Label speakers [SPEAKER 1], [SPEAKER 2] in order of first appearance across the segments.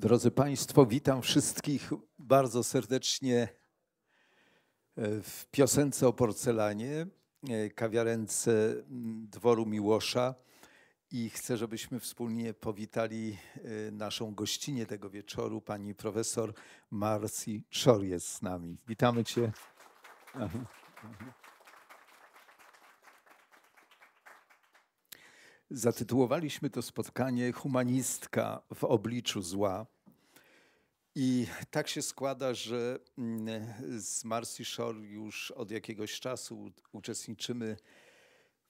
[SPEAKER 1] Drodzy Państwo, witam wszystkich bardzo serdecznie e, w piosence o porcelanie, e, kawiarence Dworu Miłosza i chcę, żebyśmy wspólnie powitali e, naszą gościnę tego wieczoru, pani profesor Marci Czor jest z nami. Witamy Cię. Aha. Zatytułowaliśmy to spotkanie Humanistka w obliczu zła. I tak się składa, że mm, z Marcy Shore już od jakiegoś czasu uczestniczymy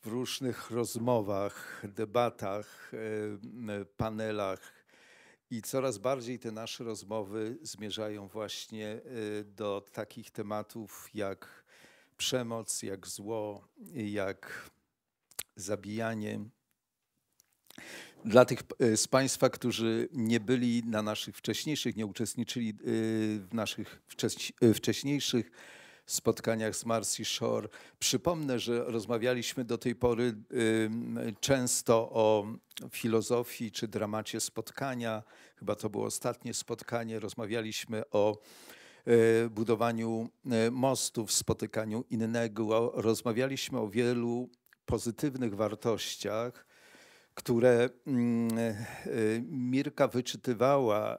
[SPEAKER 1] w różnych rozmowach, debatach, panelach. I coraz bardziej te nasze rozmowy zmierzają właśnie e, do takich tematów jak przemoc, jak zło, jak zabijanie, dla tych y, z Państwa, którzy nie byli na naszych wcześniejszych, nie uczestniczyli y, w naszych y, wcześniejszych spotkaniach z Marcy Shore, przypomnę, że rozmawialiśmy do tej pory często o filozofii czy dramacie spotkania. Chyba to było ostatnie spotkanie. Rozmawialiśmy o budowaniu mostów, spotykaniu innego. Rozmawialiśmy o wielu pozytywnych wartościach które mm, e, Mirka wyczytywała, e,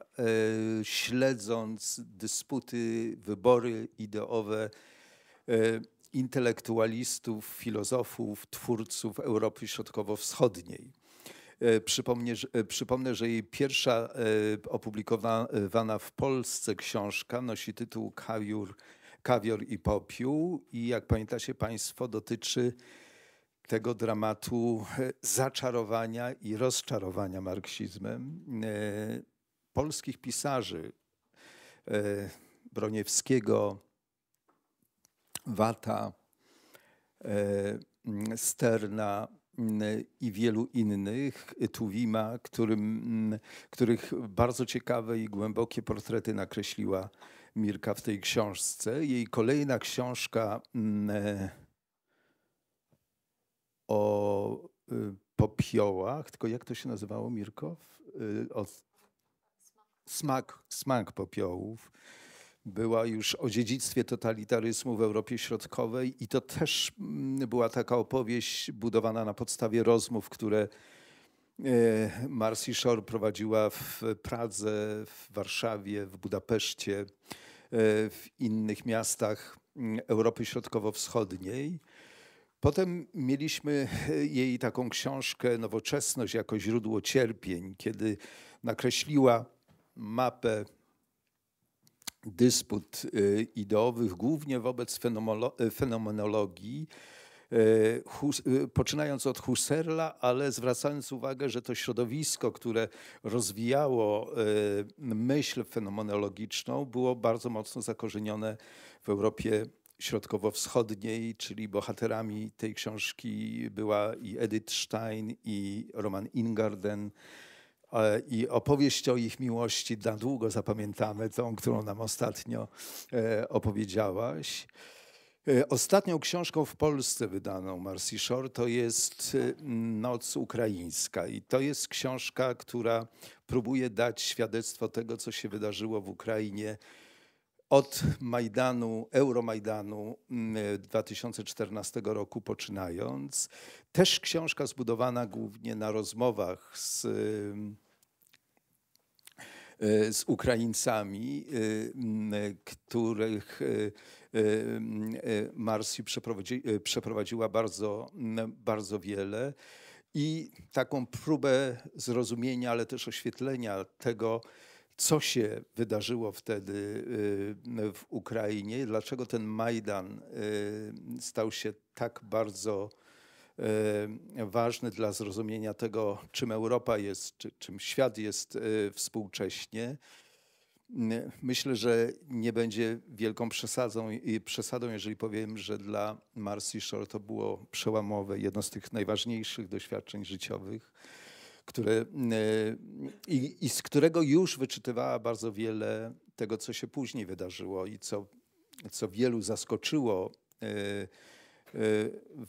[SPEAKER 1] śledząc dysputy, wybory ideowe e, intelektualistów, filozofów, twórców Europy Środkowo-Wschodniej. Przypomnę, przypomnę, że jej pierwsza opublikowana w Polsce książka nosi tytuł Kawior, Kawior i Popiół i jak pamiętacie Państwo dotyczy tego dramatu e, zaczarowania i rozczarowania marksizmem e, polskich pisarzy e, Broniewskiego, Wata, Sterna i wielu innych, Tuwima, którym, których bardzo ciekawe i głębokie portrety nakreśliła Mirka w tej książce. Jej kolejna książka o y, popiołach, tylko jak to się nazywało, Mirko? Y, o smak, smak popiołów. Była już o dziedzictwie totalitaryzmu w Europie Środkowej i to też mm, była taka opowieść budowana na podstawie rozmów, które e, Marcy Shore prowadziła w Pradze, w Warszawie, w Budapeszcie, e, w innych miastach mm, Europy Środkowo-Wschodniej. Potem mieliśmy e, jej taką książkę Nowoczesność jako źródło cierpień, kiedy nakreśliła mapę dysput e, ideowych, głównie wobec e, fenomenologii, poczynając od Husserla, ale zwracając uwagę, że to środowisko, które rozwijało myśl fenomenologiczną, było bardzo mocno zakorzenione w Europie środkowo-wschodniej, czyli bohaterami tej książki była i Edith Stein, i Roman Ingarden. E, I opowieść o ich miłości na długo zapamiętamy, tą, którą nam ostatnio e, opowiedziałaś. E, ostatnią książką w Polsce wydaną Marcy Shore to jest Noc Ukraińska. I to jest książka, która próbuje dać świadectwo tego, co się wydarzyło w Ukrainie od Majdanu, Euromajdanu 2014 mm, e, roku poczynając. Też książka zbudowana głównie na rozmowach z, e, e, z Ukraińcami, mm, których mm, Marsji przeprowadzi, przeprowadziła bardzo, bardzo wiele. I taką próbę zrozumienia, ale też oświetlenia tego, co się wydarzyło wtedy y, w Ukrainie, dlaczego ten Majdan y, stał się tak bardzo y, ważny dla zrozumienia tego, czym Europa jest, czy, czym świat jest współcześnie. Myślę, że nie będzie wielką przesadą, przesadą, jeżeli powiem, że dla Marcy Shore to było przełamowe, jedno z tych najważniejszych doświadczeń życiowych które, y, i, i z którego już wyczytywała bardzo wiele tego, co się później wydarzyło i co, co wielu zaskoczyło y, y,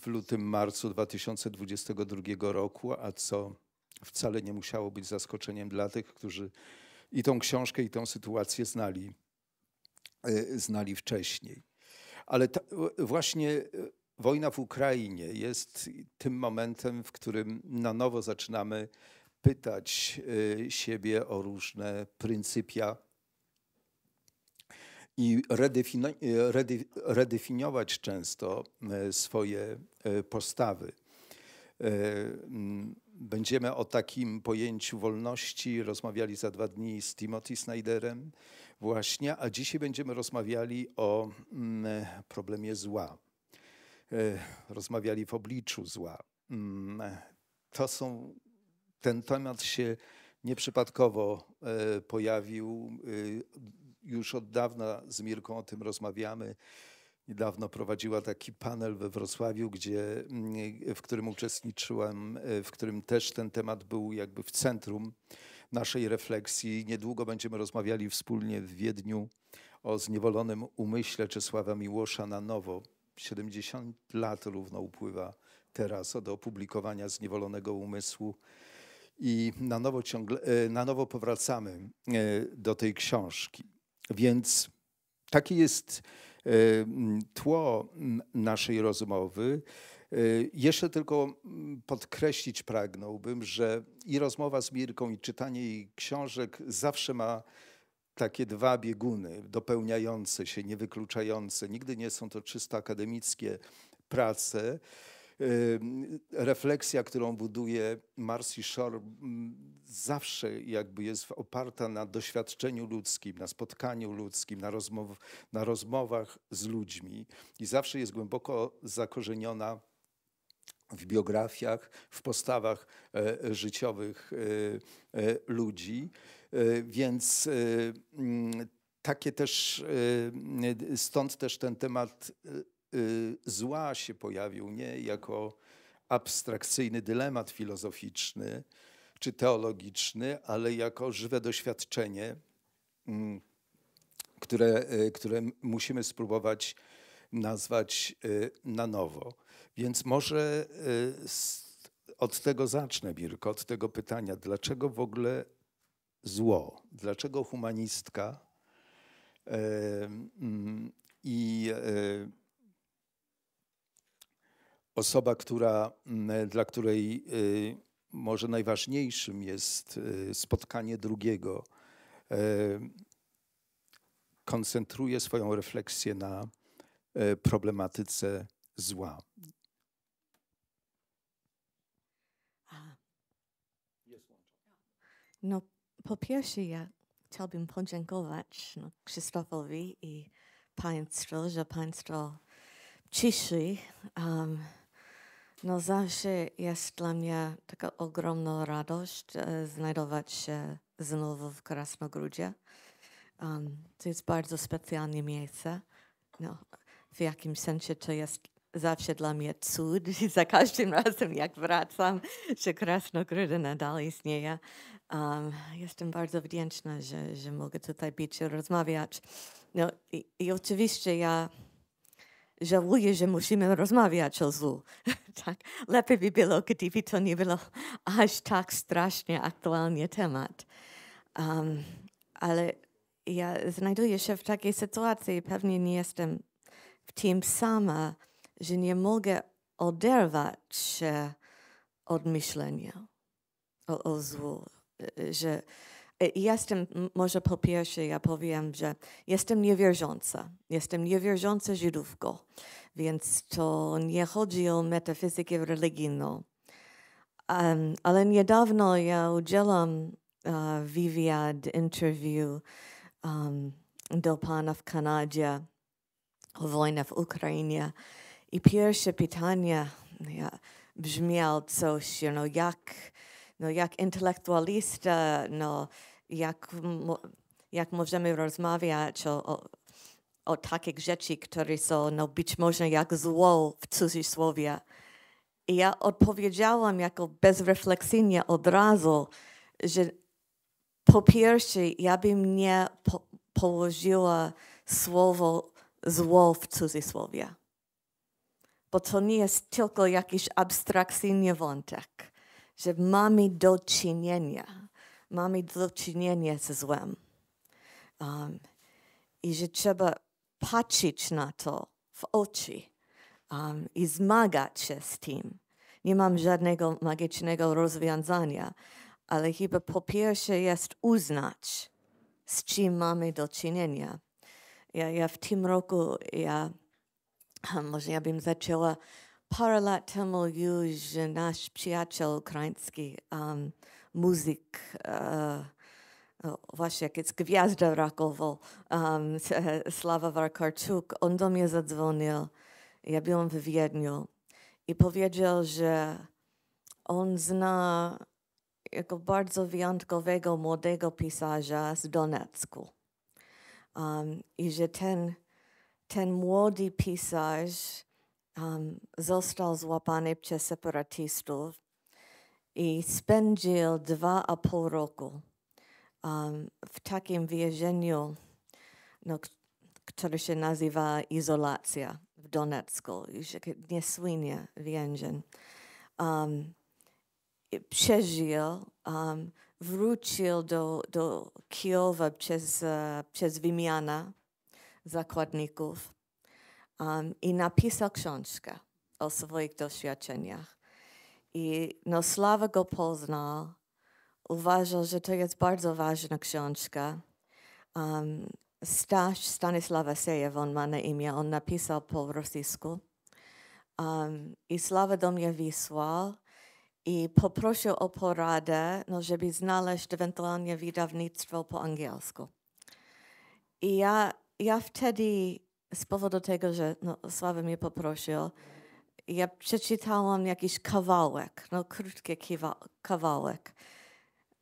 [SPEAKER 1] w lutym, marcu 2022 roku, a co wcale nie musiało być zaskoczeniem dla tych, którzy i tą książkę, i tą sytuację znali, znali wcześniej. Ale ta, właśnie Wojna w Ukrainie jest tym momentem, w którym na nowo zaczynamy pytać y, siebie o różne pryncypia i y, redefiniować często y, swoje postawy. Mm, będziemy o takim pojęciu wolności rozmawiali za dwa dni z Timothy Snyderem właśnie, a dzisiaj będziemy rozmawiali o mm, problemie zła. E, rozmawiali w obliczu zła. Mm, to są, ten temat się nieprzypadkowo e, pojawił. E, już od dawna z Mirką o tym rozmawiamy. Niedawno prowadziła taki panel we Wrocławiu, gdzie, mm, w którym uczestniczyłem, w którym też ten temat był jakby w centrum naszej refleksji. Niedługo będziemy rozmawiali wspólnie w Wiedniu o zniewolonym umyśle Czesława Miłosza na nowo. 70 lat równo upływa teraz od opublikowania Zniewolonego Umysłu i na nowo, ciągle, e, na nowo powracamy e, do tej książki. Więc takie jest e, tło naszej rozmowy. Jeszcze tylko podkreślić pragnąłbym, że i rozmowa z Mirką, i czytanie jej książek zawsze ma takie dwa bieguny dopełniające się, niewykluczające. Nigdy nie są to czysto akademickie prace. Yy, refleksja, którą buduje Marcy Shore, mm, zawsze jakby jest oparta na doświadczeniu ludzkim, na spotkaniu ludzkim, na, rozmow, na rozmowach z ludźmi i zawsze jest głęboko zakorzeniona w biografiach, w postawach e, życiowych e, e, ludzi. Więc mm, takie też, stąd też ten temat zła się pojawił, nie jako abstrakcyjny dylemat filozoficzny czy teologiczny, ale jako żywe doświadczenie, mm, które, które musimy spróbować nazwać na nowo. Więc może y, od tego zacznę, Birko, od tego pytania. Dlaczego w ogóle zło? Dlaczego humanistka? E, mm, I e, osoba, która, dla której y, może najważniejszym jest y, spotkanie drugiego, e, koncentruje swoją refleksję na problematyce zła.
[SPEAKER 2] No, po pierwsze, ja chciałbym podziękować no, Krzysztofowi i Państwu, że Państwo przyszli. Um, no, zawsze jest dla mnie taka ogromna radość e, znajdować się znowu w Krasnogródzie. Um, to jest bardzo specjalne miejsce. No, w jakimś sensie to jest zawsze dla mnie cud. Za każdym razem, jak wracam, że Krasnogród nadal istnieje. Um, jestem bardzo wdzięczna, że, że mogę tutaj być i rozmawiać. No i, i oczywiście ja żałuję, że musimy rozmawiać o złu. tak. Lepiej by było, gdyby to nie było aż tak strasznie aktualnie temat. Um, ale ja znajduję się w takiej sytuacji, pewnie nie jestem w tym sama, że nie mogę oderwać się od myślenia o, o złu, Y, że y, jestem, może po pierwsze ja powiem, że jestem niewierząca. Jestem niewierząca Żydówką, więc to nie chodzi o metafizykę religijną. Um, ale niedawno ja udzielam uh, wywiad, interview um, do pana w Kanadzie o wojnie w Ukrainie i pierwsze pytanie ja, brzmiało coś, you know, jak no, jak intelektualista, no, jak, jak możemy rozmawiać o, o, o takich rzeczy, które są no, być może jak zło w cudzysłowie. I ja odpowiedziałam jako bezrefleksyjnie od razu, że po pierwsze, ja bym nie po, położyła słowo zło w cudzysłowie, bo to nie jest tylko jakiś abstrakcyjny wątek że mamy do czynienia, mamy do czynienia ze złem. Um, I że trzeba patrzeć na to w oczy um, i zmagać się z tym. Nie mam żadnego magicznego rozwiązania, ale chyba po pierwsze jest uznać, z czym mamy do czynienia. Ja, ja w tym roku, ja, może ja bym zaczęła Parę temu już nasz przyjaciel ukraiński, um, muzyk, uh, właśnie jak jest gwiazda rockową, um, Sława Warkarczuk, on do mnie zadzwonił. Ja byłam w Wiedniu i powiedział, że on zna jako bardzo wyjątkowego młodego pisarza z Donecku. Um, I że ten, ten młody pisarz um, został złapany przez separatystów i spędził dwa a pół roku um, w takim więzieniu, no, które się nazywa izolacja w Donecku, już nie słynie więzień. Um, przeżył, um, wrócił do, do Kijowa przez, uh, przez wymianę zakładników um, i napisał książkę o swoich doświadczeniach. I no, Sława go poznał, uważał, że to jest bardzo ważna książka. Um, Staś Stanisław Asejew, on ma na imię, on napisał po rosyjsku. Um, I Sława do mnie wysłał i poprosił o poradę, no, żeby znaleźć ewentualnie wydawnictwo po angielsku. I ja, ja wtedy z powodu tego, że no, Sławy mnie poprosił, ja przeczytałam jakiś kawałek, no krótki kawałek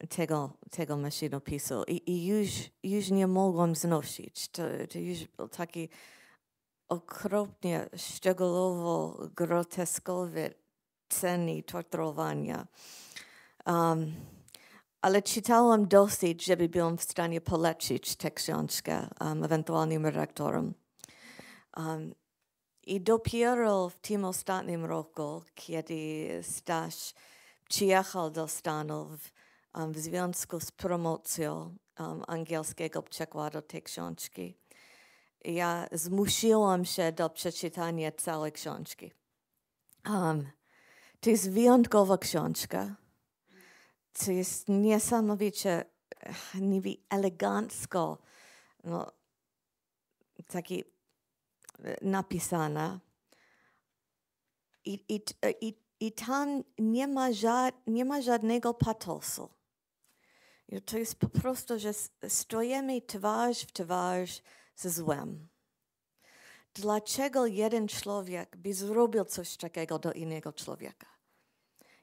[SPEAKER 2] tego, tego maszynopisu i, i już, już nie mogłam znosić. To, to już był taki okropnie szczegółowo groteskowy ceny torturowania. Um, ale czytałam dosyć, żeby byłam w stanie polecić tę książkę, um, ewentualnym i dopiero w tym ostatnim roku, kiedy stasz przyjechał do Stanów w związku z promocją angielskiego przekładu tej książki, ja zmusiłam się do przeczytania całej książki. Um, to jest wyjątkowa książka. To jest niesamowicie niby elegancko, no, taki napisana. I, i, i, i tam nie ma, żad nie ma żadnego patosu. I to jest po prostu, że stoimy twarz w twarz ze złem. Dlaczego jeden człowiek by zrobił coś takiego do innego człowieka?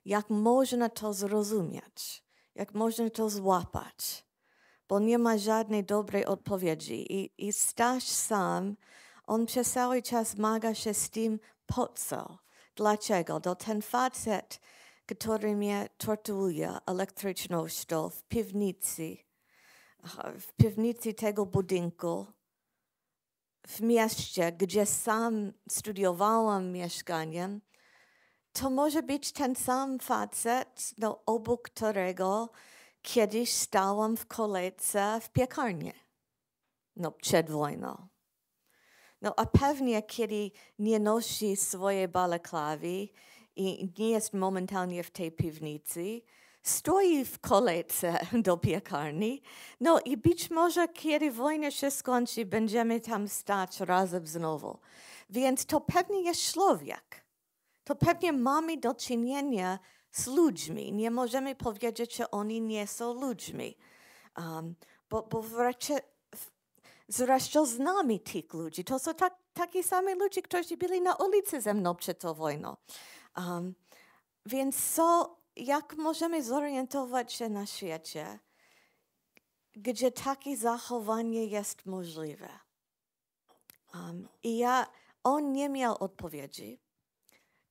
[SPEAKER 2] Jak można to zrozumieć? Jak można to złapać? Bo nie ma żadnej dobrej odpowiedzi. I, i Staś sam on przez cały czas maga się z tym, po co, dlaczego. To ten facet, który mnie torturuje elektrycznością w piwnicy, w piwnicy tego budynku, w mieście, gdzie sam studiowałam mieszkaniem, to może być ten sam facet, no, obok którego kiedyś stałam w kolejce w piekarnie, No, przed wojną. No a pewnie, kiedy nie nosi swojej balaklawy i nie jest momentalnie w tej piwnicy, stoi w kolejce do piekarni. No i być może, kiedy wojna się skończy, będziemy tam stać razem znowu. Więc to pewnie jest człowiek. To pewnie mamy do czynienia z ludźmi. Nie możemy powiedzieć, że oni nie są ludźmi. Um, bo, bo raczej, zresztą znamy tych ludzi. To są tak, taki same ludzie, którzy byli na ulicy ze mną przed tą wojną. Um, więc co, jak możemy zorientować się na świecie, gdzie takie zachowanie jest możliwe? Um, I ja, on nie miał odpowiedzi.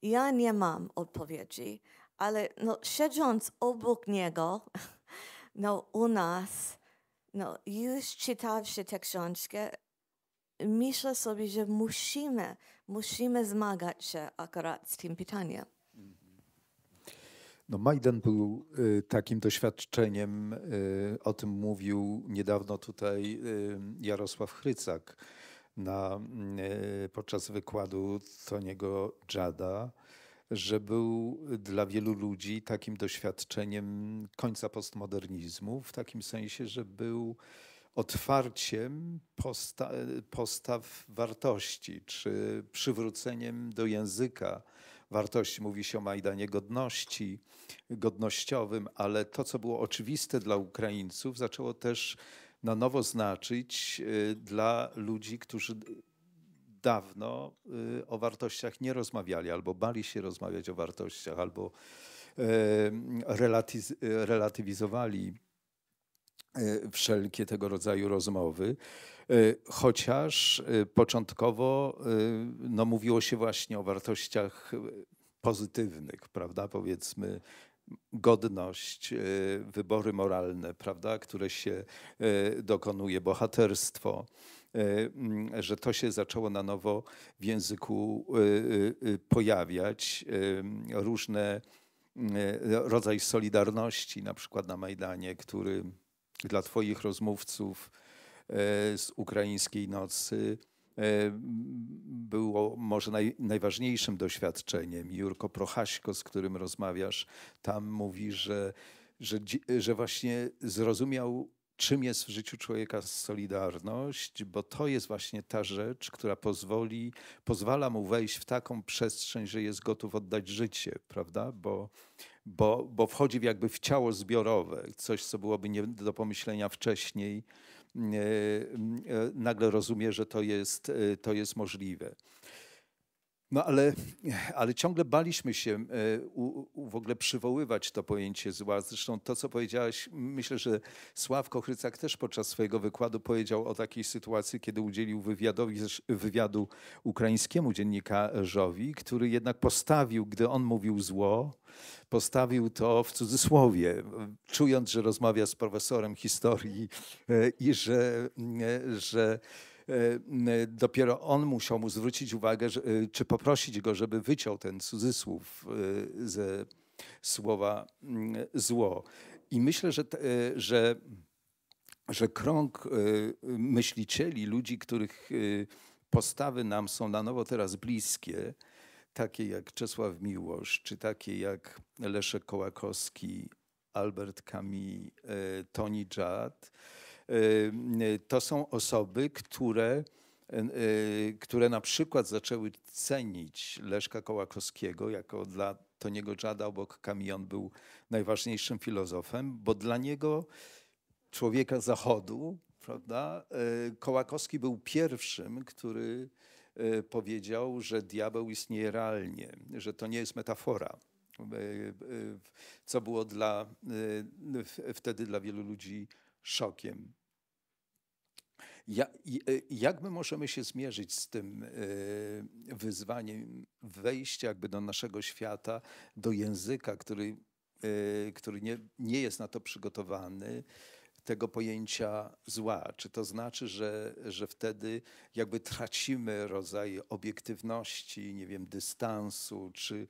[SPEAKER 2] Ja nie mam odpowiedzi, ale no, siedząc obok niego, no, u nas no, już czytawszy te książki, myślę sobie, że musimy, musimy zmagać się akurat z tym pytaniem.
[SPEAKER 1] No Majdan był y, takim doświadczeniem, y, o tym mówił niedawno tutaj y, Jarosław Chrycak na, podczas wykładu Toniego Dżada że był dla wielu ludzi takim doświadczeniem końca postmodernizmu, w takim sensie, że był otwarciem posta postaw wartości, czy przywróceniem do języka wartości. Mówi się o Majdanie godności, godnościowym, ale to, co było oczywiste dla Ukraińców, zaczęło też na nowo znaczyć y, dla ludzi, którzy dawno y, o wartościach nie rozmawiali, albo bali się rozmawiać o wartościach, albo relatywizowali y, wszelkie tego rodzaju rozmowy, y, chociaż początkowo no, mówiło się właśnie o wartościach pozytywnych, prawda, powiedzmy godność, wybory moralne, prawda, które się dokonuje, bohaterstwo. E, mm, że to się zaczęło na nowo w języku e, e, pojawiać. Różne rodzaj solidarności, na przykład na Majdanie, który dla Twoich rozmówców z ukraińskiej nocy było może naj, najważniejszym doświadczeniem. Jurko Prochaśko, z którym rozmawiasz, tam mówi, że, że, że właśnie zrozumiał czym jest w życiu człowieka solidarność, bo to jest właśnie ta rzecz, która pozwoli, pozwala mu wejść w taką przestrzeń, że jest gotów oddać życie, prawda? Bo, bo, bo wchodzi jakby w ciało zbiorowe, coś, co byłoby nie do pomyślenia wcześniej, e, e, nagle rozumie, że to jest, e, to jest możliwe. No ale, ale ciągle baliśmy się e, u, u w ogóle przywoływać to pojęcie zła. Zresztą to, co powiedziałaś, myślę, że Sławko Chrycak też podczas swojego wykładu powiedział o takiej sytuacji, kiedy udzielił wywiadowi, wywiadu ukraińskiemu dziennikarzowi, który jednak postawił, gdy on mówił zło, postawił to w cudzysłowie, czując, że rozmawia z profesorem historii e, i że, e, że E, e, dopiero on musiał mu zwrócić uwagę, e, czy poprosić go, żeby wyciął ten cudzysłów ze słowa mm, zło. I myślę, że, że, że krąg myślicieli, ludzi, których postawy nam są na nowo teraz bliskie, takie jak Czesław Miłosz, czy takie jak Leszek Kołakowski, Albert Camus, Tony Judd, Y, to są osoby, które y, y, które na przykład zaczęły cenić Leszka Kołakowskiego jako dla Toniego Dżada obok Kamion był najważniejszym filozofem, bo dla niego, człowieka Zachodu, prawda, Kołakowski był pierwszym, który powiedział, że diabeł istnieje realnie, że to nie jest metafora. Co było dla, wtedy dla wielu ludzi szokiem. Ja, e, jak my możemy się zmierzyć z tym e, wyzwaniem wejścia jakby do naszego świata, do języka, który, e, który nie, nie jest na to przygotowany, tego pojęcia zła? Czy to znaczy, że, że wtedy jakby tracimy rodzaj obiektywności, nie wiem, dystansu, czy,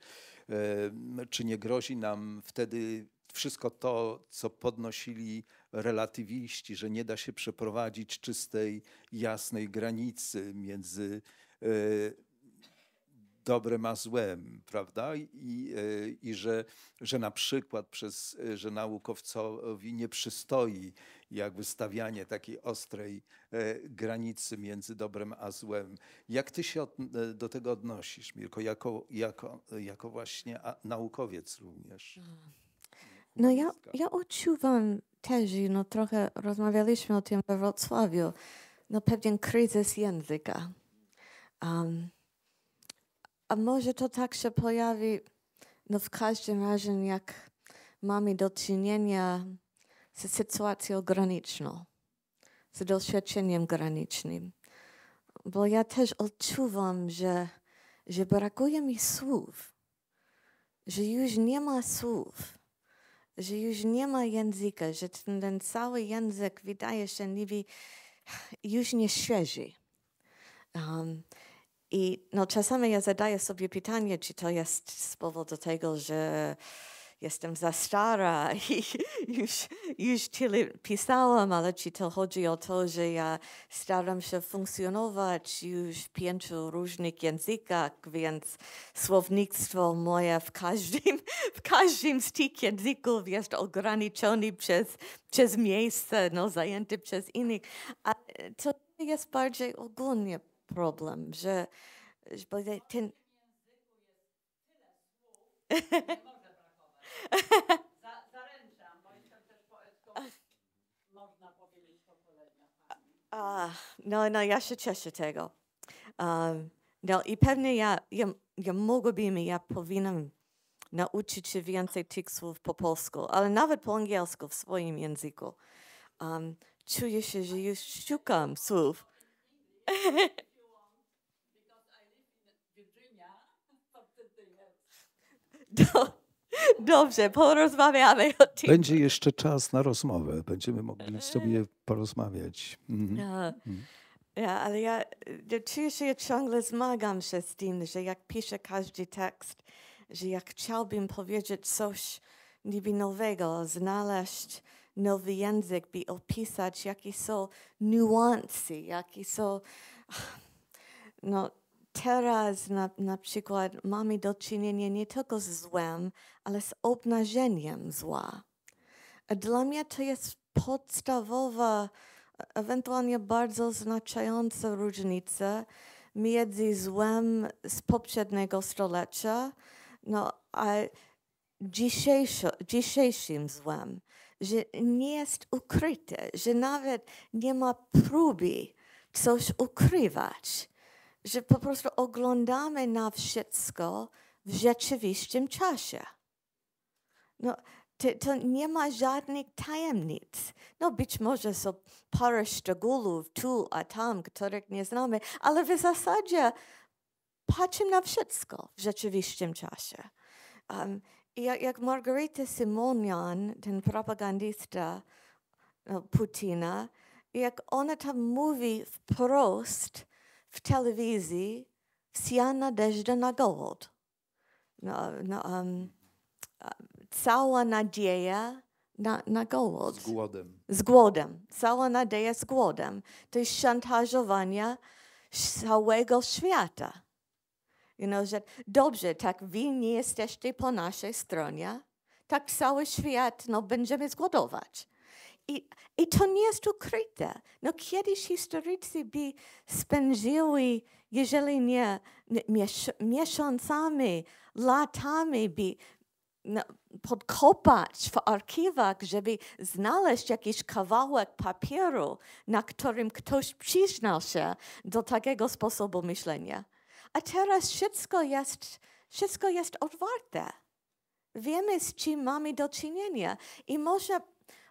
[SPEAKER 1] czy nie grozi nam wtedy wszystko to, co podnosili relatywiści, że nie da się przeprowadzić czystej, jasnej granicy między e, dobrem a złem, prawda? I, e, i że, że na przykład przez, że naukowcowi nie przystoi jakby stawianie takiej ostrej e, granicy między dobrem a złem. Jak ty się od, do tego odnosisz, Mirko, jako, jako, jako właśnie naukowiec również? Mhm.
[SPEAKER 2] No ja, ja odczuwam też, no trochę rozmawialiśmy o tym we Wrocławiu, no pewien kryzys języka. Um, a może to tak się pojawi, no w każdym razie jak mamy do czynienia z sytuacją graniczną, z doświadczeniem granicznym. Bo ja też odczuwam, że, że brakuje mi słów, że już nie ma słów że już nie ma języka, że ten, ten cały język wydaje się niby już nie świeży. Um, I no, czasami ja zadaję sobie pytanie, czy to jest z powodu tego, że jestem za stara i już, już tyle pisałam, ale czy to chodzi o to, że ja staram się funkcjonować już w pięciu różnych językach, więc słownictwo moje w każdym, w każdym z tych języków jest ograniczone przez, przez miejsce no, zajęte przez innych. A to jest bardziej ogólny problem, że, że ten...
[SPEAKER 3] zaręczam, bo jestem też poetką, można powiedzieć, pokolenia.
[SPEAKER 2] A, no, no, ja się cieszę tego. Um, no i pewnie ja, ja, ja mogłabym, ja powinnam nauczyć się więcej tych słów po polsku, ale nawet po angielsku w swoim języku. Um, czuję się, że już szukam słów. Do, Dobrze, porozmawiamy o tym. Będzie
[SPEAKER 1] jeszcze czas na rozmowę. Będziemy mogli z sobie porozmawiać. Mhm.
[SPEAKER 2] Ja, mhm. ja, ale ja, ja czuję się, ja ciągle zmagam się z tym, że jak piszę każdy tekst, że jak chciałbym powiedzieć coś niby nowego, znaleźć nowy język, by opisać, jakie są niuanse, jakie są... No, teraz na, na przykład mamy do czynienia nie tylko z złem, ale z obnażeniem zła. Dla mnie to jest podstawowa, ewentualnie bardzo znacząca różnica między złem z poprzedniego stulecia no, a dzisiejszym złem, że nie jest ukryte, że nawet nie ma próby coś ukrywać że po prostu oglądamy na wszystko w rzeczywistym czasie. No, to, to, nie ma żadnych tajemnic. No być może są parę szczegółów tu, a tam, których nie znamy, ale w zasadzie patrzymy na wszystko w rzeczywistym czasie. Um, jak, jak Margarita Simonian, ten propagandista no, Putina, jak ona tam mówi wprost, w telewizji Siana Deżda na Gold. No, no, um, cała nadzieja na, na gołod. Z głodem. Z głodem. Cała nadzieja z głodem. To jest szantażowanie całego świata. You know, że dobrze, tak wy nie jesteście po naszej stronie, tak cały świat no, będziemy zgłodować i to nie jest ukryte. No kiedyś historycy by spędzili, jeżeli nie miesiącami, latami, by no, podkopać w archiwach, żeby znaleźć jakiś kawałek papieru, na którym ktoś przyznał się do takiego sposobu myślenia. A teraz wszystko jest, wszystko jest otwarte. Wiemy, z czym mamy do czynienia i można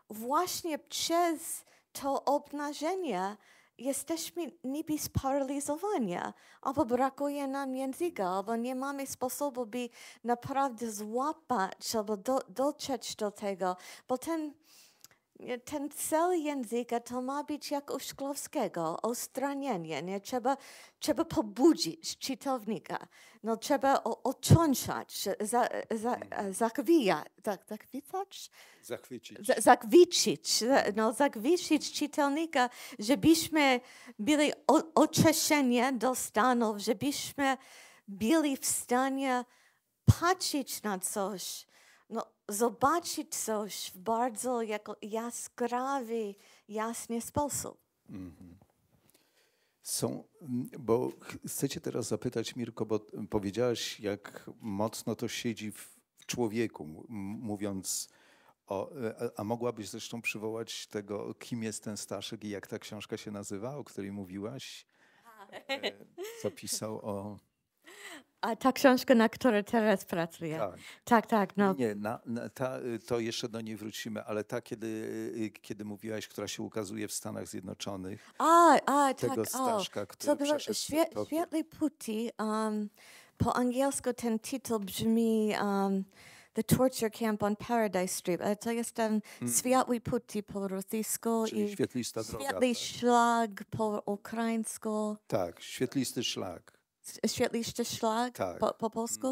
[SPEAKER 2] właśnie przez to obnażenie jesteśmy niby sparaliżowani, albo brakuje nam języka, albo nie mamy sposobu, by naprawdę złapać albo do, dotrzeć do tego, bo ten ten cel języka to ma być jak u Szklowskiego, ostranienie. Nie? Trzeba, trzeba pobudzić czytownika, no, trzeba ociączać, za, za, zakwijać. Tak, zakwijać?
[SPEAKER 1] Zachwycić. Z,
[SPEAKER 2] zakwiczyć, no, czytelnika, żebyśmy byli oczeszeni do stanów, żebyśmy byli w stanie patrzeć na coś, zobaczyć coś w bardzo jako jaskrawy, jasny sposób.
[SPEAKER 1] Mm -hmm. Są, bo chcecie teraz zapytać, Mirko, bo powiedziałaś, jak mocno to siedzi w człowieku, mówiąc o, a, e, a mogłabyś zresztą przywołać tego, kim jest ten Staszek i jak ta książka się nazywa, o której mówiłaś?
[SPEAKER 3] Tak. E,
[SPEAKER 1] co pisał o a ta książka, na której teraz pracuję. Tak, tak. tak no. Nie, na, na, ta, y, to jeszcze do niej wrócimy, ale ta, kiedy, y, y, kiedy mówiłaś, która się ukazuje w Stanach Zjednoczonych.
[SPEAKER 2] A, a tak, tego tak. Staszka, o, który to było świe, Świetli Puti. Um, po angielsku ten tytuł brzmi um, The Torture Camp on Paradise Street. Ale to jest ten hmm. Światli po rosyjsku. Czyli i świetlista droga. Świetli tak. szlag po ukraińsku.
[SPEAKER 1] Tak, świetlisty szlag
[SPEAKER 2] świetliście szlak tak. po, po, polsku,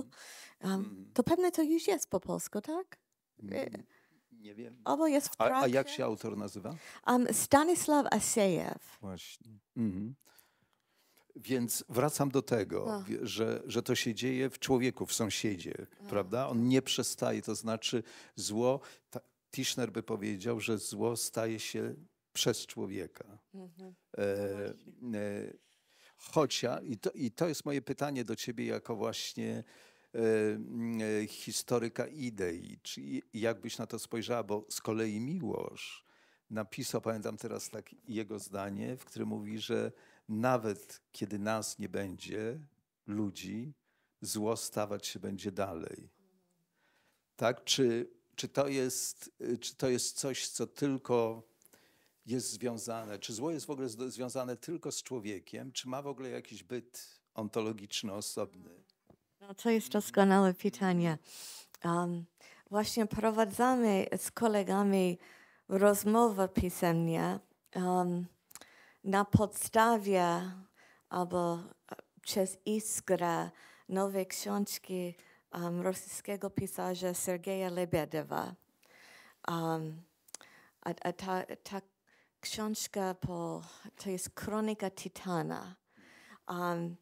[SPEAKER 2] mm. Um, to pewnie to już jest po polsku, tak? Y, mm. Nie wiem. Albo jest w A, a jak
[SPEAKER 1] się autor nazywa?
[SPEAKER 2] Um, Stanisław Asiejew.
[SPEAKER 1] Właśnie. Mhm. Więc wracam do tego, no. że, że to się dzieje w człowieku, w sąsiedzie, no. prawda? On nie przestaje, to znaczy zło, ta, Tischner by powiedział, że zło staje się przez człowieka. Mhm. e, no Chociaż, i to, i to jest moje pytanie do ciebie jako właśnie e, historyka idei, czy jakbyś na to spojrzała, bo z kolei Miłosz napisał, pamiętam teraz tak jego zdanie, w którym mówi, że nawet kiedy nas nie będzie, ludzi, zło stawać się będzie dalej. Tak? Czy, czy, to, jest, czy to jest coś, co tylko jest związane, czy zło jest w ogóle związane tylko z człowiekiem, czy ma w ogóle jakiś byt ontologiczny, osobny?
[SPEAKER 2] No, to jest doskonałe pytanie. Um, właśnie prowadzamy z kolegami rozmowę pisemnie um, na podstawie albo e, przez Iskrę nowej książki um, rosyjskiego pisarza Sergeja Lebedewa. Um, a, a ta, ta książka po, to jest Kronika Titana. Um,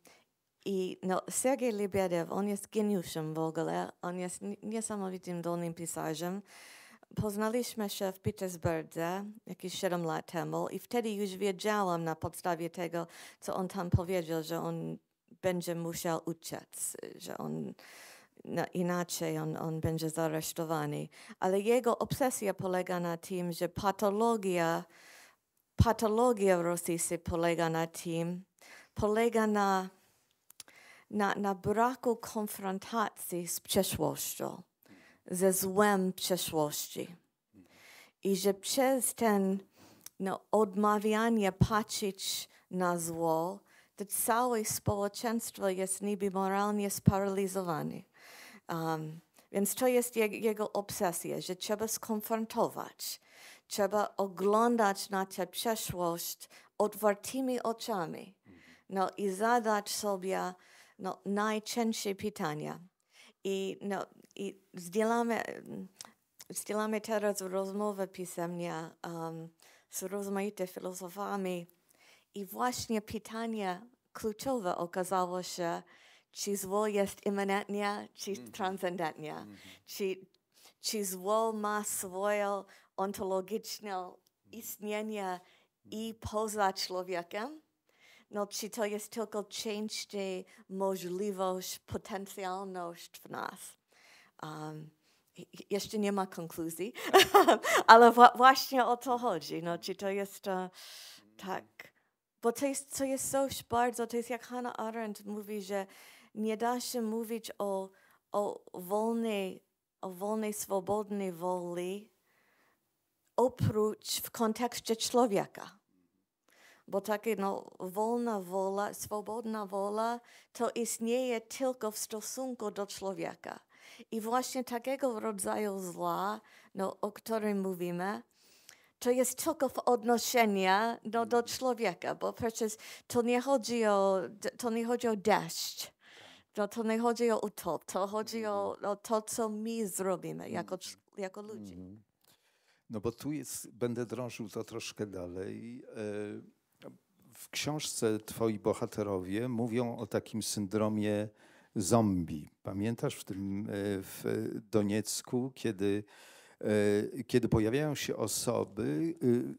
[SPEAKER 2] I no, Sergej Lebedew, on jest geniuszem w ogóle, on jest niesamowitym dolnym pisarzem. Poznaliśmy się w Petersburgze jakieś 7 lat temu i wtedy już wiedziałam na podstawie tego, co on tam powiedział, że on będzie musiał uciec, że on no, inaczej on, on będzie zaresztowany. Ale jego obsesja polega na tym, że patologia patologia w polega na tym, polega na, na, na braku konfrontacji z przeszłością, ze złem przeszłości. I że przez ten no, odmawianie patrzeć na zło, to całe społeczeństwo jest niby moralnie sparalizowane. Um, więc to jest jego obsesja, że trzeba skonfrontować trzeba oglądać na tę przeszłość otwartymi oczami mhm. no, i zadać sobie no, najczęstsze pytania. I, no, i zdzielamy, zdzielamy teraz rozmowę pisemnie um, z rozmaitymi filozofami i właśnie pytanie kluczowe okazało się, czy zło jest immanentnie, czy mm. mm -hmm. czy, czy zło ma swoją ontologiczne istnienie i poza człowiekiem. No, czy to jest tylko część możliwość, potencjalność w nas. Um, jeszcze nie ma konkluzji, ale właśnie o to chodzi. No, czy to jest uh, tak. Bo to jest, to jest coś bardzo, to jest jak Hannah Arendt mówi, że nie da się mówić o, o wolnej, o wolnej, swobodnej woli, oprócz w kontekście człowieka. Bo takie no, wolna wola, swobodna wola to istnieje tylko w stosunku do człowieka. I właśnie takiego rodzaju zła, no, o którym mówimy, to jest tylko w odnoszeniu no, do mhm. człowieka, bo przecież to nie chodzi o, to nie chodzi o deszcz. Tak. No, to nie chodzi o to, to chodzi o, mhm. o to, co my zrobimy jako, mhm. jako
[SPEAKER 1] ludzie. No bo tu jest, będę drążył to troszkę dalej. E, w książce Twoi bohaterowie mówią o takim syndromie zombie. Pamiętasz w tym e, w Doniecku, kiedy, e, kiedy pojawiają się osoby, y,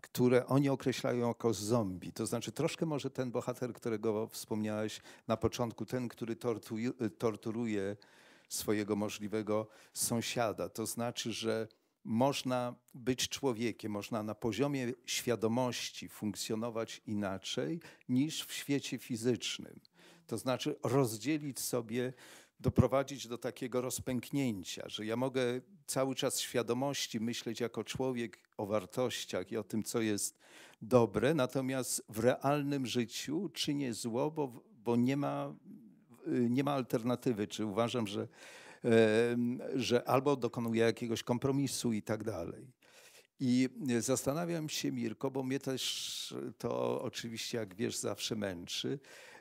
[SPEAKER 1] które oni określają jako zombie. To znaczy troszkę może ten bohater, którego wspomniałeś na początku, ten, który tortuje, torturuje swojego możliwego sąsiada. To znaczy, że można być człowiekiem, można na poziomie świadomości funkcjonować inaczej niż w świecie fizycznym. To znaczy rozdzielić sobie, doprowadzić do takiego rozpęknięcia, że ja mogę cały czas świadomości myśleć jako człowiek o wartościach i o tym, co jest dobre, natomiast w realnym życiu czynię zło, bo, bo nie, ma, y, nie ma alternatywy. Czy uważam, że że albo dokonuje jakiegoś kompromisu i tak dalej. I zastanawiam się, Mirko, bo mnie też to oczywiście, jak wiesz, zawsze męczy,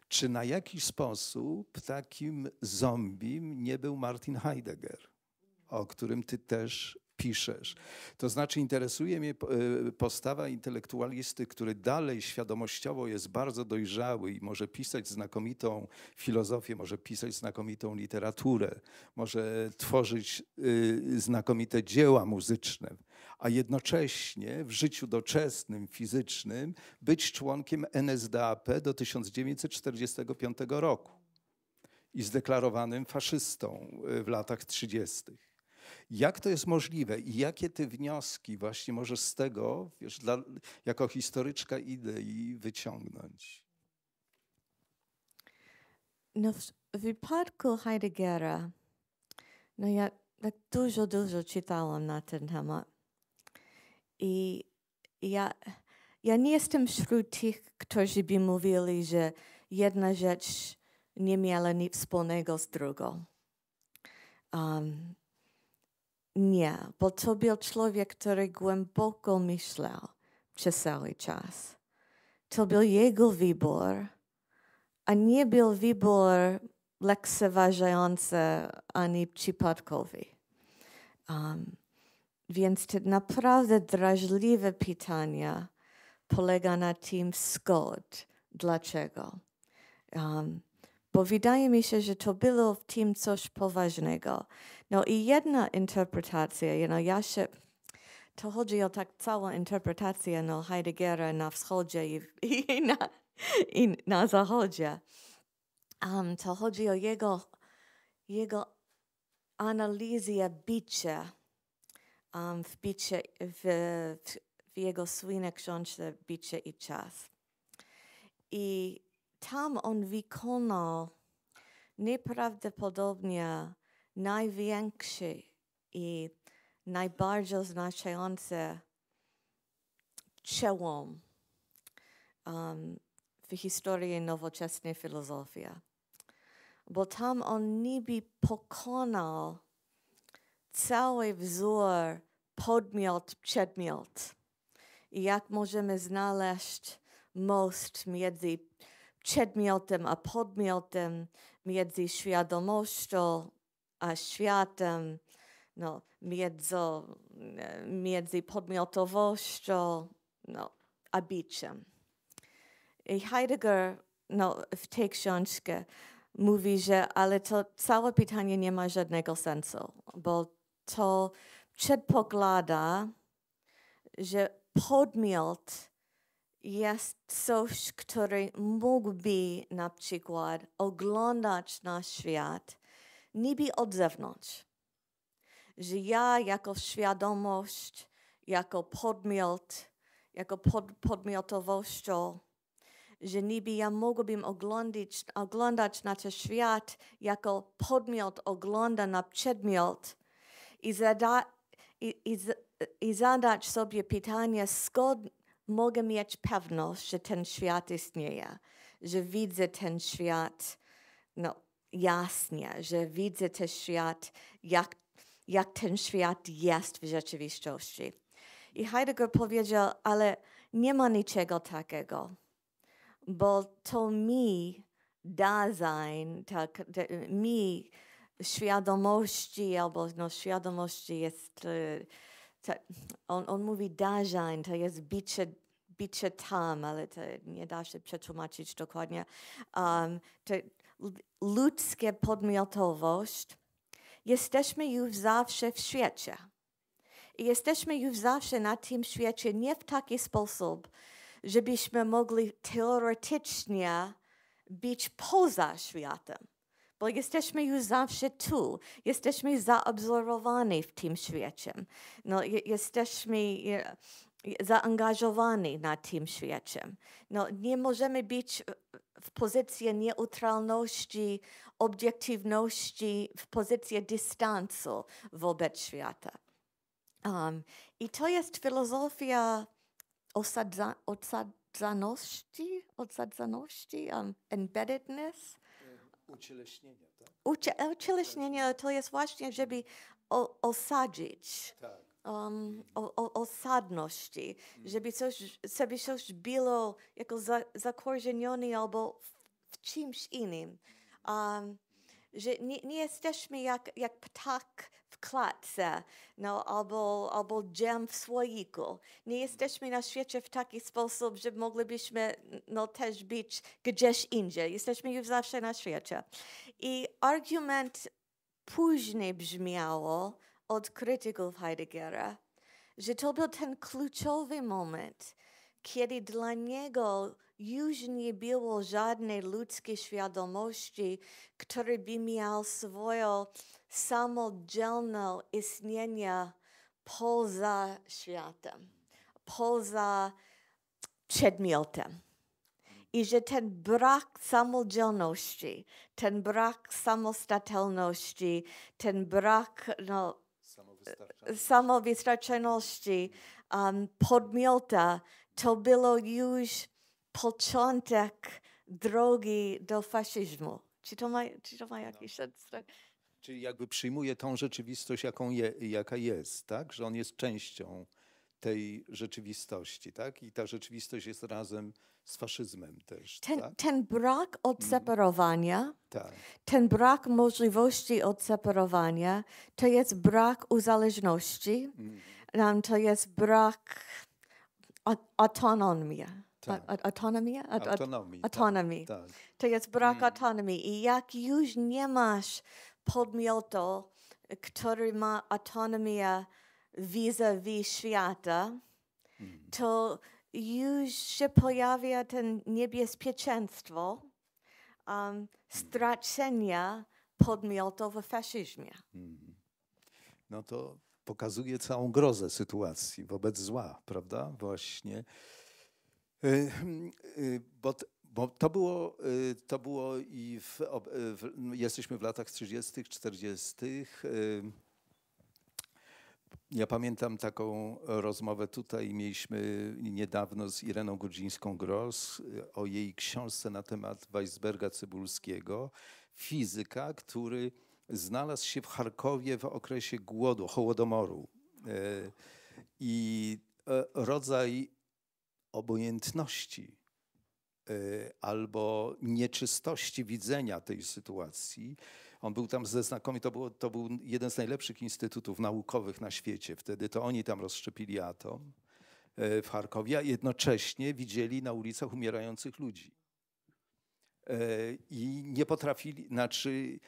[SPEAKER 1] czy na jakiś sposób takim zombie nie był Martin Heidegger, o którym ty też piszesz. To znaczy interesuje mnie e, postawa intelektualisty, który dalej świadomościowo jest bardzo dojrzały i może pisać znakomitą filozofię, może pisać znakomitą literaturę, może tworzyć y, znakomite dzieła muzyczne, a jednocześnie w życiu doczesnym, fizycznym być członkiem NSDAP do 1945 roku i zdeklarowanym faszystą e, w latach 30. Jak to jest możliwe i jakie ty wnioski właśnie możesz z tego, wiesz, dla, jako historyczka idei wyciągnąć?
[SPEAKER 2] No w wypadku Heideggera, no ja tak dużo, dużo czytałam na ten temat. I ja, ja nie jestem wśród tych, którzy by mówili, że jedna rzecz nie miała nic wspólnego z drugą. Um, nie, bo to był człowiek, który głęboko myślał przez cały czas. To był jego wybór, a nie był wybór lekceważający ani przypadkowy. Um, więc to naprawdę drażliwe pytania polega na tym skąd, dlaczego. Um, bo wydaje mi się, że to było w tym coś poważnego. No i jedna interpretacja, you know, ja się, to chodzi o tak całą interpretację no, Heideggera na wschodzie i, i, na, i na zachodzie. Um, to chodzi o jego, jego analizę bicia um, w, bicie, w, w, w jego słynnej książce Bicie i Czas. I tam on wykonał nieprawdopodobnie największy i najbardziej znaczące przełom um, w historii nowoczesnej filozofii. Bo tam on niby pokonał cały wzór podmiot-przedmiot. I jak możemy znaleźć most między przedmiotem a podmiotem, między świadomością a światem, no, między, e, między podmiotowością no, a biciem. I Heidegger no, w tej książce mówi, że ale to całe pytanie nie ma żadnego sensu, bo to przedpogląda, że podmiot jest coś, który mógłby na przykład oglądać nasz świat niby od zewnątrz. Że ja jako świadomość, jako podmiot, jako pod, że niby ja mogłabym oglądać, oglądać na ten świat jako podmiot ogląda na przedmiot i, zada, i, i, i zadać sobie pytanie, skąd mogę mieć pewność, że ten świat istnieje, że widzę ten świat no, jasnie, że widzę ten świat, jak, jak ten świat jest w rzeczywistości. I Heidegger powiedział, ale nie ma niczego takiego, bo to mi Dasein, tak, de, mi świadomości albo no, świadomości jest y, on, on mówi darzeń, to jest bicie, bicie tam, ale to nie da się przetłumaczyć dokładnie. Um, to ludzkie podmiotowość. Jesteśmy już zawsze w świecie. I jesteśmy już zawsze na tym świecie nie w taki sposób, żebyśmy mogli teoretycznie być poza światem bo jesteśmy już zawsze tu, jesteśmy zaobserwowani w tym świecie, no, jesteśmy zaangażowani na tym świecie. No, nie możemy być e, w pozycji neutralności, obiektywności, w pozycji dystansu wobec świata. Um, I to jest filozofia osadza, osadzaności, osadzaności um, embeddedness,
[SPEAKER 1] Ucieleśnienia, tak?
[SPEAKER 2] Ucie, ucieleśnienie to jest właśnie, żeby o, osadzić. Tak. Um, o, o, osadności, hmm. żeby coś, żeby coś było jako za, zakorzenione albo w, w czymś innym. Um, że nie, nie jesteśmy jak, jak ptak, klatce no, albo, albo dżem w słoiku. Nie mm. jesteśmy na świecie w taki sposób, że moglibyśmy no, też być gdzieś indziej. Jesteśmy już zawsze na świecie. I argument później brzmiało od krytyków Heideggera, że to był ten kluczowy moment, kiedy dla niego już nie było żadnej ludzkiej świadomości, który by miał swoje samodzielne istnienie poza światem, poza przedmiotem. I że ten brak samodzielności, ten brak samostatelności, ten brak no, samowystarczalności, um, podmiota, to było już początek drogi do faszyzmu. Czy to ma, czy to ma no. jakiś sens? No.
[SPEAKER 1] Czyli jakby przyjmuje tą rzeczywistość, jaką je, jaka jest, tak? Że on jest częścią tej rzeczywistości, tak? I ta rzeczywistość jest razem z faszyzmem też. Ten, tak?
[SPEAKER 2] ten brak odseparowania, mhm. mm. tak. ten brak możliwości odseparowania, to jest brak uzależności, mm. to jest brak autonomii. Tak. Autonomia? Autonomii. Autonomii. Tak, tak. To jest brak mm. autonomii. I jak już nie masz podmiotu, który ma autonomię vis-a-vis świata, mm. to już się pojawia ten niebezpieczeństwo um, mm. stracenia podmiotu w faszyzmie.
[SPEAKER 1] No to pokazuje całą grozę sytuacji wobec zła, prawda? Właśnie Y, y, bo, bo to było, y, to było i w, w, no, jesteśmy w latach 30., 40. Ja pamiętam taką rozmowę tutaj mieliśmy niedawno z Ireną Gudzińską-Gross o jej książce na temat Weisberga Cybulskiego, fizyka, który znalazł się w Charkowie w okresie głodu, hołodomoru. I e, rodzaj obojętności y, albo nieczystości widzenia tej sytuacji. On był tam ze znakomitym, to, było, to był jeden z najlepszych instytutów naukowych na świecie. Wtedy to oni tam rozszczepili atom y, w Charkowie, a jednocześnie widzieli na ulicach umierających ludzi. Y, I nie potrafili, znaczy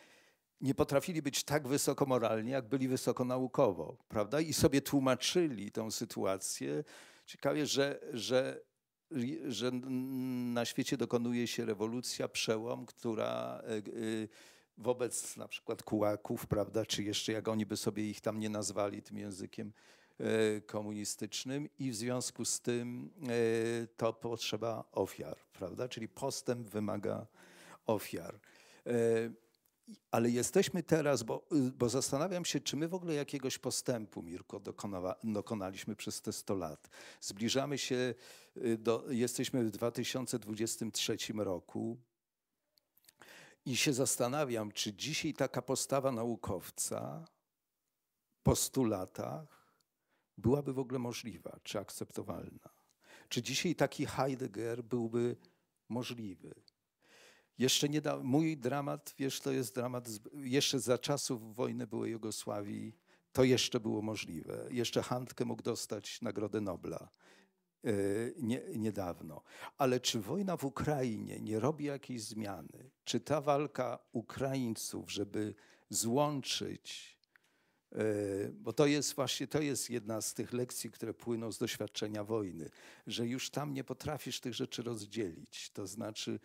[SPEAKER 1] nie potrafili być tak wysoko moralnie, jak byli wysoko prawda? I sobie tłumaczyli tą sytuację, Ciekawie, że, że, że na świecie dokonuje się rewolucja, przełom, która e, e, wobec na przykład kułaków, prawda, czy jeszcze jak oni by sobie ich tam nie nazwali tym językiem e, komunistycznym i w związku z tym to potrzeba ofiar, prawda, czyli postęp wymaga ofiar. Ale jesteśmy teraz, bo, y, bo, zastanawiam się, czy my w ogóle jakiegoś postępu, Mirko, dokonawa, dokonaliśmy przez te 100 lat. Zbliżamy się, y, do, jesteśmy w 2023 roku i się zastanawiam, czy dzisiaj taka postawa naukowca po 100 latach byłaby w ogóle możliwa, czy akceptowalna. Czy dzisiaj taki Heidegger byłby możliwy? Jeszcze nie da, mój dramat, wiesz, to jest dramat, z, jeszcze za czasów wojny byłej Jugosławii, to jeszcze było możliwe. Jeszcze Handke mógł dostać Nagrodę Nobla yy, nie, niedawno. Ale czy wojna w Ukrainie nie robi jakiejś zmiany? Czy ta walka Ukraińców, żeby złączyć, yy, bo to jest właśnie to jest jedna z tych lekcji, które płyną z doświadczenia wojny, że już tam nie potrafisz tych rzeczy rozdzielić. To znaczy,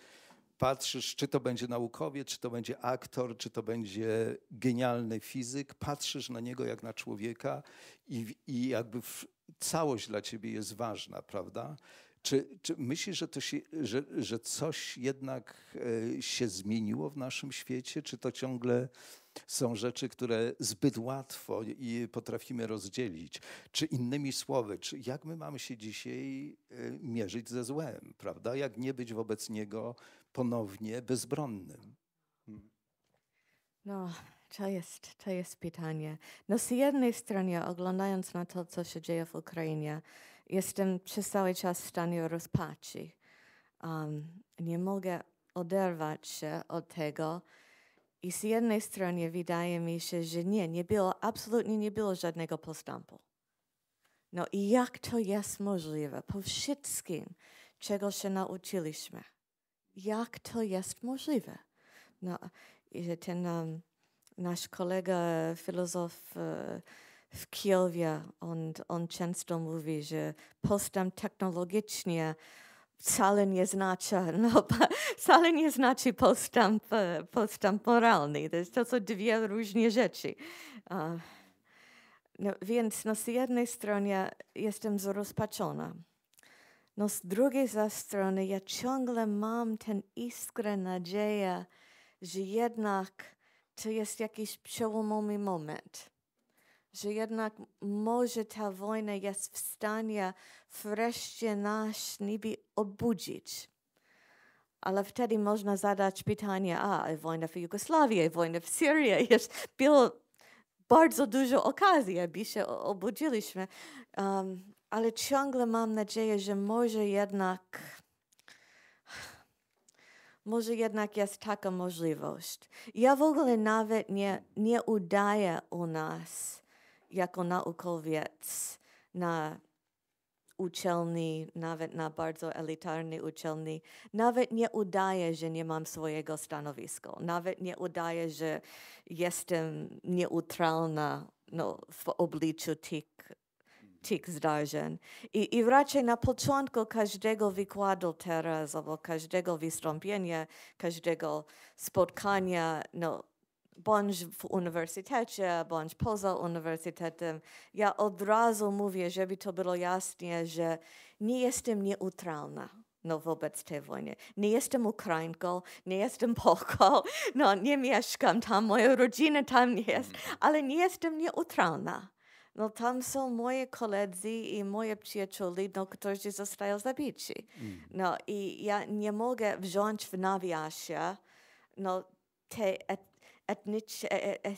[SPEAKER 1] patrzysz, czy to będzie naukowiec, czy to będzie aktor, czy to będzie genialny fizyk, patrzysz na niego jak na człowieka i, i jakby w, całość dla ciebie jest ważna, prawda? Czy, czy myślisz, że, to się, że, że coś jednak e, się zmieniło w naszym świecie? Czy to ciągle są rzeczy, które zbyt łatwo i potrafimy rozdzielić? Czy innymi słowy, czy jak my mamy się dzisiaj e, mierzyć ze złem, prawda? Jak nie być wobec niego ponownie bezbronnym?
[SPEAKER 2] No, to jest, to jest pytanie. No z jednej strony, oglądając na to, co się dzieje w Ukrainie, jestem przez cały czas w stanie rozpaczy. Um, nie mogę oderwać się od tego. I z jednej strony wydaje mi się, że nie, nie było, absolutnie nie było żadnego postępu. No i jak to jest możliwe? Po wszystkim, czego się nauczyliśmy jak to jest możliwe. No, ten um, nasz kolega filozof e, w Kijowie, on, on często mówi, że postęp technologiczny wcale nie znaczy, no, wcale nie znaczy postęp, e, postęp moralny. To, jest, to są dwie różne rzeczy. No, więc no, z jednej strony jestem zrozpaczona. No z drugiej strony ja ciągle mam ten iskrę nadzieję, że jednak to jest jakiś przełomowy moment. Że jednak może ta wojna jest w stanie wreszcie nas niby obudzić. Ale wtedy można zadać pytanie, a wojna w Jugosławii, wojna w Syrii, jest, było bardzo dużo okazji, aby się obudziliśmy. Um, ale ciągle mam nadzieję, że może jednak, może jednak jest taka możliwość. Ja w ogóle nawet nie, nie udaję u nas jako naukowiec na uczelni, nawet na bardzo elitarnej uczelni, nawet nie udaję, że nie mam swojego stanowiska, nawet nie udaję, że jestem neutralna no, w obliczu tych tych zdarzeń. I, I raczej na początku każdego wykładu teraz, albo każdego wystąpienia, każdego spotkania, no, bądź w uniwersytecie, bądź poza uniwersytetem, ja od razu mówię, żeby to było jasne, że nie jestem neutralna no, wobec tej wojny. Nie jestem Ukrainką, nie jestem Polką, no, nie mieszkam tam, moja rodzina tam nie jest, mhm. ale nie jestem neutralna no tam są moi koledzy i moje przyjaciele, no, którzy zostają zabici. Mm. No i ja nie mogę wziąć w nawiasie no, te et, e, e,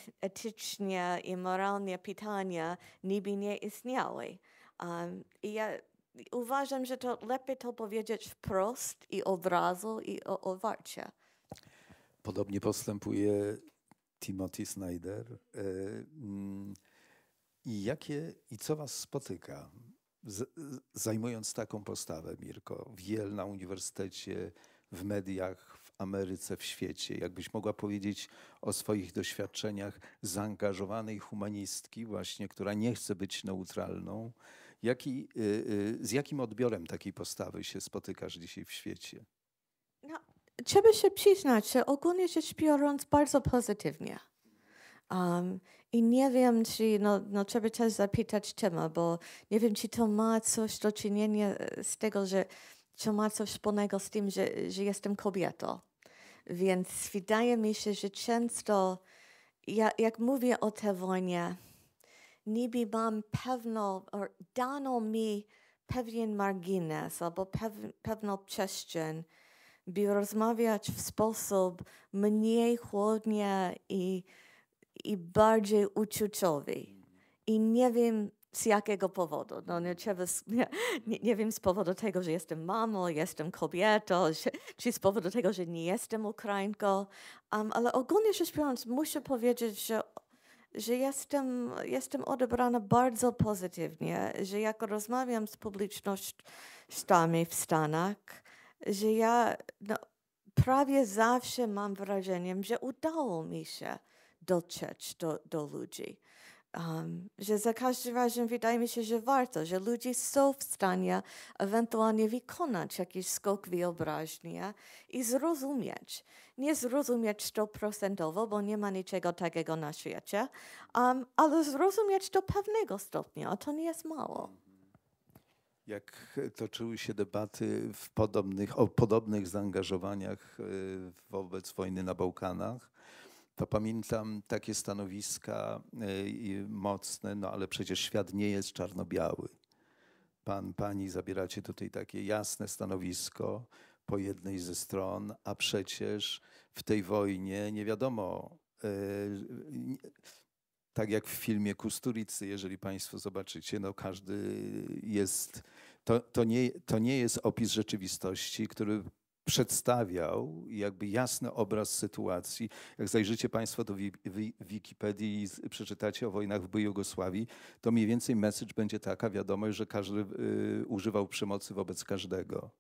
[SPEAKER 2] e, i moralne pytania niby nie istniały. Um, I ja uważam, że to lepiej to powiedzieć wprost i razu i o, owarcie.
[SPEAKER 1] Podobnie postępuje Timothy Snyder. mm i jakie i co was spotyka, z, zajmując taką postawę, Mirko, w Yale, na uniwersytecie, w mediach, w Ameryce, w świecie? Jakbyś mogła powiedzieć o swoich doświadczeniach zaangażowanej humanistki, właśnie, która nie chce być neutralną. Jaki, y, y, z jakim odbiorem takiej postawy się spotykasz dzisiaj w świecie?
[SPEAKER 2] No, trzeba się przyznać, że ogólnie rzecz biorąc bardzo pozytywnie. Um, i nie wiem, czy no, no, trzeba też zapytać czemu, bo nie wiem, czy to ma coś do czynienia e, z tego, że to ma coś wspólnego z tym, że, że jestem kobietą. Więc wydaje mi się, że często, jak, jak mówię o tej wojnie, niby mam pewną, dano mi pewien margines albo pew, pewną przestrzeń, by rozmawiać w sposób mniej chłodnie i i bardziej uczuciowi. I nie wiem z jakiego powodu. No, nie, nie, nie wiem z powodu tego, że jestem mamą, jestem kobietą, czy z powodu tego, że nie jestem Ukrainką. Um, ale ogólnie rzecz biorąc, muszę powiedzieć, że że jestem, jestem odebrana bardzo pozytywnie, że jak rozmawiam z publicznościami w Stanach, że ja no, prawie zawsze mam wrażenie, że udało mi się dotrzeć do, do ludzi. Um, że za każdym razem wydaje mi się, że warto, że ludzie są w stanie ewentualnie wykonać jakiś skok wyobraźnia i zrozumieć. Nie zrozumieć stoprocentowo, bo nie ma niczego takiego na świecie, um, ale zrozumieć do pewnego stopnia, a to nie jest
[SPEAKER 1] mało. Jak toczyły się debaty w podobnych, o podobnych zaangażowaniach y, wobec wojny na Bałkanach, to pamiętam takie stanowiska y, mocne, no ale przecież świat nie jest czarno-biały. Pan, pani zabieracie tutaj takie jasne stanowisko po jednej ze stron, a przecież w tej wojnie nie wiadomo, y, y, tak jak w filmie Kusturicy, jeżeli Państwo zobaczycie, no każdy jest, to, to, nie, to nie jest opis rzeczywistości, który przedstawiał jakby jasny obraz sytuacji. Jak zajrzycie Państwo do Wikipedii i przeczytacie o wojnach w Jugosławii, to mniej więcej message będzie taka wiadomość, że każdy y, używał przemocy wobec każdego,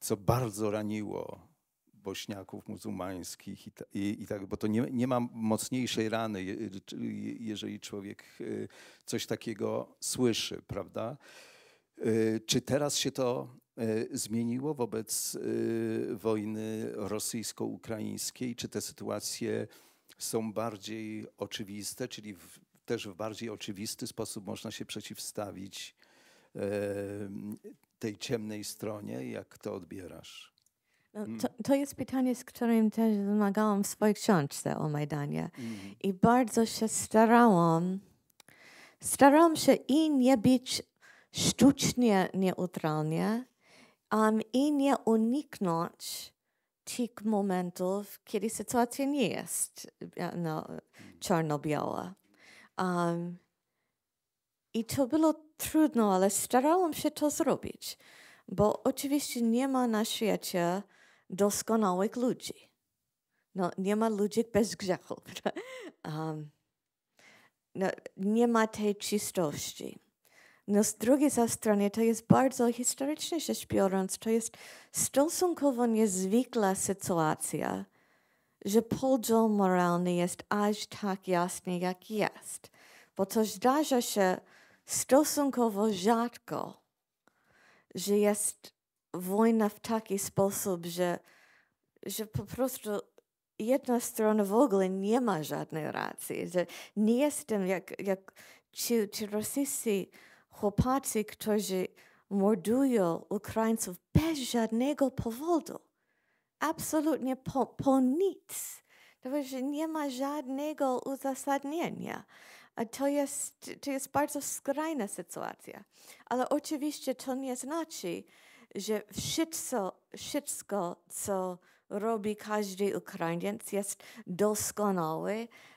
[SPEAKER 1] co bardzo raniło bośniaków muzułmańskich i, i, i tak, bo to nie, nie ma mocniejszej rany, y, jeżeli człowiek y, coś takiego słyszy, prawda? Czy teraz się to E, zmieniło wobec e, wojny rosyjsko-ukraińskiej? Czy te sytuacje są bardziej oczywiste, czyli w, też w bardziej oczywisty sposób można się przeciwstawić e, tej ciemnej stronie? Jak to odbierasz? No, hmm. to,
[SPEAKER 2] to, jest pytanie, z którym też wymagałam w swojej książce o Majdanie. Mm. I bardzo się starałam, starałam się i nie być sztucznie neutralnie, um, i nie uniknąć tych momentów, kiedy sytuacja nie jest e, no, czarno-biała. Um, I to było trudno, ale starałam się to zrobić, bo oczywiście nie ma na świecie doskonałych ludzi. No, nie ma ludzi bez grzechu. Um, no, nie ma tej czystości. No z drugiej strony to jest bardzo historycznie rzecz biorąc, to jest stosunkowo niezwykła sytuacja, że podział moralny jest aż tak jasny, jak jest. Bo to zdarza się stosunkowo rzadko, że jest wojna w taki sposób, że, że po prostu jedna strona w ogóle nie ma żadnej racji, że nie jestem jak, jak ci, ci rosyjscy chłopacy, którzy mordują Ukraińców bez żadnego powodu. Absolutnie po, po nic. Dlatego, nie ma żadnego uzasadnienia. To jest, to jest bardzo skrajna sytuacja. Ale oczywiście to nie znaczy, że wszystko, wszystko co robi każdy Ukrainiec, jest doskonałe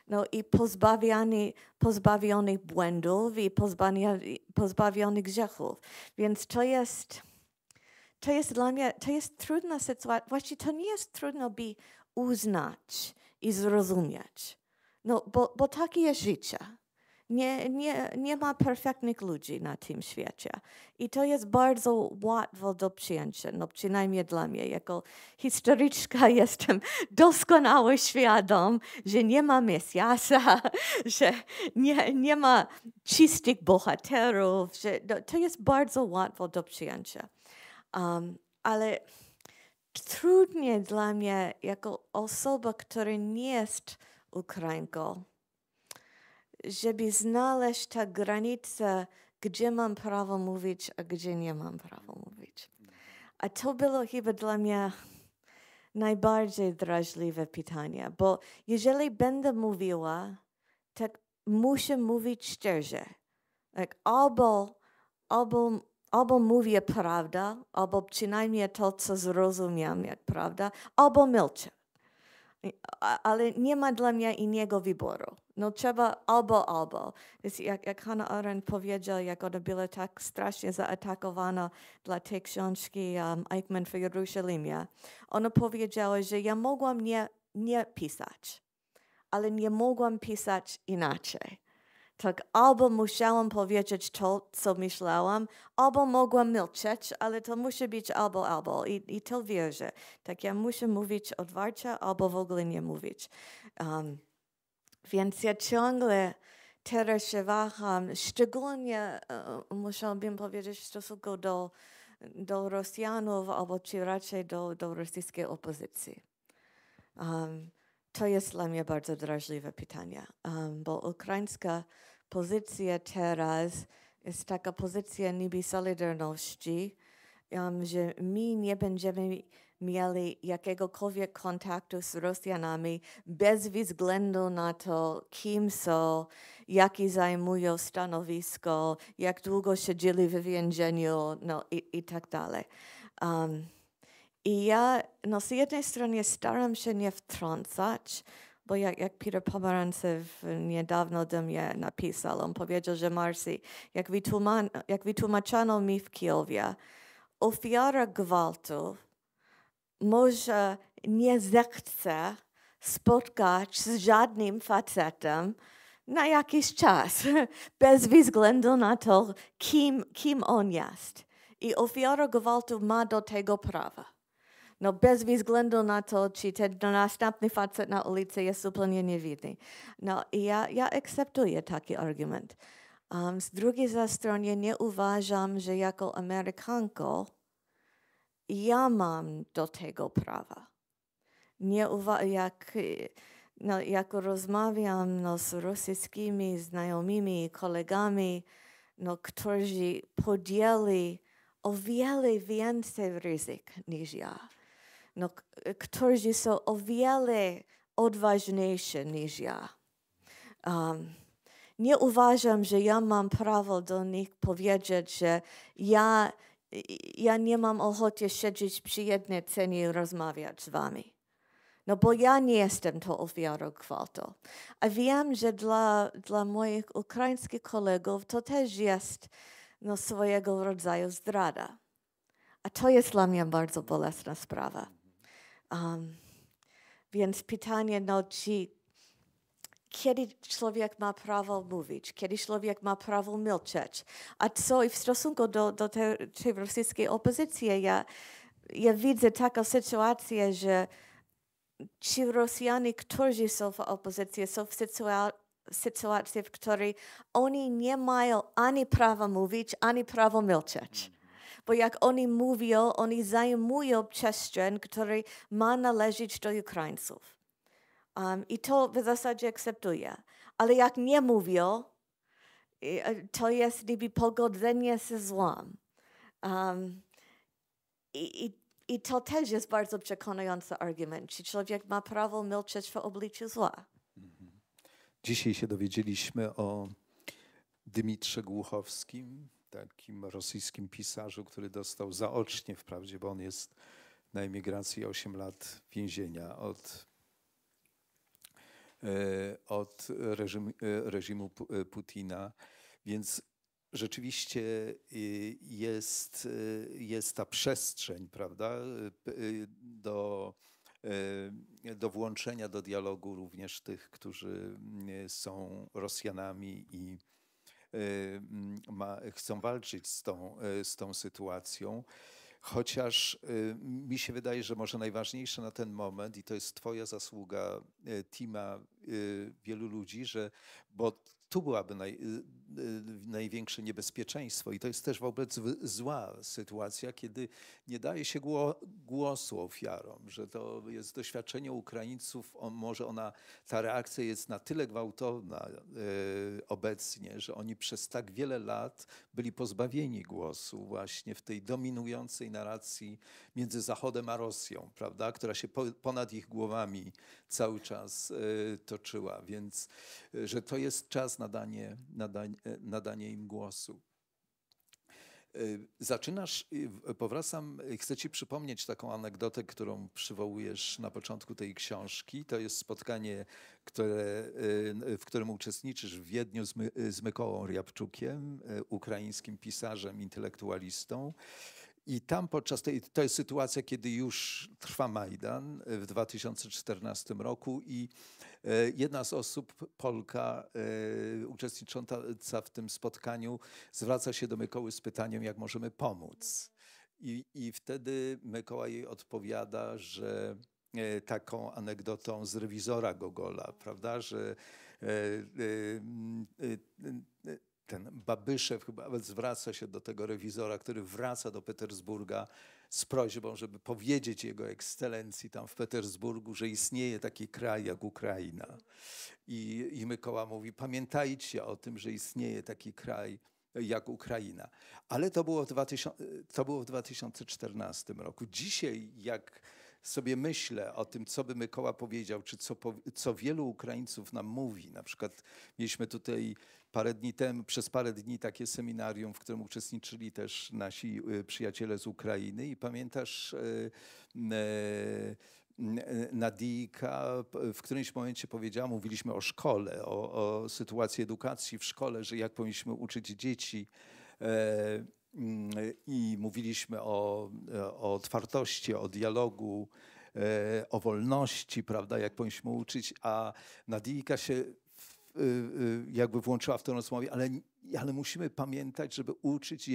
[SPEAKER 2] no i pozbawiani, pozbawiony błędów i pozbawiony, pozbawionych grzechów. Więc to jest, to jest dla mnie, to jest trudna sytuacja. Właściwie to nie jest trudno, by uznać i zrozumieć. No, bo, bo takie jest życie. Nie, nie, nie ma perfektnych ludzi na tym świecie. I to jest bardzo łatwo do przyjęcia, no przynajmniej dla mnie. Jako historyczka jestem doskonały świadom, że nie ma Mesjasza, że nie, nie ma czystych bohaterów. Że no, to jest bardzo łatwo do przyjęcia. Um, ale trudnie dla mnie jako osoba, która nie jest Ukrainką, żeby znaleźć ta granica, gdzie mam prawo mówić, a gdzie nie mam prawo mówić. A to było chyba dla mnie najbardziej drażliwe pytanie, bo jeżeli będę mówiła, tak muszę mówić szczerze. Tak, albo, albo, albo mówię prawdę, albo przynajmniej to, co zrozumiałam jak prawda, albo milczę ale nie ma dla mnie innego wyboru. No trzeba albo, albo. Więc jak, jak Hannah Arendt powiedziała, jak ona była tak strasznie zaatakowana dla tej książki um, Eichmann w Jerusalem, ona powiedziała, że ja mogłam nie, nie pisać, ale nie mogłam pisać inaczej tak albo musiałam powiedzieć to, co myślałam, albo mogłam milczeć, ale to musi być albo, albo i, i to wierzę. Tak ja muszę mówić otwarcie albo w ogóle nie mówić. Um, więc ja ciągle teraz się waham, szczególnie uh, musiałabym powiedzieć w stosunku do, do Rosjanów albo czy raczej do, do rosyjskiej opozycji. Um, to jest dla mnie bardzo drażliwe pytanie, um, bo ukraińska pozycja teraz jest taka pozycja niby solidarności, um, że my nie będziemy mieli jakiegokolwiek kontaktu z Rosjanami bez względu na to, kim są, jaki zajmują stanowisko, jak długo siedzieli w więzieniu no, i, i tak dalej. Um, i ja no, z jednej strony staram się nie wtrącać, bo jak, jak Peter Pomerancew niedawno do mnie napisał, on powiedział, że Marcy, jak, jak wytłumaczano mi w Kijowie, ofiara gwałtu może nie zechce spotkać z żadnym facetem na jakiś czas, bez względu na to, kim, kim on jest. I ofiara gwałtu ma do tego prawa. No bez względu na to, czy ten następny facet na ulicy jest zupełnie niewidny. No i ja, ja akceptuję taki argument. Um, z drugiej strony nie uważam, że jako Amerykanko ja mam do tego prawa. Nie uważam, jak no, jak rozmawiam no, z rosyjskimi znajomymi, kolegami, no, którzy podjęli o wiele więcej ryzyk niż ja no, którzy są o wiele odważniejsi niż ja. Um, nie uważam, że ja mam prawo do nich powiedzieć, że ja, ja nie mam ochoty siedzieć przy jednej cenie i rozmawiać z wami. No bo ja nie jestem to ofiarą kwalto. A wiem, że dla, dla moich ukraińskich kolegów to też jest no, swojego rodzaju zdrada. A to jest dla mnie bardzo bolesna sprawa. Um, więc pytanie, no czy kiedy człowiek ma prawo mówić, kiedy człowiek ma prawo milczeć. A co i w stosunku do, do tej rosyjskiej opozycji, ja, ja widzę taką sytuację, że ci Rosjanie, którzy są w opozycji, są w sytuacji, w której oni nie mają ani prawa mówić, ani prawa milczeć bo jak oni mówią, oni zajmują przestrzeń, która ma należeć do Ukraińców. Um, I to w zasadzie akceptuję. Ale jak nie mówią, e, to jest niby pogodzenie ze złem. Um, i, i, i, to też jest bardzo przekonujący argument. Czy człowiek ma prawo milczeć w obliczu zła? Mhm.
[SPEAKER 1] Dzisiaj się dowiedzieliśmy o Dymitrze Głuchowskim, takim rosyjskim pisarzu, który dostał zaocznie wprawdzie, bo on jest na emigracji 8 lat więzienia od, e, od reżim, e, reżimu e, Putina. Więc rzeczywiście jest, jest ta przestrzeń, prawda, do, do włączenia do dialogu również tych, którzy są Rosjanami i ma, chcą walczyć z tą, z tą sytuacją. Chociaż y, mi się wydaje, że może najważniejsze na ten moment, i to jest Twoja zasługa, y, Tima, y, wielu ludzi, że bo tu byłaby naj, Y, największe niebezpieczeństwo. I to jest też wobec zła sytuacja, kiedy nie daje się głosu ofiarom, że to jest doświadczenie Ukraińców, on, może ona, ta reakcja jest na tyle gwałtowna yy, obecnie, że oni przez tak wiele lat byli pozbawieni głosu właśnie w tej dominującej narracji między Zachodem a Rosją, prawda, która się po, ponad ich głowami cały czas yy, toczyła. Więc, yy, że to jest czas na danie. E, nadanie im głosu. E, zaczynasz, e, powracam, chcę Ci przypomnieć taką anegdotę, którą przywołujesz na początku tej książki. To jest spotkanie, które, w którym uczestniczysz w Wiedniu z, My, z Mykołą Riabczukiem, ukraińskim pisarzem, intelektualistą. I tam podczas tej, to jest sytuacja, kiedy już trwa Majdan e, w 2014 roku i e, jedna z osób, Polka, e, uczestnicząca w tym spotkaniu, zwraca się do Mykoły z pytaniem, jak możemy pomóc. I, i wtedy Mykoła jej odpowiada, że taką anegdotą z rewizora Gogola, prawda, że ten Babyszew chyba zwraca się do tego rewizora, który wraca do Petersburga z prośbą, żeby powiedzieć jego ekscelencji tam w Petersburgu, że istnieje taki kraj jak Ukraina. I, i Mykoła mówi, pamiętajcie o tym, że istnieje taki kraj jak Ukraina. Ale to było, w 2000, to było w 2014 roku. Dzisiaj, jak sobie myślę o tym, co by Mykoła powiedział, czy co, co wielu Ukraińców nam mówi. Na przykład mieliśmy tutaj parę dni temu, przez parę dni takie seminarium, w którym uczestniczyli też nasi y, przyjaciele z Ukrainy i pamiętasz y, e, e, Nadika, w którymś momencie powiedziała, mówiliśmy o szkole, o, o sytuacji edukacji w szkole, że jak powinniśmy uczyć dzieci e, i mówiliśmy o, o otwartości, o dialogu, e, o wolności, prawda, jak powinniśmy uczyć, a Nadijka się jakby włączyła w tę rozmowę, ale ale musimy pamiętać, żeby uczyć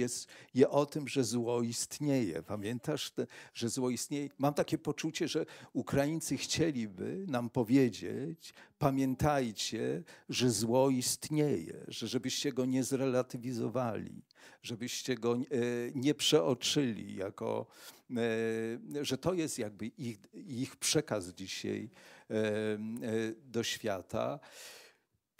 [SPEAKER 1] je o tym, że zło istnieje. Pamiętasz, te, że zło istnieje? Mam takie poczucie, że Ukraińcy chcieliby nam powiedzieć, pamiętajcie, że zło istnieje, że żebyście go nie zrelatywizowali, żebyście go e, nie przeoczyli, jako, e, że to jest jakby ich, ich przekaz dzisiaj e, do świata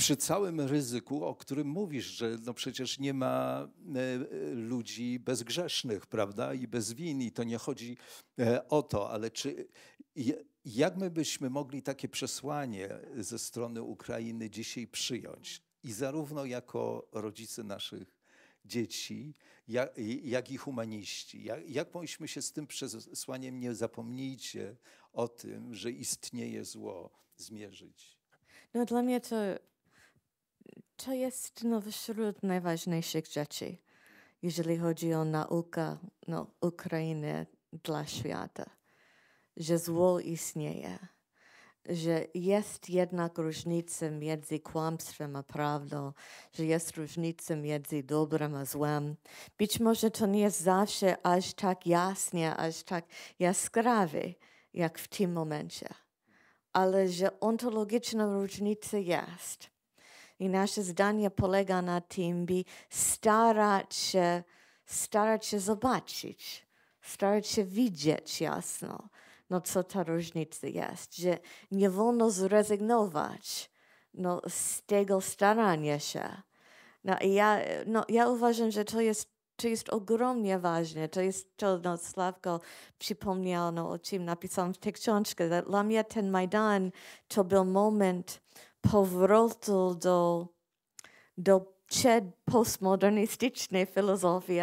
[SPEAKER 1] przy całym ryzyku, o którym mówisz, że no przecież nie ma e, e, ludzi bezgrzesznych, prawda, i bez win, i to nie chodzi e, o to, ale czy jak my byśmy mogli takie przesłanie ze strony Ukrainy dzisiaj przyjąć? I zarówno jako rodzice naszych dzieci, jak, jak i humaniści. Jak, jak powinniśmy się z tym przesłaniem, nie zapomnijcie o tym, że istnieje zło, zmierzyć?
[SPEAKER 2] No, dla mnie to to jest no, wśród najważniejszych rzeczy, jeżeli chodzi o naukę no, Ukrainy dla świata, że zło istnieje, że jest jednak różnica między kłamstwem a prawdą, że jest różnica między dobrem a złem. Być może to nie jest zawsze aż tak jasne, aż tak jaskrawe, jak w tym momencie, ale że ontologiczna różnica jest i nasze zdanie polega na tym, by starać się, starać się zobaczyć, starać się widzieć jasno, no co ta różnica jest, że nie wolno zrezygnować no, z tego starania się. No, ja, no, ja uważam, że to jest to jest ogromnie ważne. To jest to, no, Sławko przypomniał, no, o czym napisałam w tej książce. Dla mnie ten Majdan to był moment, powrotu do, do postmodernistycznej filozofii,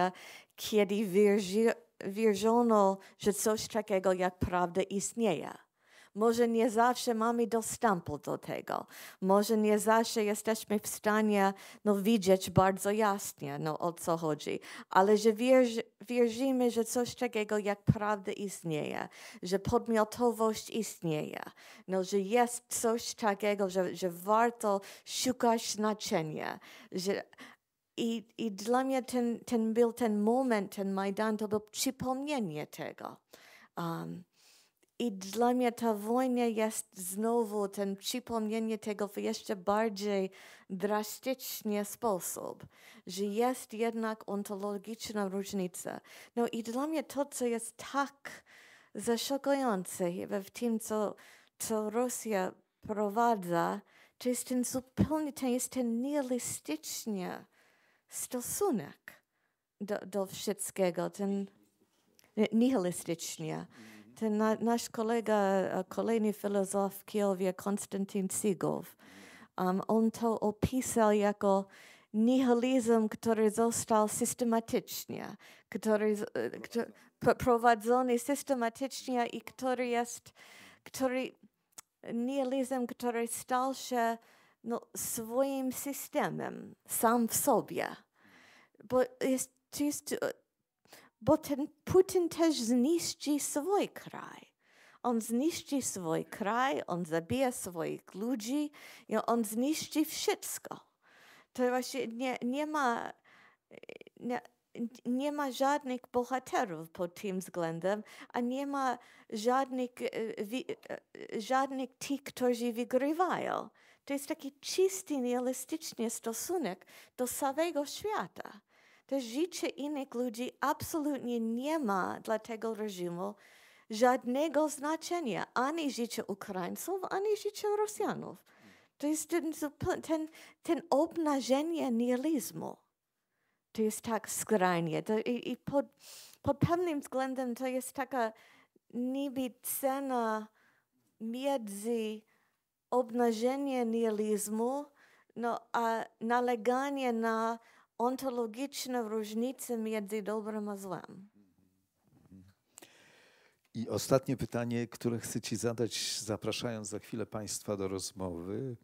[SPEAKER 2] kiedy wierzi, wierzono, że coś takiego jak prawda istnieje. Może nie zawsze mamy dostępu do tego. Może nie zawsze jesteśmy w stanie no, widzieć bardzo jasnie, no, o co chodzi. Ale że wierzy, wierzymy, że coś takiego jak prawda istnieje, że podmiotowość istnieje, no, że jest coś takiego, że, że warto szukać znaczenia, że i, I dla mnie ten, ten był ten moment, ten Majdan, to było przypomnienie tego. Um, i dla mnie ta wojna jest znowu ten przypomnienie tego w jeszcze bardziej drastyczny sposób, że jest jednak ontologiczna różnica. No i dla mnie to, co jest tak zaszokujące w tym, co, co Rosja prowadza, to jest ten zupełnie, to jest ten nihilistyczny stosunek do, do wszystkiego, ten e, nihilistyczny ten na, nasz kolega, e, kolejny filozof w Konstantin Sigow, um, on to opisał jako nihilizm, który został systematycznie, który, e, który prowadzony systematycznie i który jest, który, nihilizm, który stał się no, swoim systemem, sam w sobie. Bo jest, jest e, bo ten Putin też zniszczy swój kraj. On zniszczy swój kraj, on zabija swoich ludzi, on zniszczy wszystko. To właśnie nie, nie ma. Nie, nie ma żadnych bohaterów pod tym względem, a nie ma żadnych, e, e, żadnych tych, którzy wygrywają. To jest taki czysty, nihilistyczny stosunek do całego świata to życie innych ludzi absolutnie nie ma dla tego reżimu żadnego znaczenia, ani życie Ukraińców, ani życie Rosjanów. To jest ten, ten, ten obnażenie nihilizmu. To jest tak skrajnie. To, i, i pod, pod pewnym względem to jest taka niby cena między obnażenie nihilizmu no, a naleganie na ontologiczne różnice między dobrem a złem.
[SPEAKER 1] I ostatnie pytanie, które chcę Ci zadać, zapraszając za chwilę Państwa do rozmowy.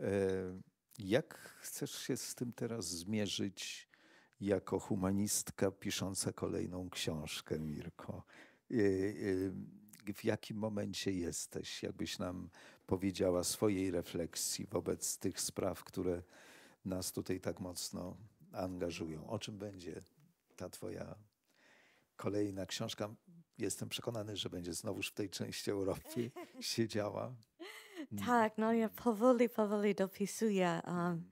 [SPEAKER 1] E, jak chcesz się z tym teraz zmierzyć jako humanistka pisząca kolejną książkę, Mirko? E, e, w jakim momencie jesteś? Jakbyś nam powiedziała swojej refleksji wobec tych spraw, które nas tutaj tak mocno angażują. O czym będzie ta twoja kolejna książka? Jestem przekonany, że będzie znowuż w tej części Europy siedziała.
[SPEAKER 2] Mm. Tak, no ja powoli, powoli dopisuję um,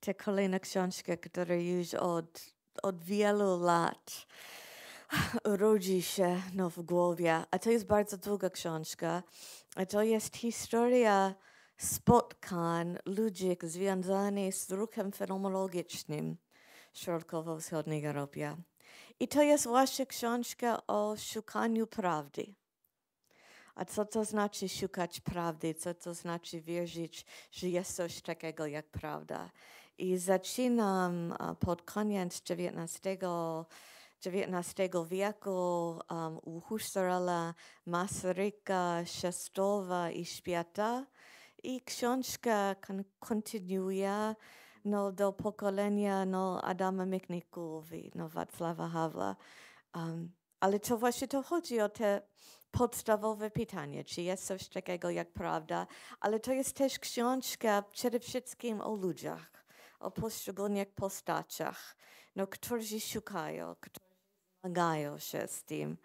[SPEAKER 2] tę kolejną książkę, która już od, od wielu lat rodzi się no, w głowie. A to jest bardzo długa książka. A to jest historia spotkań ludzi związanych z ruchem fenomenologicznym. Środkowo-Wschodniej Europie. I to jest właśnie książka o szukaniu prawdy. A co to znaczy szukać prawdy? Co to znaczy wierzyć, że jest coś takiego jak prawda? I zaczynam pod koniec XIX, XIX wieku um, u Husserla, Masaryka, Szestowa i Świata. I książka kontynuuje no, do pokolenia no, Adama Miknikułowi, no, Wacława Havla. Um, ale to właśnie to chodzi o te podstawowe pytanie, czy jest coś takiego jak prawda, ale to jest też książka przede wszystkim o ludziach, o poszczególnych postaciach, no, którzy szukają, którzy zmagają się z tym,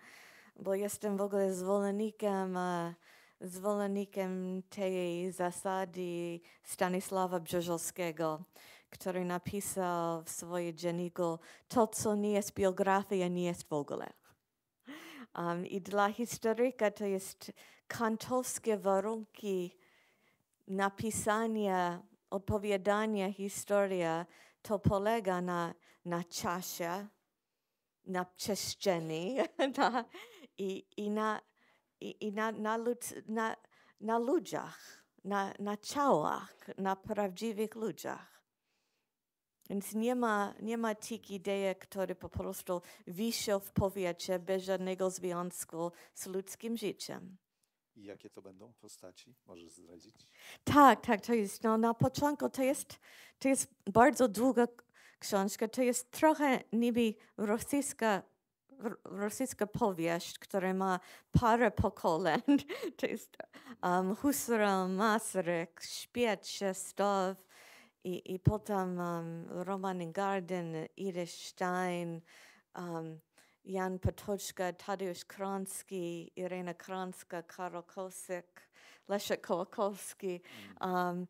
[SPEAKER 2] bo jestem w ogóle zwolennikiem uh, zwolennikiem tej zasady Stanisława Brzeżowskiego, który napisał w swojej dzienniku to, co nie jest biografia, nie jest w ogóle. Um, I dla historyka to jest kantowskie warunki napisania, opowiadania historia, to polega na, na czasie, na przestrzeni na, i, i na i, i na, na, lud, na, na ludziach, na, na ciałach, na prawdziwych ludziach. Więc nie ma, nie ma tych idei, które po prostu wisią w powiecie bez żadnego związku z ludzkim życiem.
[SPEAKER 1] I jakie to będą postaci? Możesz zdradzić?
[SPEAKER 2] Tak, tak, to jest. No, na początku to jest, to jest bardzo długa książka. To jest trochę niby rosyjska rosyjska powieść, która ma parę pokoleń. To jest um, Husserl, Masaryk, Śpiet, Szestow i, i potem um, Roman Garden, Iris Stein, um, Jan Potoczka, Tadeusz Kronski, Irena Kronska, Karol Kosik, Leszek Kołakowski, um,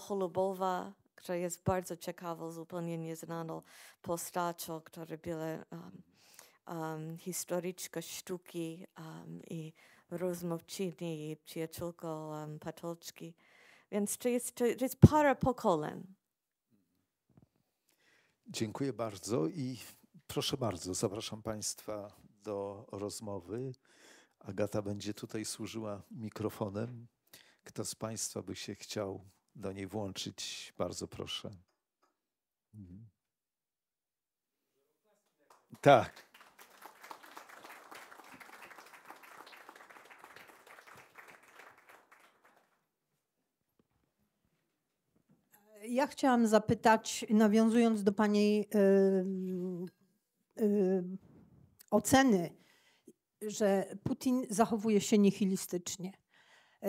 [SPEAKER 2] Holubowa, która jest bardzo ciekawa, zupełnie nieznaną postacią, która była um, um, historyczka sztuki um, i rozmówczyni i przyjaciółka um, Patolczki. Więc to jest, to jest para pokoleń.
[SPEAKER 1] Dziękuję bardzo i proszę bardzo, zapraszam Państwa do rozmowy. Agata będzie tutaj służyła mikrofonem. Kto z Państwa by się chciał do niej włączyć, bardzo proszę. Mhm. Tak.
[SPEAKER 3] Ja chciałam zapytać, nawiązując do Pani yy, yy, oceny, że Putin zachowuje się nihilistycznie.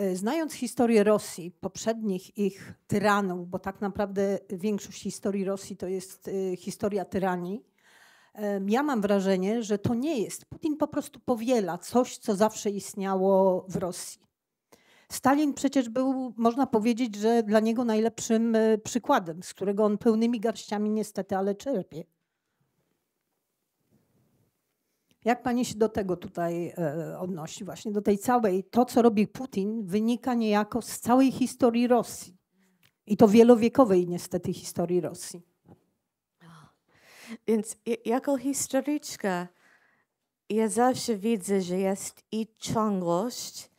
[SPEAKER 3] Y, znając historię Rosji, poprzednich ich tyranów, bo tak naprawdę większość historii Rosji to jest y, historia tyranii, y, ja mam wrażenie, że to nie jest. Putin po prostu powiela coś, co zawsze istniało w Rosji. Stalin przecież był, można powiedzieć, że dla niego najlepszym e, przykładem, z którego on pełnymi garściami niestety, ale czerpie. Jak pani się do tego tutaj e, odnosi, właśnie do tej całej, to co robi Putin wynika niejako z całej historii Rosji i to wielowiekowej niestety historii Rosji. Więc
[SPEAKER 2] jako historyczka ja zawsze widzę, że jest i ciągłość,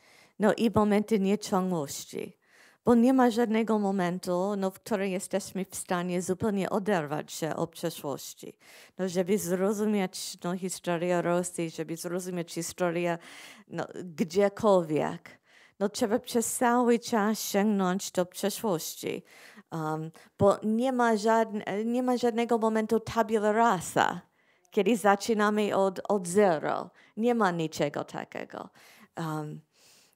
[SPEAKER 2] no i momenty nieciągłości, bo nie ma żadnego momentu, no, w którym jesteśmy w stanie zupełnie oderwać się od przeszłości. No, żeby zrozumieć no, historię Rosji, żeby zrozumieć historię no, gdziekolwiek, no, trzeba przez cały czas sięgnąć do przeszłości. Um, bo nie ma, żadne, nie ma żadnego momentu tabula rasa, kiedy zaczynamy od, od zero. Nie ma niczego takiego. Um,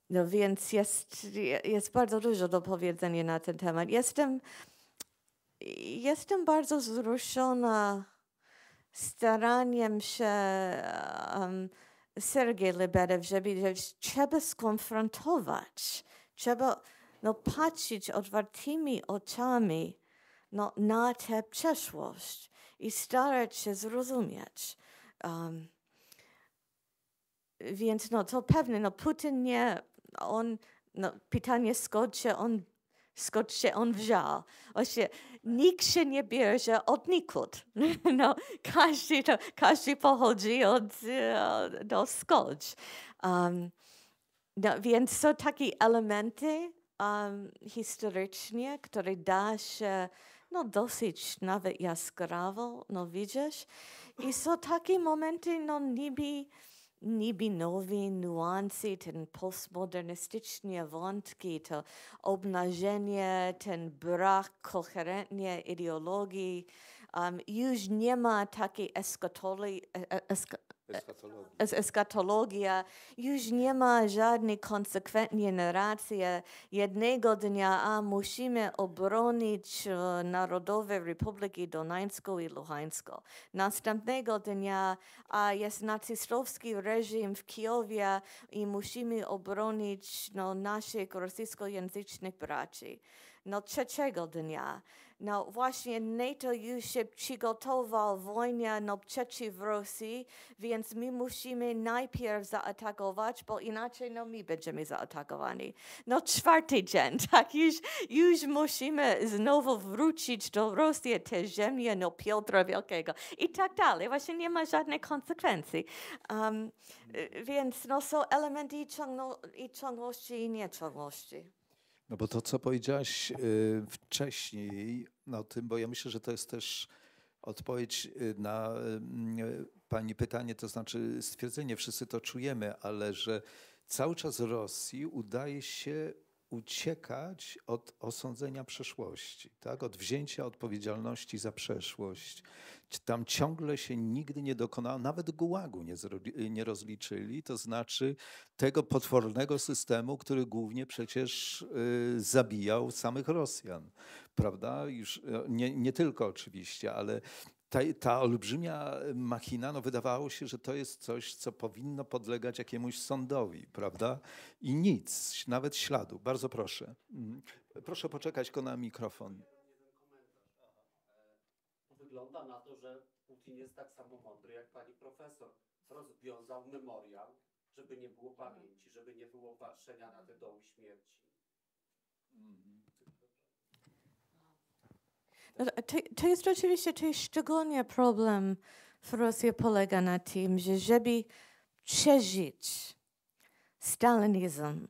[SPEAKER 2] no więc jest, jest bardzo dużo do powiedzenia na ten temat. Jestem, jestem bardzo wzruszona staraniem się um, Sergiej Lebedew, żeby trzeba skonfrontować, trzeba no, patrzeć otwartymi oczami no, na tę przeszłość i starać się zrozumieć. Um, więc no, to pewne, no, Putin nie on, no, pytanie skąd się on, skąd się on wziął. Właśnie nikt się nie bierze od nikąd. No, każdy, no, każdy pochodzi od, e, no, skąd. Um, no, więc są takie elementy um, historycznie, które da się no, dosyć nawet jaskrawo no, widzieć. I są takie momenty, no niby niby nowe nuanse ten postmodernistyczny wątki, to obnażenie, ten brak koherentnej ideologii. Um, już nie ma takiej eskatologii, e, e, eskatologia, już nie ma żadnej konsekwentnej narracji. Jednego dnia a musimy obronić e, Narodowe Republiki Donańsko i Luhańską. Następnego dnia a jest nazistowski reżim w Kijowie i musimy obronić no, naszych rosyjskojęzycznych braci. No trzeciego dnia no właśnie NATO już się przygotował wojnę no przeciw Rosji, więc my musimy najpierw zaatakować, bo inaczej no my będziemy zaatakowani. No czwarty dzień, tak, już, już musimy znowu wrócić do Rosji, te ziemie, no Piotra Wielkiego i tak dalej. Właśnie nie ma żadnej konsekwencji. Um, y, więc no są elementy i, ciągno, i ciągłości i nieciągłości.
[SPEAKER 1] No bo to, co powiedziałaś y, wcześniej o tym, bo ja myślę, że to jest też odpowiedź y, na y, pani pytanie, to znaczy stwierdzenie, wszyscy to czujemy, ale że cały czas Rosji udaje się uciekać od osądzenia przeszłości, tak? od wzięcia odpowiedzialności za przeszłość. Tam ciągle się nigdy nie dokonało, nawet gułagu nie, nie rozliczyli, to znaczy tego potwornego systemu, który głównie przecież y, zabijał samych Rosjan. Prawda? Już y, nie, nie tylko oczywiście, ale ta, ta olbrzymia machina, no wydawało się, że to jest coś, co powinno podlegać jakiemuś sądowi, prawda? I nic, nawet śladu. Bardzo proszę. Mm. Proszę poczekać go na
[SPEAKER 4] mikrofon. Wygląda na to, że Putin jest tak samo mądry jak pani profesor. Rozwiązał memoriał, żeby nie było pamięci, żeby nie było patrzenia na te doły śmierci. Mhm.
[SPEAKER 2] To, znaczy, to jest oczywiście, to jest szczególnie problem w Rosji polega na tym, że żeby przeżyć stalinizm,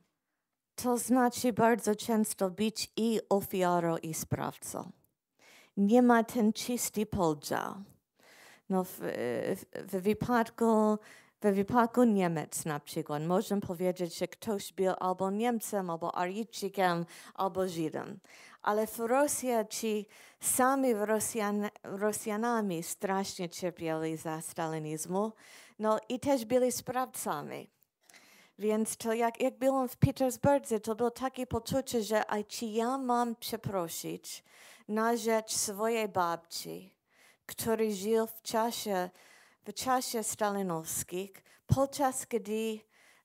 [SPEAKER 2] to znaczy bardzo często być i ofiarą, i sprawcą. Nie ma ten czysty podział. No w, w, w, wypadku, w wypadku Niemiec na przykład można powiedzieć, że ktoś był albo Niemcem, albo Aryjczykiem, albo Żydem ale w Rosji ci sami Rosjan, Rosjanami strasznie cierpieli za stalinizmu, no i też byli sprawcami. Więc to jak, jak byłem w Petersburgu, to było takie poczucie, że a czy ja mam przeprosić na rzecz swojej babci, który żył w czasie, w czasie stalinowskich, podczas gdy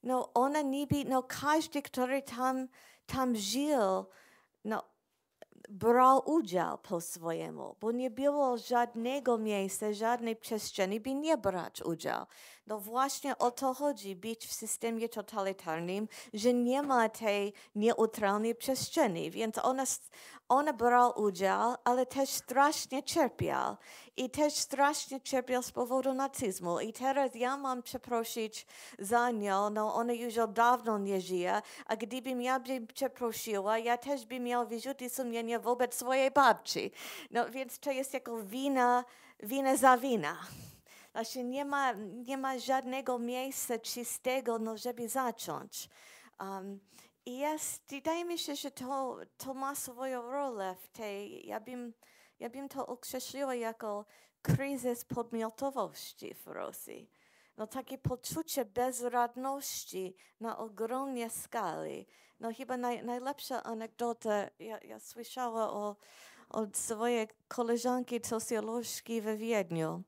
[SPEAKER 2] no, ona niby, no każdy, który tam, tam żył, no, bral udział po swojemu, bo nie było żadnego miejsca, żadnej przestrzeni, by nie brać udział. No właśnie o to chodzi, być w systemie totalitarnym, że nie ma tej neutralnej przestrzeni, więc ona, ona brała udział, ale też strasznie cierpiał i też strasznie cierpiał z powodu nazizmu. I teraz ja mam przeprosić za nią, no ona już od dawno nie żyje, a gdybym ja bym przeprosiła, ja też bym miał wyrzuty sumienia wobec swojej babci. No więc to jest jako wina, wina za wina. Znaczy nie ma, nie ma żadnego miejsca czystego, no, żeby zacząć. Um, i jest, wydaje mi się, że to, to ma swoją rolę w tej, ja bym, ja bym to określiła jako kryzys podmiotowości w Rosji. No takie poczucie bezradności na ogromnej skali. No chyba naj, najlepsza anegdota, ja, ja słyszała o, od swojej koleżanki socjolożki we Wiedniu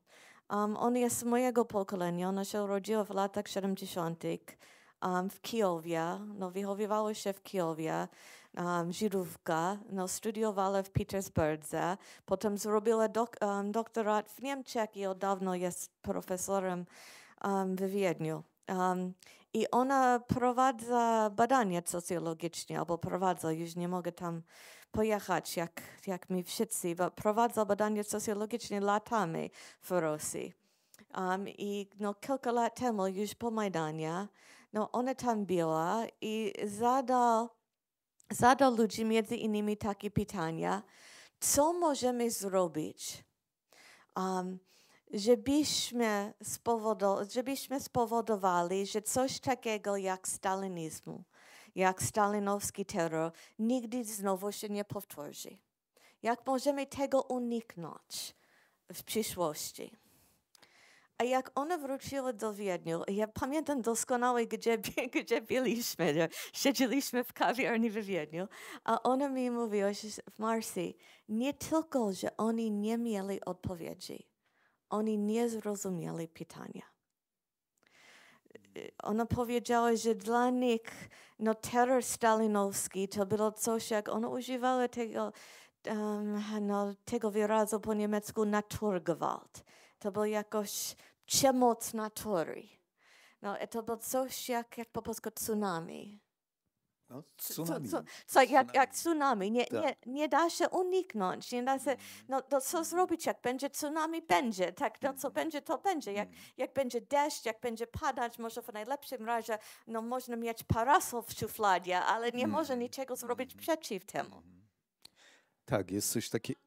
[SPEAKER 2] Um, on jest z mojego pokolenia, ona się urodziła w latach 70. Um, w Kijowie, no, wychowywała się w Kijowie, um, Żydówka, no, studiowała w Petersburgze, potem zrobiła dok, um, doktorat w Niemczech i od dawna jest profesorem um, w Wiedniu. Um, I ona prowadza badania socjologiczne, albo prowadza, już nie mogę tam pojechać, jak, jak mi wszyscy, prowadza badania socjologiczne latami w Rosji. Um, I no, kilka lat temu, już po Majdanie, no, ona tam była i zadał, zadał ludzi między innymi takie pytania, co możemy zrobić, um, żebyśmy, żebyśmy spowodowali, że coś takiego jak stalinizmu, jak stalinowski terror, nigdy znowu się nie powtórzy. Jak możemy tego uniknąć w przyszłości? A jak ona wróciła do Wiedniu, ja pamiętam doskonale, gdzie, gdzie byliśmy. Siedzieliśmy w kawiarni w Wiedniu, a ona mi mówiła, że w Marsi, nie tylko, że oni nie mieli odpowiedzi, oni nie zrozumieli pytania. Ona powiedziała, że dla nich no, terror stalinowski to było coś, jak ona używała tego, um, no, tego wyrazu po niemiecku naturgewalt. To był jakoś przemoc natury. No, to było coś jak, jak po polsku tsunami. No, tsunami. Co, co, co jak, tsunami. jak tsunami. Nie, tak. nie, nie da się uniknąć. Nie da się, mm. no to co mm. zrobić, jak będzie tsunami, będzie. Tak, no co mm. będzie, to będzie. Jak, jak będzie deszcz, jak będzie padać, może w najlepszym razie, no można mieć parasol w szufladzie, ale nie hmm. może niczego zrobić przeciw temu. Mhm.
[SPEAKER 1] Tak, jest coś takiego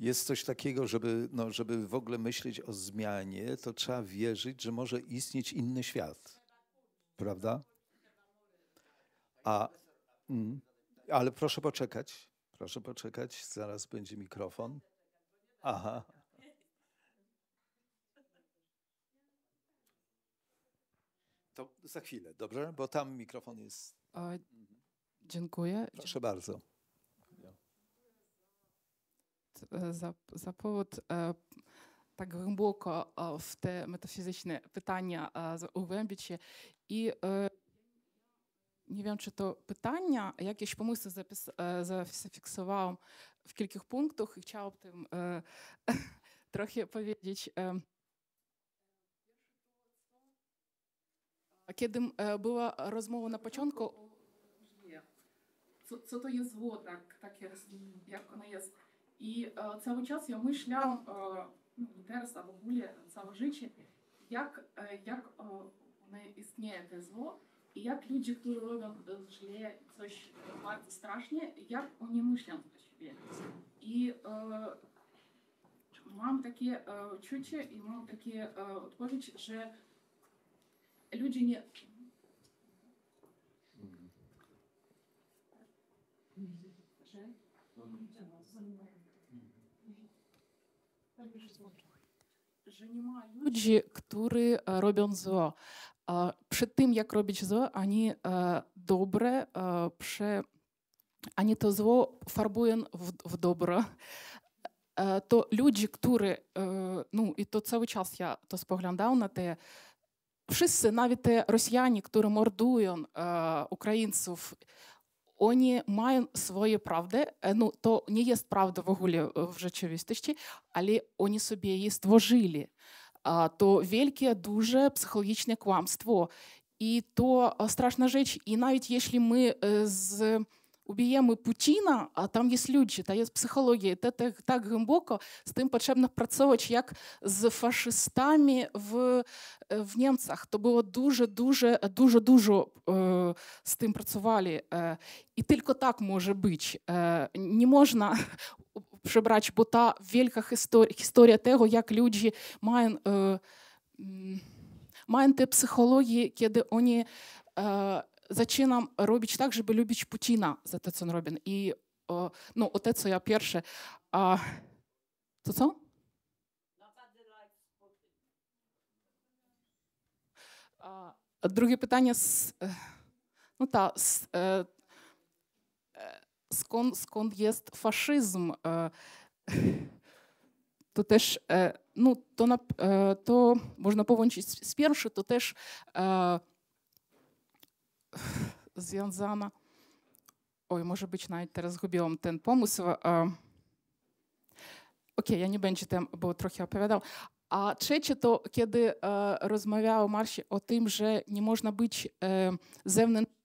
[SPEAKER 1] jest coś takiego, żeby, no, żeby w ogóle myśleć o zmianie, to trzeba wierzyć, że może istnieć inny świat. Prawda? A, mm, ale proszę poczekać. Proszę poczekać, zaraz będzie mikrofon. Aha. To za chwilę, dobrze? Bo tam mikrofon jest.
[SPEAKER 5] dziękuję.
[SPEAKER 1] Proszę bardzo.
[SPEAKER 5] за за повод так глибоко в те метафізичне питання у Вембічі. І не wiem, czy to pytania, jakieś pomysły zapis, zafiksowałam w kilku punktach i chciałabym e, trochę powiedzieć. E, kiedy była rozmowa na początku... Co, co to jest woda, tak jest, jak ona jest? І це учасник, мій шлях зараз або були цього життя, як, як не існує те зло, і як люди, хто роблять зле, щось страшне, як вони мислять про себе. І мам таке чуття і мам таке відповідь, що люди не Że? Mm. занимают люди, которые э, роблять зло. Перед тим, як робить зло, они э, добре, э, они то зло фарбуют в добро. То люди, которые, ну, і то цілий час я то споглядав на те, Wszyscy, навіть te Rosjanie, мордують українців oni mają swoje prawdy, no to nie jest prawda w ogóle w rzeczywistości, ale oni sobie je stworzyli. To wielkie, duże psychologiczne kłamstwo i to straszna rzecz. I nawet jeśli my z уб'ємо Путіна, а там є люди, та є психологія. Це так, так глибоко, з тим потрібно працювати, як з фашистами в е, в Німцях. То було дуже, дуже, дуже, дуже е, з тим працювали. Е, і тільки так може бути. Е, не можна прибрати, бо та велика історія, історія того, як люди мають. Е, мають те психології, коли вони е, zaczynam robić tak, żeby lubić Putina za to, co on robi. I o, no, te, co ja pierwsze. A, co? drugie pytanie. Z, e, no ta, z, e, e, skąd, skąd jest faszyzm? E, to też, e, no, to, na, e, to można połączyć z, z to też związana. Oj, może być nawet teraz zgubiłam ten pomysł. OK, ja nie będę tam, bo trochę opowiadał. A trzecie to, kiedy e, rozmawiał Marsi o tym, że nie można być e, zewnętrznym,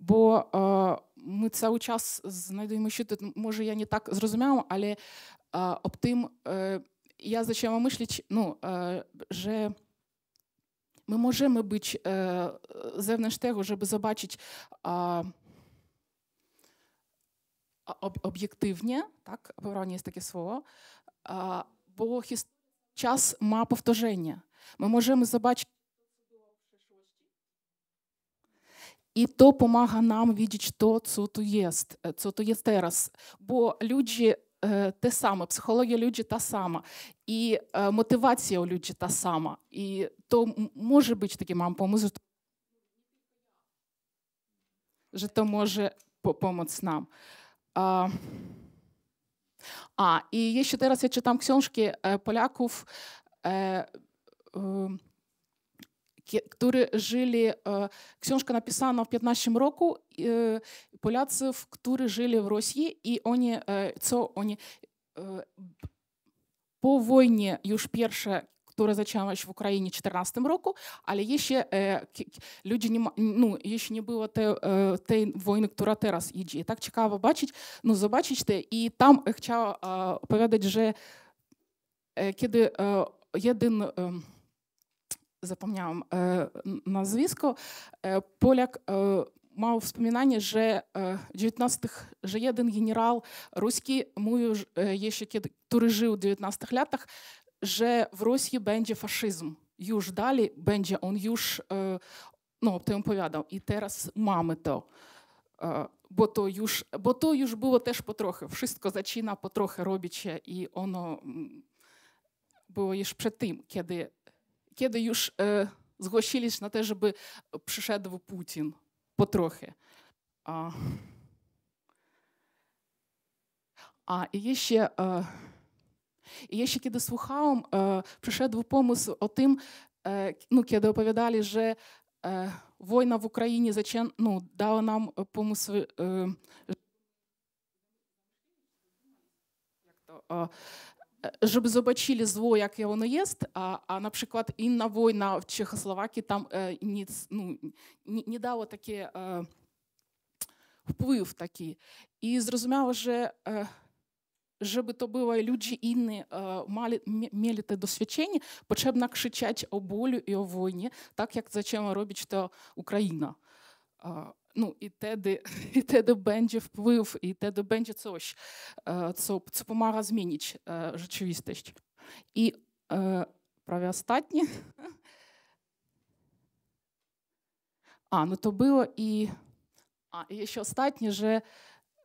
[SPEAKER 5] bo e, my cały czas znajdujemy się, może ja nie tak zrozumiałam, ale e, o tym e, ja zaczęłam myśleć, no, że my możemy być e, zewnątrz tego, żeby zobaczyć a, ob, obiektywnie, tak, pewnie jest takie słowo, a, bo his, czas ma powtórzenie. My możemy zobaczyć I to pomaga nam widzieć to, co tu jest, co tu jest teraz. Bo ludzie Е, те саме, психологія люджі та сама, і е, мотивація у людей та сама. І то може бути таким поможуть, що то може помочь нам. А, а, и ще раз я читам ксёнжки э, е, поляков э, э, które żyli, książka napisana w 15 roku, polacy, którzy żyli w Rosji i oni, co oni po wojnie już pierwsze która zaczęła się w Ukrainie w 2014 roku, ale jeszcze ludzie nie, no, jeszcze nie było te, tej wojny, która teraz idzie. I tak ciekawe zobaczyć, no zobaczyć I tam chciałem e, opowiadać, że kiedy e, jeden... zapomniałam nazwisko, Polak мав wspominanie, że XIX, że jeden generał ruski mówił jeszcze, kiedy, który żył w XIX latach, że w Rosji będzie faszyzm. Już dalej będzie, on już no, o tym opowiadał. I teraz mamy to. Bo to, już, bo to już było też po trochę. Wszystko zaczyna po trochę robić się i ono było już przed tym, kiedy kiedy już zgłosili się na to, żeby przyszedł Putin. Potrochy. A, a i jeszcze, i jeszcze kiedy słuchałem, przyszedł pomysł o tym, ну, kiedy opowiadali, że e, wojna w Ukrainie zaczę... no, dała nam pomysł, e, jak to, e, żeby zobaczyli zło, jakie ono jest, a, a na przykład inna wojna w Czechosłowacji tam e, nic, no, nie, nie dało takie e, wpływ taki. I zrozumiała, że e, żeby to było ludzie inni mali, mieli te doświadczenie, potrzebna krzyczeć o bólu i o wojnie, tak jak zaczęła robić to Ukraina. Ну, і теді, і теді бенджі вплив, і теді бенджі coś, co, co pomaga zmienić rzeczywistość. I e, prawie ostatnie. А, ну то було і. А, і ще останнє же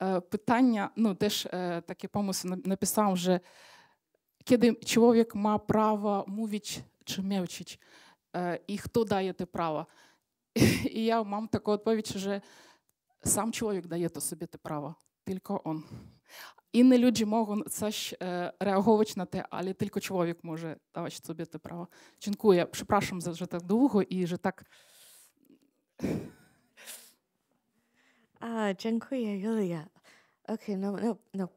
[SPEAKER 5] е, питання, ну теж е, таке помисл написав вже, коли чоловік має право мовити чи мовчить, е, і хто дає те право. І я мам таку відповідь, що сам чоловік дає то собі те право, тільки он. Інні люди можуть це ж э, реагувати на те, але тільки чоловік може давати собі те право. Дякую, припрашую за вже так довго і вже так. А, dziękuję, Julia. Okej, okay, no, no, no,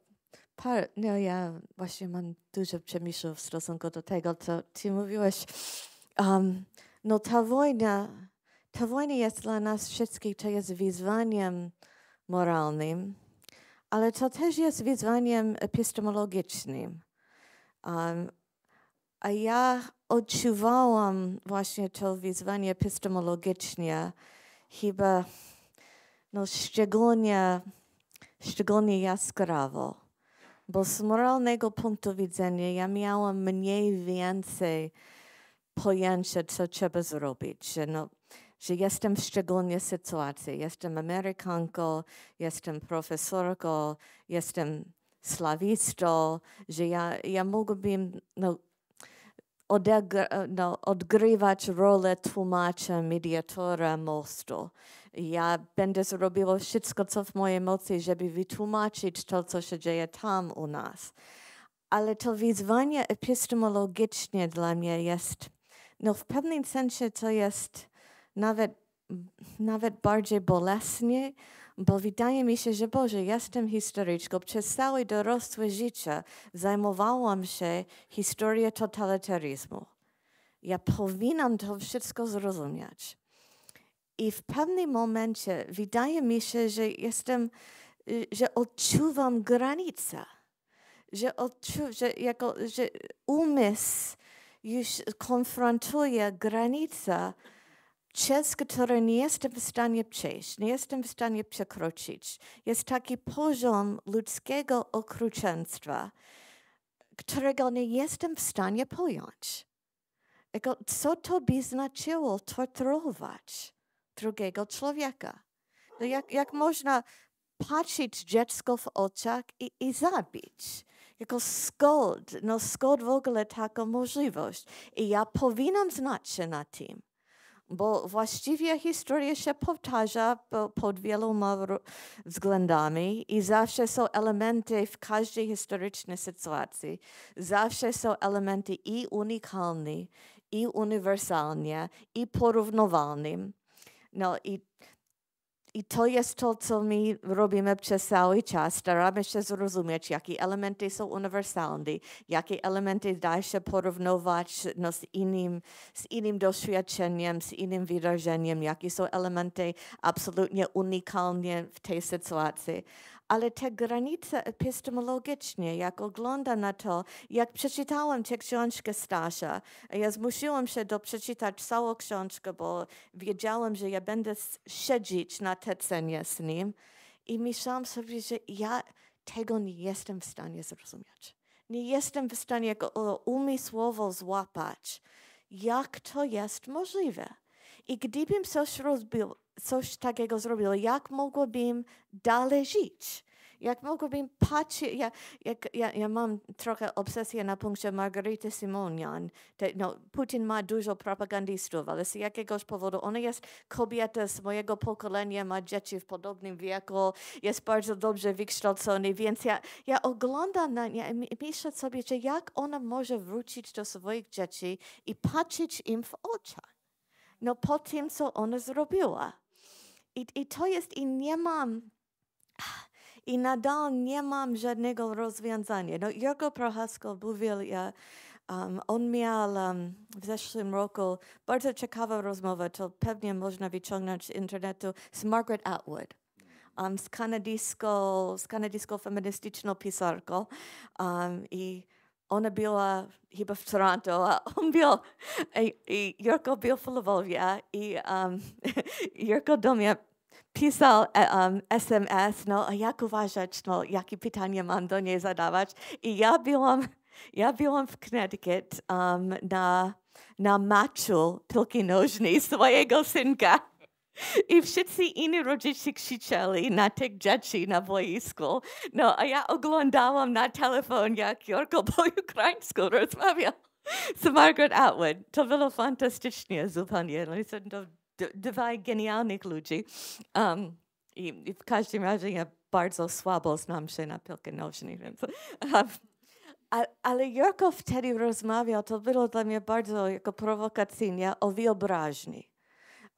[SPEAKER 2] par, no ja właśnie mam dużo przemyślów w stosunku do tego, co ty mówiłeś. Um, no to wojna jest dla nas wszystkich, to jest wyzwaniem moralnym, ale to też jest wyzwaniem epistemologicznym. Um, a ja odczuwałam właśnie to wyzwanie epistemologiczne chyba no, szczególnie, szczególnie jaskrawo. Bo z moralnego punktu widzenia ja miałam mniej więcej pojęcia, co trzeba zrobić. No, że jestem w szczególnej sytuacji. Jestem Amerykanką, jestem profesorką, jestem sławistą, że ja, ja no, odegr- no, odgrywać rolę tłumacza, mediatora mostu. Ja będę zrobiła wszystko, co w mojej mocy, żeby wytłumaczyć to, co się dzieje tam u nas. Ale to wyzwanie epistemologiczne dla mnie jest, no w pewnym sensie to jest nawet, nawet bardziej bolesnie, bo wydaje mi się, że Boże, jestem historyczką. Przez całe dorosłe życie zajmowałam się historią totalitaryzmu. Ja powinnam to wszystko zrozumieć. I w pewnym momencie wydaje mi się, że jestem, że odczuwam granicę, że, odczu, że, jako, że umysł już konfrontuje granicę przez który nie jestem w stanie przejść, nie jestem w stanie przekroczyć. Jest taki poziom ludzkiego okrucieństwa, którego nie jestem w stanie pojąć. Co to by znaczyło torturować drugiego człowieka? No jak, jak można patrzeć dziecko w oczach i, i zabić? jako skąd, no skąd w ogóle taka możliwość. I ja powinnam znać się na tym bo właściwie historia się powtarza pod wieloma względami i zawsze są elementy w każdej historycznej sytuacji. Zawsze są elementy i unikalne, i uniwersalne, i porównywalne. No i I to je to, co my robíme přes celý čas. Staráme se zrozumieć, jaké elementy jsou uniwersalne, jaké elementy dá se porovnovat no, s innym, s innym dosvědčením, s innym wydarzeniem, jaké jsou elementy absolutně unikálně v té situaci. ale te granice epistemologiczne, jak ogląda na to, jak przeczytałam tę książkę Stasza, ja zmusiłam się do przeczytać całą książkę, bo wiedziałam, że ja będę siedzieć na te cenie z nim i myślałam sobie, że ja tego nie jestem w stanie zrozumieć. Nie jestem w stanie go umysłowo złapać. Jak to jest możliwe? I gdybym coś rozbił, coś takiego zrobiło. Jak mogłabym dalej żyć? Jak mogłabym patrzeć, ja, jak, ja, ja mam trochę obsesję na punkcie Margarity Simonian. Te, no, Putin ma dużo propagandistów, ale z jakiegoś powodu ona jest kobieta z mojego pokolenia, ma dzieci w podobnym wieku, jest bardzo dobrze wykształcony, więc ja, ja oglądam na nią i myślę sobie, że jak ona może wrócić do swoich dzieci i patrzeć im w oczy. No po tym, co ona zrobiła. I, I to jest, i nie mam, i nadal nie mam żadnego rozwiązania. No, Jurko prohasko mówił, ja, um, on miał um, w zeszłym roku bardzo ciekawą rozmowę, to pewnie można wyciągnąć z internetu, z Margaret Atwood. Um, z, kanadyjską, z kanadyjską feministyczną pisarką um, i ona była chyba w Toronto, a on był, i, i Jurko był w Lwowie i um, Jurko do mnie pisał um, e, SMS, no jak uważać, no, jakie pytania mam do niej zadawać. I ja byłam, ja byłam w Connecticut um, na, na maczu piłki nożnej swojego synka. I wszyscy inni rodzice krzyczeli na tych dzieci na boisku. No, a ja oglądałam na telefon, jak Jorko po ukraińsku rozmawiał z Margaret Atwood. To było fantastycznie zupełnie. No, jestem do dwaj genialnych ludzi. Um, i, i, w każdym razie ja bardzo słabo znam się na piłkę nożnej, więc... Um, a, ale Jurko wtedy rozmawiał, to było dla mnie bardzo jako prowokacyjnie, o wyobraźni.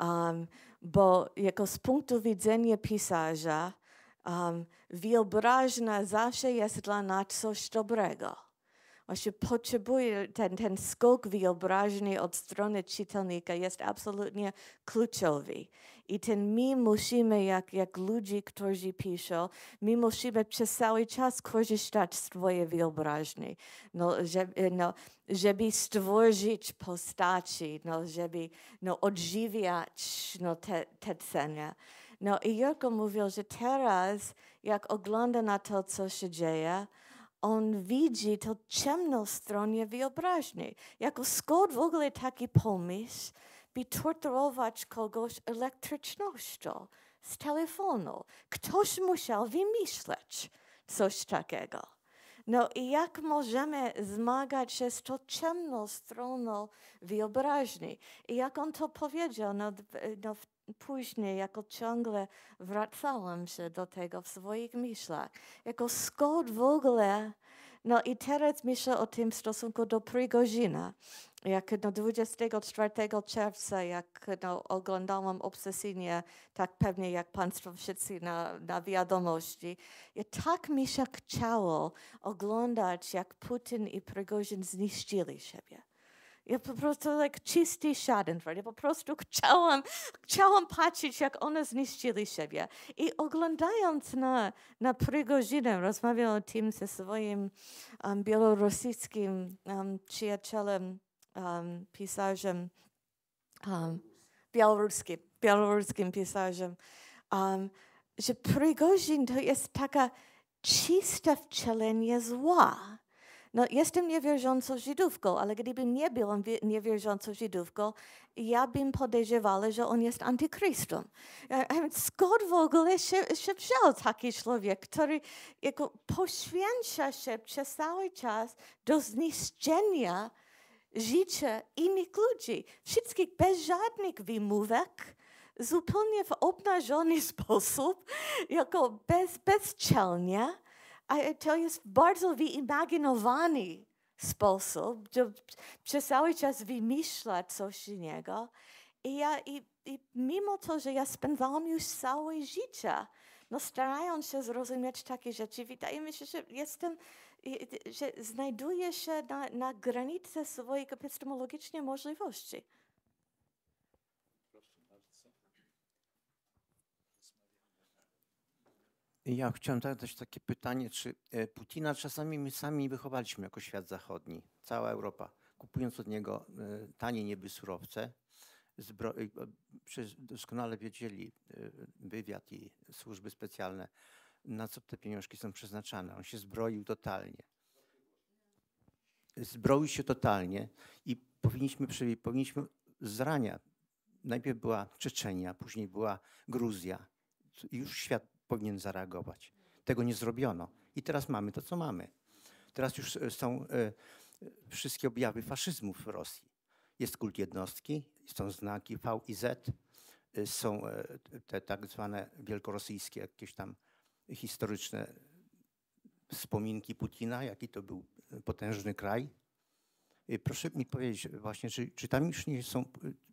[SPEAKER 2] Um, bo jako z punktu widzenia pisarza, um, zawsze jest dla nas coś dobrego. Właśnie potrzebuje ten, ten skok wyobraźni od strony czytelnika jest absolutnie kluczowy. I ten my musimy, jak, jak ludzie, którzy piszą, my musimy przez cały czas korzystać z twojej wyobraźni, no, żeby, no, żeby stworzyć postaci, no, żeby no, odżywiać no, te, te No i Jurko mówił, że teraz, jak ogląda na to, co się dzieje, on widzi tę ciemną stronę wyobraźni. Jako skąd w ogóle taki pomysł, by torturować kogoś elektrycznością z telefonu? Ktoś musiał wymyśleć coś takiego. No i jak możemy zmagać się z tą ciemną stroną wyobraźni? I jak on to powiedział, no, no w później, jako ciągle wracałam się do tego w swoich myślach. Jako skąd w ogóle no i teraz myślę o tym w stosunku do Prigozina. Jak no, 24 czerwca, jak no, oglądałam obsesyjnie, tak pewnie jak Państwo wszyscy na, na wiadomości, i tak mi się chciało oglądać, jak Putin i Prigozin zniszczyli siebie. Ja po prostu jak czysty Schadenfreude. Tak? Ja po prostu chciałam, chciałam patrzeć, jak one zniszczyli siebie. I oglądając na, na Prigozhinę, rozmawiał o tym ze swoim um, białorusyjskim um, przyjacielem, um, pisarzem, um, białoruskim, białoruskim pisarzem, um, że Prigozhin to jest taka czysta wcielenie zła no, jestem niewierzącą Żydówką, ale gdybym nie była niewierzącą Żydówką, ja bym podejrzewała, że on jest antykrystem. E, skąd w ogóle się, się wziął taki człowiek, który jako poświęca się przez cały czas do zniszczenia życia innych ludzi. Wszystkich bez żadnych wymówek, zupełnie w obnażony sposób, jako bez, bezczelnie. I tell you, bardzo wyimaginowany sposób, przez cały czas wymyśla coś innego. I, ja, i, I mimo to, że ja spędzałam już całe życie, no starając się zrozumieć takie rzeczy, wydaje mi się, że jestem, że znajduję się na, na granicy swoich epistemologicznych możliwości.
[SPEAKER 4] Ja chciałem zadać takie pytanie, czy e, Putina czasami my sami wychowaliśmy jako świat zachodni, cała Europa, kupując od niego e, tanie nieby surowce. Zbro... E, doskonale wiedzieli wywiad i służby specjalne, na co te pieniążki są przeznaczane. On się zbroił totalnie. Zbroił się totalnie i powinniśmy, powinniśmy z najpierw była Czeczenia, później była Gruzja. Już świat powinien zareagować. Tego nie zrobiono. I teraz mamy to, co mamy. Teraz już e, są e, e, wszystkie objawy faszyzmu w Rosji. Jest kult jednostki, są znaki V i Z, są te tak zwane wielkorosyjskie jakieś tam historyczne wspominki Putina, jaki to był potężny kraj. Proszę mi powiedzieć właśnie, czy, czy tam już nie są,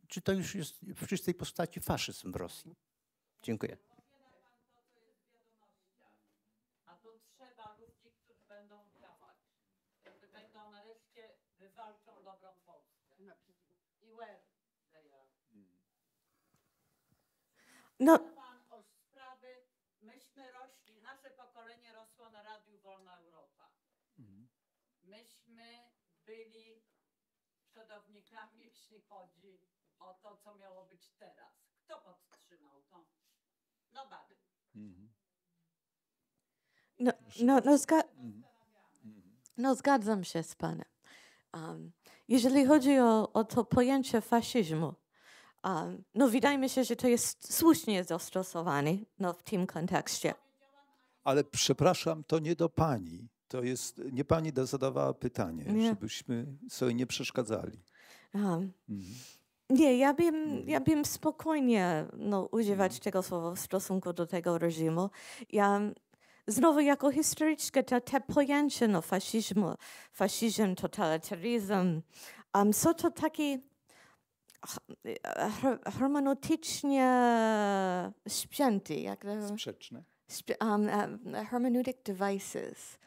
[SPEAKER 4] czy to już jest w czystej postaci faszyzm w Rosji? Dziękuję.
[SPEAKER 3] No. Pan o sprawy, myśmy rośli, nasze pokolenie rosło na Radiu Wolna Europa. Mhm. Myśmy byli przodownikami, jeśli chodzi o to, co miało być teraz. Kto podtrzymał to? No mhm.
[SPEAKER 2] no, no, no, no, zga mhm. no zgadzam się z panem. Um, jeżeli chodzi o, o to pojęcie faszyzmu, um, no wydajmy się, że to jest słusznie zastosowane no, w tym kontekście.
[SPEAKER 1] Ale przepraszam, to nie do pani. To jest, nie pani zadawała pytanie, nie. żebyśmy sobie nie przeszkadzali.
[SPEAKER 2] Um, mhm. Nie, ja bym, mhm. ja bym spokojnie no, używać mhm. tego słowa w stosunku do tego reżimu. Ja znowu jako historyczka te, te pojęcie no, faszyzmu, faszyzm, totalitaryzm, um, są to takie hermeneutycznie spięty.
[SPEAKER 1] Jak to? Sprzeczne.
[SPEAKER 2] Sp um, um, hermeneutic devices.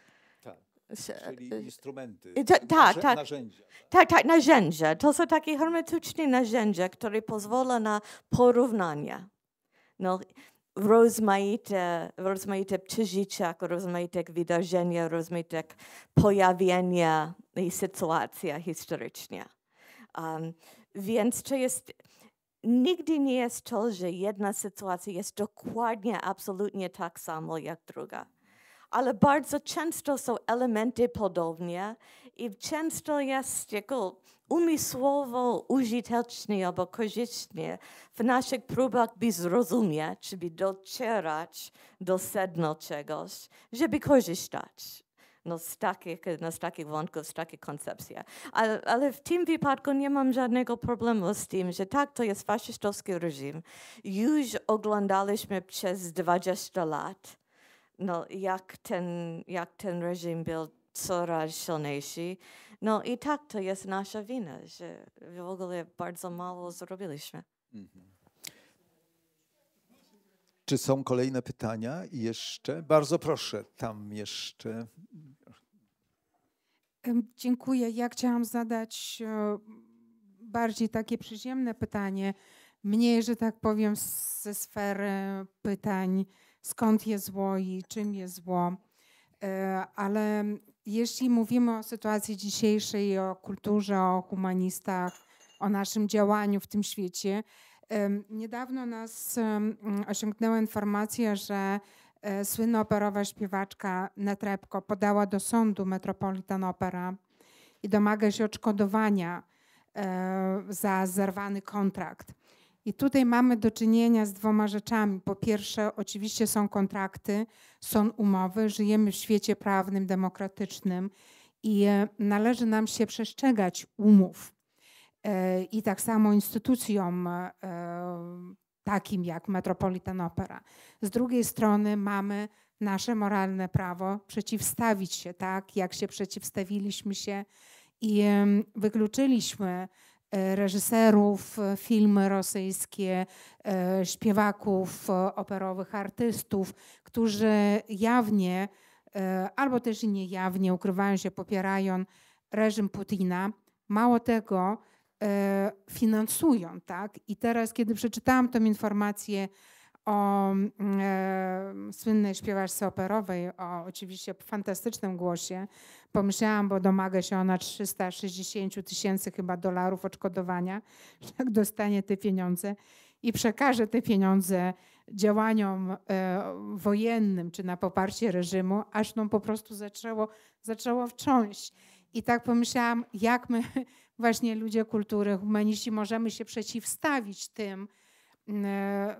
[SPEAKER 1] Tak, e, czyli e, instrumenty, ta, ta, tak. narzędzia.
[SPEAKER 2] Tak. tak, tak, narzędzia. To są takie hermetyczne narzędzia, które pozwolą na porównanie. No, rozmaite, rozmaite przeżycia, rozmaite wydarzenia, rozmaite pojawienia i sytuacja historyczna. Um, więc to jest, nigdy nie jest to, że jedna sytuacja jest dokładnie, absolutnie tak samo jak druga. Ale bardzo często są elementy podobne i często jest jako umysłowo użyteczne, albo korzystne w naszych próbach, by zrozumieć, by docierać do sedna czegoś, żeby korzystać no z, takich, no z takich wątków, z takich koncepcji. Ale, ale, w tym wypadku nie mam żadnego problemu z tym, że tak, to jest faszystowski reżim. Już oglądaliśmy przez 20 lat, no, jak, ten, jak ten reżim był coraz silniejszy. No i tak to jest nasza wina, że w ogóle bardzo mało zrobiliśmy. Mm -hmm.
[SPEAKER 1] Czy są kolejne pytania? I jeszcze, bardzo proszę, tam jeszcze.
[SPEAKER 6] Dziękuję. Ja chciałam zadać e, bardziej takie przyziemne pytanie. Mniej, że tak powiem, ze sfery pytań, skąd jest zło i czym jest zło. E, ale jeśli mówimy o sytuacji dzisiejszej, o kulturze, o humanistach, o naszym działaniu w tym świecie, Niedawno nas osiągnęła informacja, że e, słynna operowa śpiewaczka Netrebko podała do sądu Metropolitan Opera i domaga się odszkodowania e, za zerwany kontrakt. I tutaj mamy do czynienia z dwoma rzeczami. Po pierwsze, oczywiście są kontrakty, są umowy, żyjemy w świecie prawnym, demokratycznym i e, należy nam się przestrzegać umów i tak samo instytucjom e, takim jak Metropolitan Opera. Z drugiej strony mamy nasze moralne prawo przeciwstawić się, tak jak się przeciwstawiliśmy się i wykluczyliśmy e, reżyserów, e, filmy rosyjskie, śpiewaków operowych, artystów, którzy jawnie albo też niejawnie ukrywają się, popierają reżim Putina. Mało tego, E, finansują. Tak? I teraz, kiedy przeczytałam tą informację o mm, e, słynnej śpiewaczce operowej, o oczywiście fantastycznym głosie, pomyślałam, bo domaga się ona 360 tysięcy chyba dolarów odszkodowania, że jak dostanie te pieniądze i przekaże te pieniądze działaniom e, wojennym czy na poparcie reżimu, aż nam no po prostu zaczęło, zaczęło wcząść. I tak pomyślałam, jak my właśnie ludzie kultury, humaniści, możemy się przeciwstawić tym mm, e,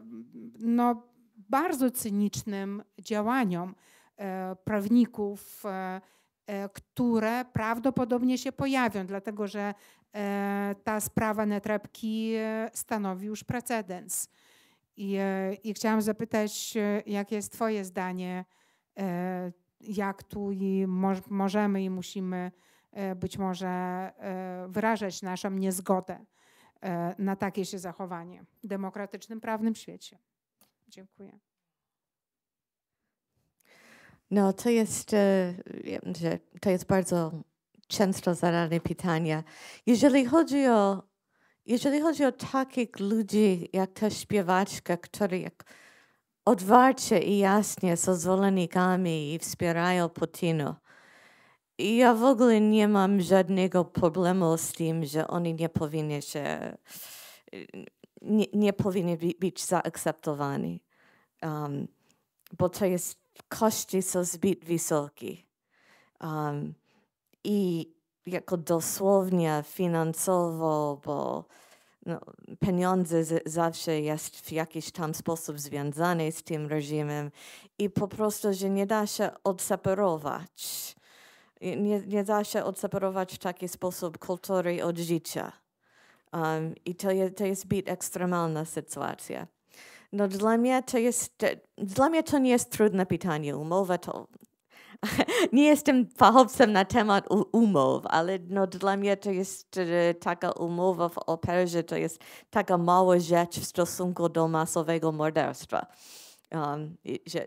[SPEAKER 6] no, bardzo cynicznym działaniom e, prawników, e, które prawdopodobnie się pojawią, dlatego że ta sprawa netrepki stanowi już precedens. I, I, chciałam zapytać, jakie jest Twoje zdanie, jak tu i możemy i musimy E, być może e, wyrażać naszą niezgodę e, na takie się zachowanie w demokratycznym, prawnym świecie. Dziękuję.
[SPEAKER 2] No, to jest, to jest bardzo często zadane pytanie. Jeżeli chodzi o, jeżeli chodzi o takich ludzi jak ta śpiewaczka, którzy jak otwarcie i jasnie są zwolennikami i wspierają Putina, ja w ogóle nie mam żadnego problemu z tym, że oni nie powinni się, nie, nie powinni być zaakceptowani, um, bo to jest, koszty są zbyt wysokie. Um, I jako dosłownie finansowo, bo no, pieniądze z, zawsze jest w jakiś tam sposób związane z tym reżimem i po prostu, że nie da się odseparować nie, nie da się odseparować w taki sposób kultury od życia. Um, I to, je, to jest bit ekstremalna sytuacja. No dla mnie to jest, dla mnie to nie jest trudne pytanie, umowa to... nie jestem fachowcem na temat umów, ale no dla mnie to jest e, taka umowa w operze, to jest taka mała rzecz w stosunku do masowego morderstwa. Um,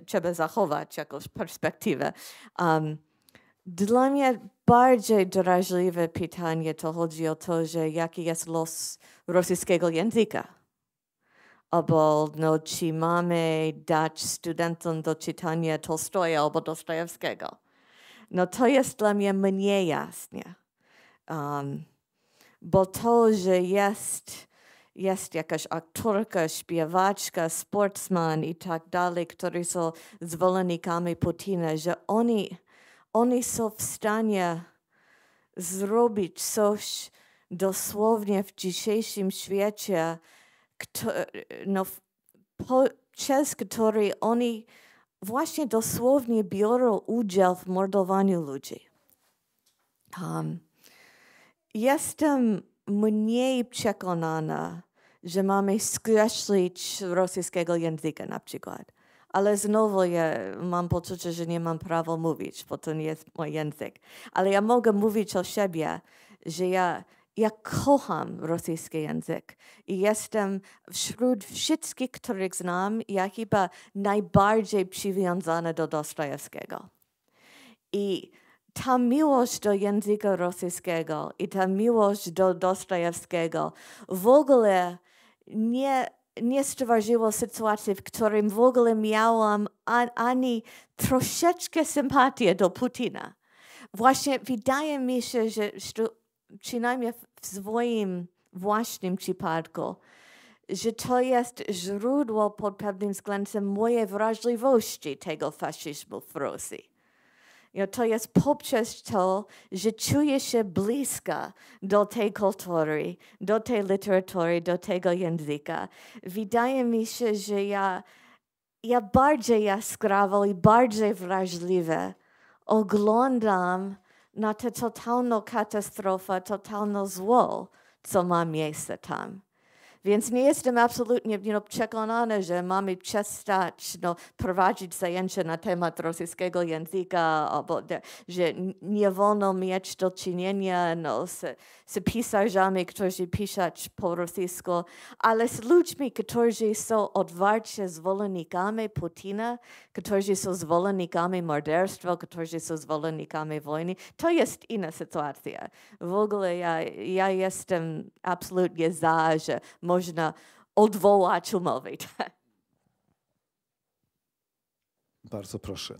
[SPEAKER 2] trzeba zachować jakąś perspektywę. Um, dla mnie bardziej drażliwe pytanie to chodzi o to, że jaki jest los rosyjskiego języka. Albo no, czy mamy dać studentom do czytania Tolstoja albo Dostojewskiego. No to jest dla mnie mniej jasne. Um, bo to, że jest, jest jakaś aktorka, śpiewaczka, sportsman i tak dalej, którzy są zwolennikami Putina, że oni oni są w stanie zrobić coś dosłownie w dzisiejszym świecie, kto, no, po, przez który oni właśnie dosłownie biorą udział w mordowaniu ludzi. Um, jestem mniej przekonana, że mamy skreślić rosyjskiego języka na przykład ale znowu ja mam poczucie, że nie mam prawa mówić, bo to nie jest mój język. Ale ja mogę mówić o siebie, że ja, ja kocham rosyjski język i jestem wśród wszystkich, których znam, ja chyba najbardziej przywiązana do Dostojewskiego. I ta miłość do języka rosyjskiego i ta miłość do Dostojewskiego w ogóle nie nie stwarzyło sytuacji, w którym w ogóle miałam ani troszeczkę sympatię do Putina. Właśnie wydaje mi się, że przynajmniej w swoim własnym przypadku, że to jest źródło pod pewnym względem mojej wrażliwości tego faszyzmu w Rosji. To jest poprzez to, że czuję się bliska do tej kultury, do tej literatury, do tego języka. Wydaje mi się, że ja, ja bardziej jaskrawo i bardziej wrażliwe oglądam na tę totalną katastrofę, totalną zło, co ma miejsce tam. Więc nie jestem absolutnie, you know, przekonana, że mamy przestać no, prowadzić zajęcia na temat rosyjskiego języka, albo że nie wolno mieć do czynienia no, z z pisarzami, którzy piszą po rosyjsku, ale z ludźmi, którzy są odwarcie zwolennikami Putina, którzy są zwolennikami morderstwa, którzy są zwolennikami wojny. To jest inna sytuacja. W ogóle ja, ja jestem absolutnie za, że można odwołać umowy.
[SPEAKER 1] Bardzo proszę.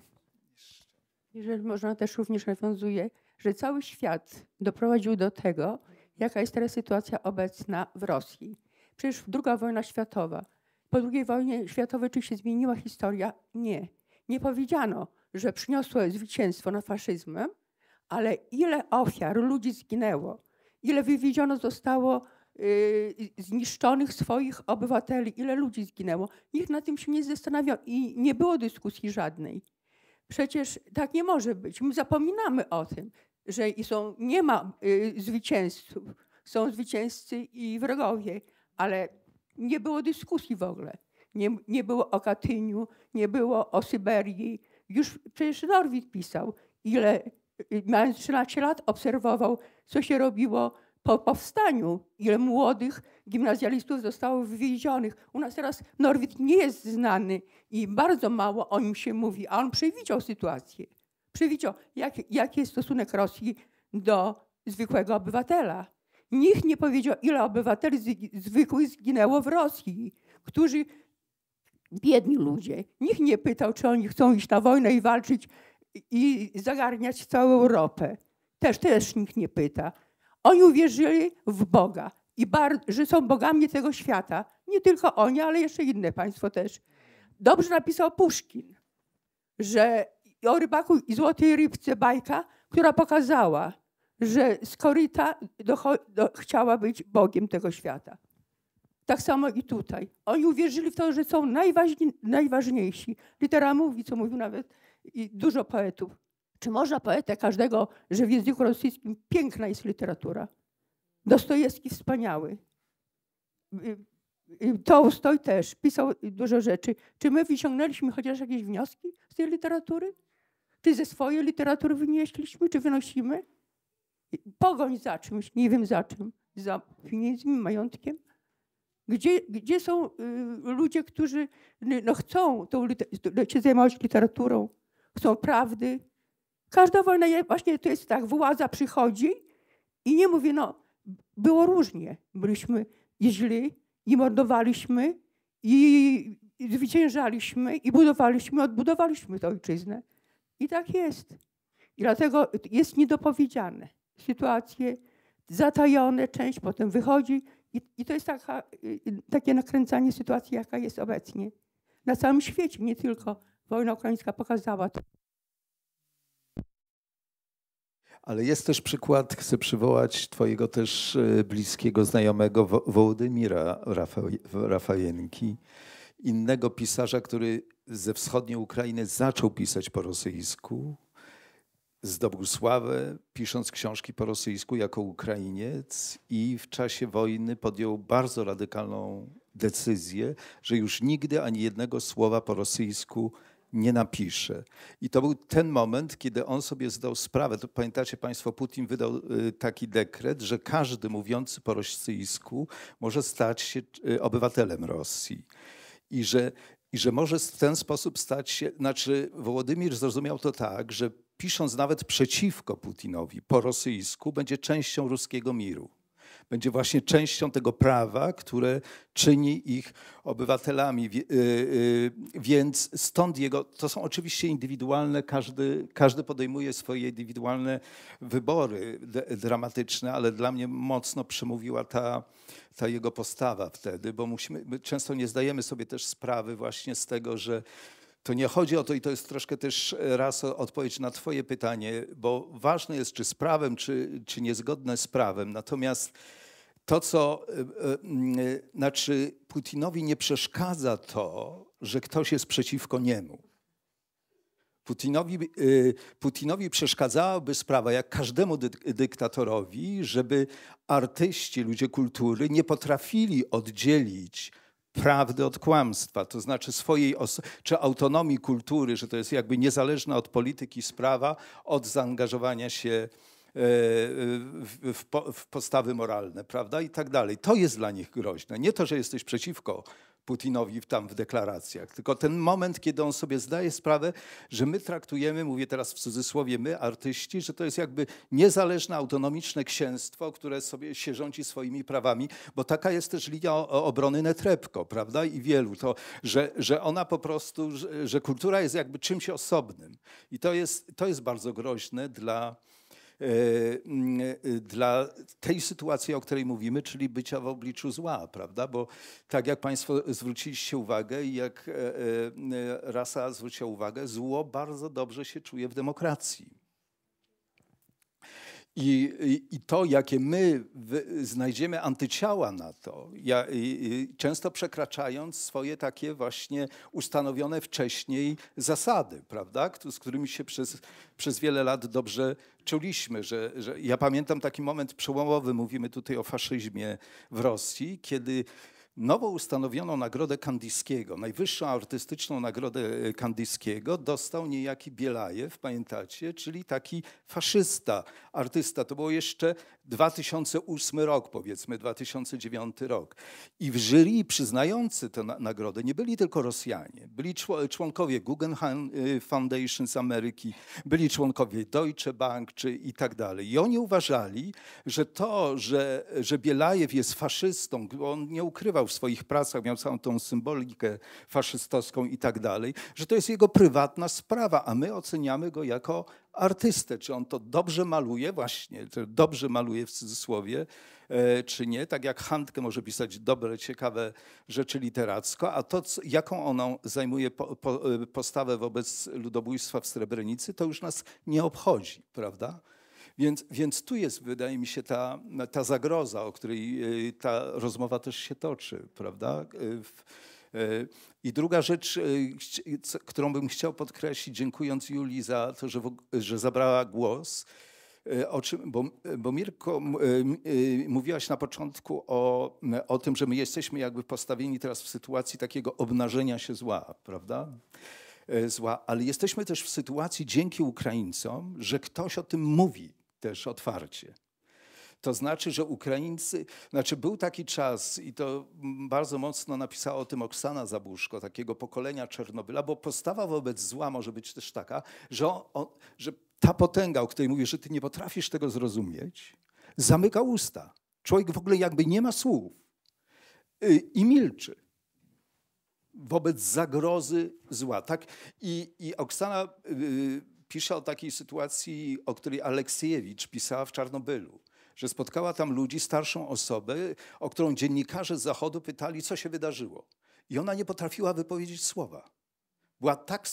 [SPEAKER 7] Jeżeli można, też również nawiązuje że cały świat doprowadził do tego, jaka jest teraz sytuacja obecna w Rosji. Przecież II wojna światowa. Po II wojnie światowej czy się zmieniła historia? Nie. Nie powiedziano, że przyniosło zwycięstwo nad faszyzmem, ale ile ofiar ludzi zginęło, ile wywiedziono zostało y, zniszczonych swoich obywateli, ile ludzi zginęło. Nikt na tym się nie zastanawiał i nie było dyskusji żadnej. Przecież tak nie może być. My zapominamy o tym, że są, nie ma y, zwycięzców. Są zwycięzcy i wrogowie, ale nie było dyskusji w ogóle. Nie, nie było o Katyniu, nie było o Syberii. Już przecież Norwid pisał, ile y, mając 13 lat obserwował, co się robiło po powstaniu, ile młodych gimnazjalistów zostało wywiezionych. U nas teraz Norwid nie jest znany i bardzo mało o nim się mówi, a on przewidział sytuację. Przewidział, jak, jaki jest stosunek Rosji do zwykłego obywatela. Nikt nie powiedział, ile obywateli zwykłych zginęło w Rosji, którzy, biedni ludzie, nikt nie pytał, czy oni chcą iść na wojnę i walczyć i zagarniać całą Europę. Też, też nikt nie pyta. Oni uwierzyli w Boga i że są bogami tego świata. Nie tylko oni, ale jeszcze inne państwo też. Dobrze napisał Puszkin, że o rybaku i złotej rybce bajka, która pokazała, że z chciała być Bogiem tego świata. Tak samo i tutaj. Oni uwierzyli w to, że są najważni, najważniejsi. Litera mówi, co mówił nawet i dużo poetów. Czy można poetę każdego, że w języku rosyjskim piękna jest literatura? Dostojewski wspaniały. Y, y, Tołstoj też pisał dużo rzeczy. Czy my wyciągnęliśmy chociaż jakieś wnioski z tej literatury? Czy ze swojej literatury wynieśliśmy, czy wynosimy? Pogoń za czymś, nie wiem za czym, za pieniędzmi, majątkiem. Gdzie, gdzie są y, ludzie, którzy no, chcą tą, no, się zajmować literaturą, chcą prawdy? Każda wojna, właśnie to jest tak, władza przychodzi i nie mówi, no było różnie. Byliśmy i źli, i mordowaliśmy, i zwyciężaliśmy, i budowaliśmy, odbudowaliśmy tę ojczyznę. I tak jest. I dlatego jest niedopowiedziane. Sytuacje zatajone, część potem wychodzi i, i to jest taka, takie nakręcanie sytuacji, jaka jest obecnie. Na całym świecie, nie tylko wojna ukraińska pokazała to.
[SPEAKER 1] Ale jest też przykład, chcę przywołać twojego też e, bliskiego znajomego Wo Wołodymira Rafajenki, innego pisarza, który ze wschodniej Ukrainy zaczął pisać po rosyjsku, zdobył sławę pisząc książki po rosyjsku jako Ukrainiec i w czasie wojny podjął bardzo radykalną decyzję, że już nigdy ani jednego słowa po rosyjsku nie nie napisze. I to był ten moment, kiedy on sobie zdał sprawę. To pamiętacie Państwo, Putin wydał y, taki dekret, że każdy mówiący po rosyjsku może stać się y, obywatelem Rosji. I że, i że może w ten sposób stać się. Znaczy, Wołodymir zrozumiał to tak, że pisząc nawet przeciwko Putinowi po rosyjsku, będzie częścią ruskiego miru będzie właśnie częścią tego prawa, które czyni ich obywatelami. Y, y, więc stąd jego, to są oczywiście indywidualne, każdy, każdy podejmuje swoje indywidualne wybory dramatyczne, ale dla mnie mocno przemówiła ta, ta jego postawa wtedy, bo musimy, często nie zdajemy sobie też sprawy właśnie z tego, że to nie chodzi o to, i to jest troszkę też raz odpowiedź na Twoje pytanie, bo ważne jest, czy z prawem, czy, czy niezgodne z prawem. Natomiast to, co y, y, y, znaczy Putinowi nie przeszkadza to, że ktoś jest przeciwko niemu. Putinowi, Putinowi przeszkadzałaby sprawa, jak każdemu dyktatorowi, żeby artyści, ludzie kultury nie potrafili oddzielić prawdy od kłamstwa, to znaczy swojej czy autonomii kultury, że to jest jakby niezależna od polityki sprawa, od zaangażowania się E, w, w postawy moralne, prawda, i tak dalej. To jest dla nich groźne. Nie to, że jesteś przeciwko Putinowi tam w deklaracjach. Tylko ten moment, kiedy on sobie zdaje sprawę, że my traktujemy, mówię teraz w cudzysłowie my, artyści, że to jest jakby niezależne, autonomiczne księstwo, które sobie się rządzi swoimi prawami, bo taka jest też linia obrony Netrebko, prawda, i wielu, to, że, że ona po prostu, że, że kultura jest jakby czymś osobnym. I to jest, to jest bardzo groźne dla E, mm, e, dla tej sytuacji, o której mówimy, czyli bycia w obliczu zła, prawda? Bo tak jak Państwo zwróciliście uwagę i jak e, rasa zwróciła uwagę, zło bardzo dobrze się czuje w demokracji. I, i, to, jakie my znajdziemy antyciała na to, ja, i, często przekraczając swoje takie właśnie ustanowione wcześniej zasady, prawda, z którymi się przez, przez wiele lat dobrze czuliśmy. Że, że ja pamiętam taki moment przełomowy, mówimy tutaj o faszyzmie w Rosji, kiedy Nowo ustanowiono nagrodę Kandyskiego. Najwyższą artystyczną nagrodę e, Kandyskiego dostał niejaki Bielajew, pamiętacie, czyli taki faszysta, artysta. To było jeszcze 2008 rok, powiedzmy 2009 rok. I w jury przyznający tę nagrodę nie byli tylko Rosjanie. Byli członkowie Guggenheim y, Foundation z Ameryki, byli członkowie Deutsche Bank czy i tak dalej. I oni uważali, że to, że, że Bielajew jest faszystą, bo on nie ukrywał w swoich pracach, miał całą tą symbolikę faszystowską i tak dalej, że to jest jego prywatna sprawa, a my oceniamy go jako artystę, czy on to dobrze maluje, właśnie, dobrze maluje w cudzysłowie, e, czy nie. Tak jak Handke może pisać dobre, ciekawe rzeczy literacko, a to, jaką ona zajmuje e, postawę wobec ludobójstwa w Srebrenicy, to już nas nie obchodzi, prawda? Więc, więc tu jest, wydaje mi się, ta, ta zagroza, o której e, ta rozmowa też się toczy, prawda? W, i druga rzecz, e, którą bym chciał podkreślić, dziękując Julii za to, że, że zabrała głos, e, o czym, bo, bo Mirko, e, mówiłaś na początku o, o tym, że my jesteśmy jakby postawieni teraz w sytuacji takiego obnażenia się zła, prawda? Zła, ale jesteśmy też w sytuacji dzięki Ukraińcom, że ktoś o tym mówi też otwarcie. To znaczy, że Ukraińcy, znaczy był taki czas i to bardzo mocno napisała o tym Oksana Zabuszko, takiego pokolenia Czernobyla, bo postawa wobec zła może być też taka, że, on, że ta potęga, o której mówię, że ty nie potrafisz tego zrozumieć, zamyka usta. Człowiek w ogóle jakby nie ma słów y, i milczy wobec zagrozy zła. Tak? I, i Oksana y, y, pisze o takiej sytuacji, o której Aleksiejewicz pisała w Czarnobylu że spotkała tam ludzi, starszą osobę, o którą dziennikarze z Zachodu pytali, co się wydarzyło. I ona nie potrafiła wypowiedzieć słowa. Była tak,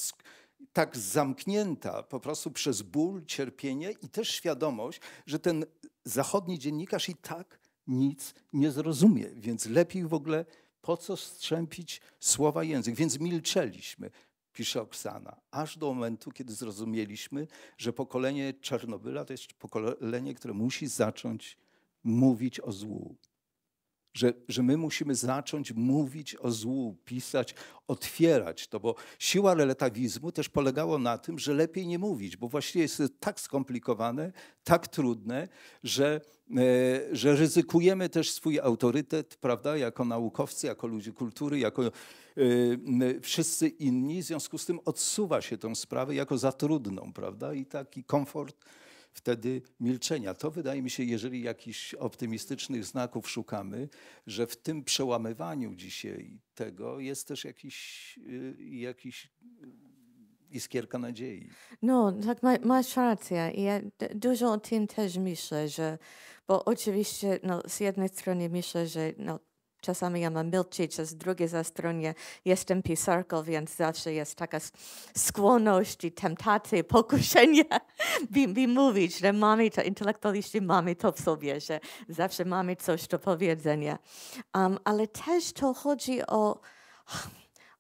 [SPEAKER 1] tak zamknięta po prostu przez ból, cierpienie i też świadomość, że ten zachodni dziennikarz i tak nic nie zrozumie, więc lepiej w ogóle po co strzępić słowa język? Więc milczeliśmy, pisze Oksana, aż do momentu, kiedy zrozumieliśmy, że pokolenie Czarnobyla to jest pokolenie, które musi zacząć mówić o złu. Że, że my musimy zacząć mówić o złu, pisać, otwierać to, bo siła relatywizmu też polegała na tym, że lepiej nie mówić, bo właściwie jest to tak skomplikowane, tak trudne, że, e, że ryzykujemy też swój autorytet, prawda, jako naukowcy, jako ludzie kultury, jako e, wszyscy inni. W związku z tym odsuwa się tą sprawę jako za trudną, prawda, i taki komfort wtedy milczenia. To wydaje mi się, jeżeli jakichś optymistycznych znaków szukamy, że w tym przełamywaniu dzisiaj tego jest też jakiś, y, jakiś y, iskierka nadziei.
[SPEAKER 2] No, tak, ma, masz rację. I ja dużo o tym też myślę, że, bo oczywiście no, z jednej strony myślę, że no, czasami ja mam milczeć, a z drugiej strony jestem pisarką, więc zawsze jest taka skłonność i temptacja, pokuszenie, by, by mówić, że mamy to, intelektualiści mamy to w sobie, że zawsze mamy coś do powiedzenia. Um, ale też to chodzi o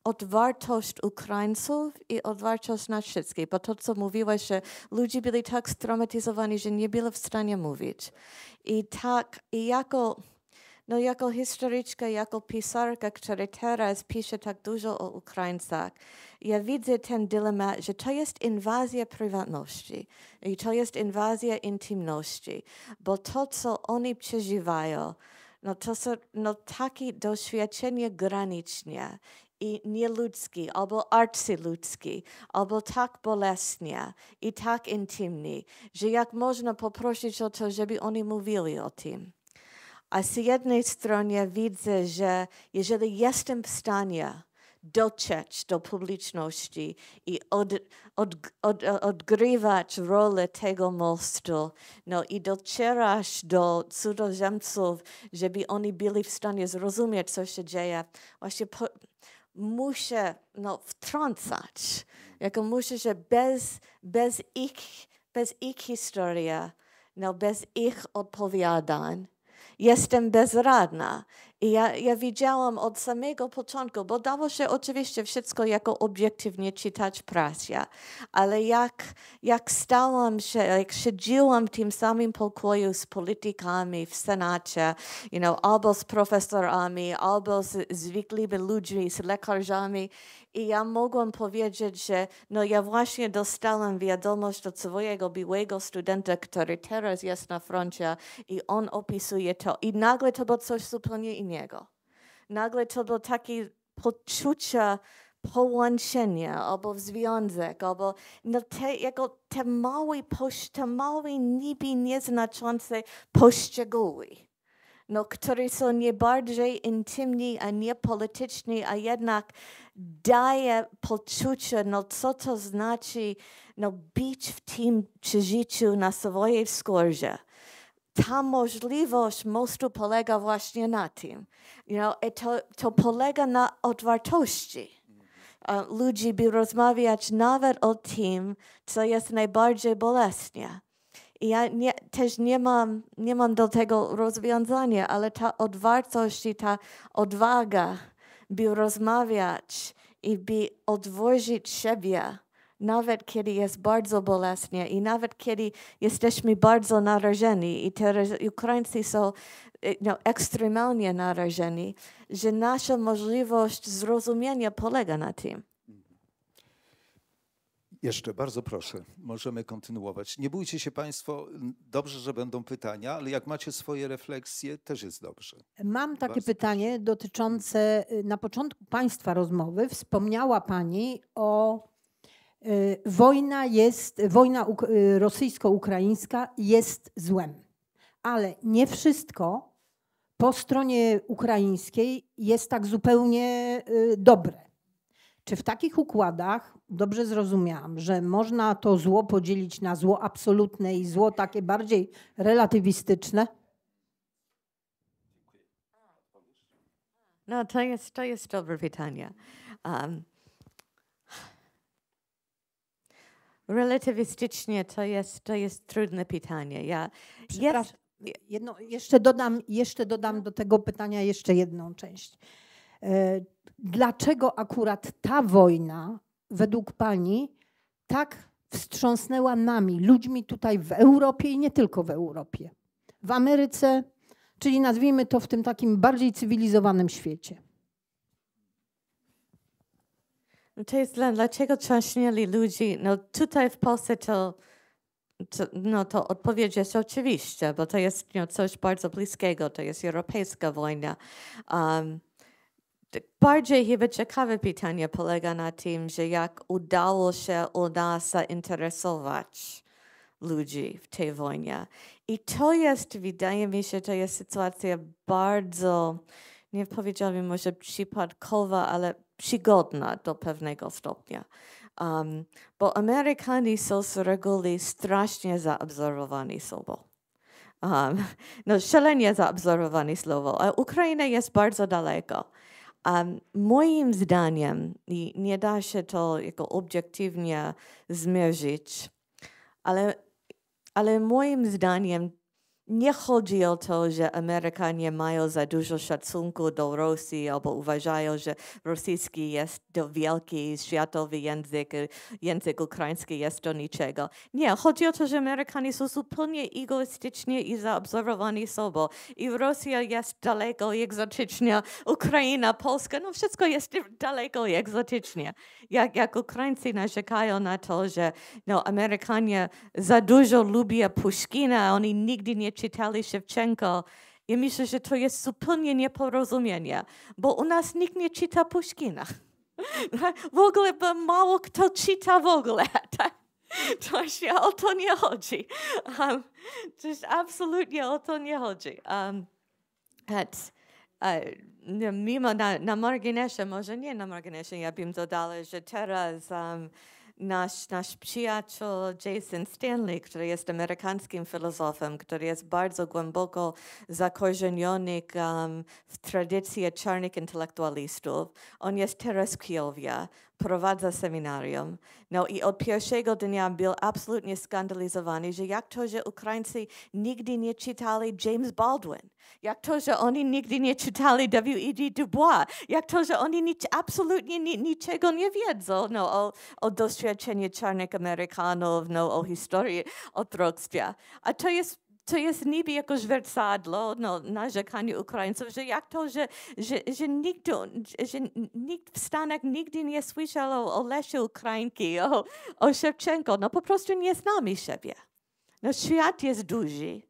[SPEAKER 2] odwartość Ukraińców i odwartość nas wszystkich, bo to, co mówiłaś, że ludzie byli tak straumatyzowani, że nie byli w stanie mówić. I tak, i jako no jako historyczka, jako pisarka, która teraz pisze tak dużo o Ukraińcach, ja widzę ten dylemat, że to jest inwazja prywatności i to jest inwazja intymności, bo to, co oni przeżywają, no to są no, takie doświadczenie graniczne i nieludzkie, albo arcyludzki, albo tak bolesne i tak intymne, że jak można poprosić o to, żeby oni mówili o tym. A z jednej strony widzę, że jeżeli jestem w stanie dotrzeć do publiczności i od, od, od, odgrywać rolę tego mostu. No i docierać do cudzoziemców, żeby oni byli w stanie zrozumieć, co się dzieje. Właśnie po, muszę no, wtrącać, jako muszę, że bez, bez, ich, bez ich historii, no, bez ich odpowiadań, jestem bezradna. I ja, ja widziałam od samego początku, bo dało się oczywiście wszystko jako obiektywnie czytać prasie, ale jak, jak stałam się, jak siedziałam w tym samym pokoju z politykami w Senacie, you know, albo z profesorami, albo z zwykłymi ludźmi, z lekarzami, i ja mogłam powiedzieć, że no ja właśnie dostałam wiadomość od swojego byłego studenta, który teraz jest na froncie i on opisuje to. I nagle to było coś zupełnie innego. Nagle to było takie poczucie połączenia albo związek, albo no te, jako te małe, poś, te małe niby nieznaczące poszczegóły no, który są nie bardziej intymni, a nie polityczni, a jednak daje poczucie, no co to znaczy no, być w tym życiu na swojej skórze. Ta możliwość mostu polega właśnie na tym. You know, to, to polega na otwartości ludzi, by rozmawiać nawet o tym, co jest najbardziej bolesne. Ja nie, też nie mam, nie mam do tego rozwiązania, ale ta odwartość i ta odwaga, by rozmawiać i by odwozić siebie, nawet kiedy jest bardzo bolesnie i nawet kiedy jesteśmy bardzo narażeni i teraz Ukraińcy są y, no, ekstremalnie narażeni, że nasza możliwość zrozumienia polega na tym.
[SPEAKER 1] Jeszcze bardzo proszę, możemy kontynuować. Nie bójcie się Państwo, dobrze, że będą pytania, ale jak macie swoje refleksje, też jest dobrze.
[SPEAKER 3] Mam takie bardzo pytanie proszę. dotyczące y, na początku Państwa rozmowy. Wspomniała Pani o y, wojna jest, wojna y, rosyjsko-ukraińska jest złem, ale nie wszystko po stronie ukraińskiej jest tak zupełnie y, dobre czy w takich układach dobrze zrozumiałam, że można to zło podzielić na zło absolutne i zło takie bardziej relatywistyczne?
[SPEAKER 2] No, to jest, to jest dobre pytanie. Um, relatywistycznie to jest, to jest trudne pytanie.
[SPEAKER 3] Ja, jest... Jedno, jeszcze, dodam, jeszcze dodam do tego pytania jeszcze jedną część e, dlaczego akurat ta wojna, według Pani, tak wstrząsnęła nami, ludźmi tutaj w Europie i nie tylko w Europie, w Ameryce, czyli nazwijmy to w tym takim bardziej cywilizowanym
[SPEAKER 2] świecie? No to jest dla, dlaczego trzaśnęli ludzi. No tutaj w Polsce to, to, no to odpowiedź jest oczywiście, bo to jest no, coś bardzo bliskiego, to jest europejska wojna. Um, Bardziej chyba ciekawe pytanie polega na tym, że jak udało się u nas zainteresować ludzi w tej wojnie. I to jest, wydaje mi się, to jest sytuacja bardzo, nie powiedziałabym może przypadkowa, ale przygodna do pewnego stopnia. Um, bo Amerykanie są z reguły strasznie zaabsorbowani sobą. Um, no, szalenie zaabsorbowani słowo, a Ukraina jest bardzo daleko. Um, moim zdaniem, i nie da się to jako obiektywnie zmierzyć, ale, ale moim zdaniem nie chodzi o to, że Amerykanie mają za dużo szacunku do Rosji albo uważają, że rosyjski jest do wielki, światowy język, język ukraiński jest do niczego. Nie, chodzi o to, że Amerykanie są zupełnie egoistyczni i zaobserwowani sobą. I Rosja jest daleko egzotycznie, Ukraina, Polska, no wszystko jest daleko egzotycznie. Jak, jak Ukraińcy narzekają na to, że no, Amerykanie za dużo lubią Puszkina, oni nigdy nie czytali Szewczenko i myślę, że to jest zupełnie nieporozumienie, bo u nas nikt nie czyta Puszkina. W ogóle mało kto czyta w ogóle. Tak? To się o to nie chodzi. Um, absolutnie o to nie chodzi. Um, et, e, mimo na, na marginesie, może nie na marginesie, ja bym dodała, że teraz um, nasz, nasz przyjaciel Jason Stanley, który jest amerykańskim filozofem, który jest bardzo głęboko zakorzeniony um, w tradycji czarnych intelektualistów. On jest teraz Kijowia prowadza seminarium. No i od pierwszego dnia był absolutnie skandalizowany, że jak to, że Ukraińcy nigdy nie czytali James Baldwin, jak to, że oni nigdy nie czytali W.E.D. Dubois, jak to, że oni nic, absolutnie ni, niczego nie wiedzą no, o, o doświadczeniu czarnych Amerykanów, no, o historii otroctwa. A to jest to jest niby jako zwierciadło no, narzekanie Ukraińców, że jak to, że, że, że, nikt, że nikt w Stanach nigdy nie słyszał o, o Lesie Ukrainki, o, o Szewczenko. No po prostu nie znamy siebie. No świat jest duży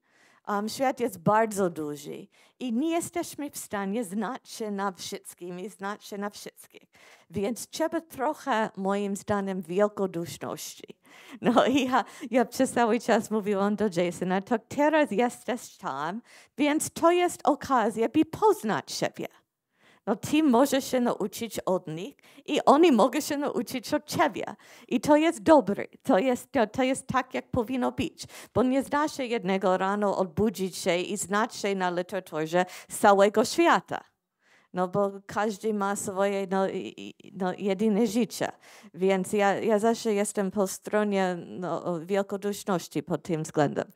[SPEAKER 2] Um, świat jest bardzo duży i nie jesteśmy w stanie znać się na wszystkim i znać się na wszystkich. Więc trzeba trochę, moim zdaniem, wielkoduszności. No i ja, ja przez cały czas mówiłam do Jasona, to teraz jesteś tam, więc to jest okazja, by poznać siebie. No ty możesz się nauczyć od nich i oni mogą się nauczyć od ciebie. I to jest dobre, to jest, to, to jest tak, jak powinno być. Bo nie zda się jednego rano odbudzić się i znać się na literaturze całego świata. No bo każdy ma swoje no, no, jedyne życie. Więc ja, ja zawsze jestem po stronie no, wielkoduszności pod tym względem.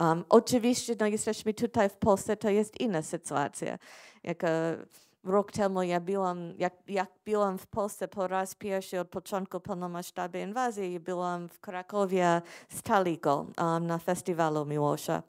[SPEAKER 2] Um, oczywiście no, jesteśmy tutaj w Polsce, to jest inna sytuacja. Jak, e, rok temu ja byłam, jak, jak byłam w Polsce po raz pierwszy od początku pełnomasztabowej inwazji, byłam w Krakowie z Taligą um, na festiwalu Miłosza.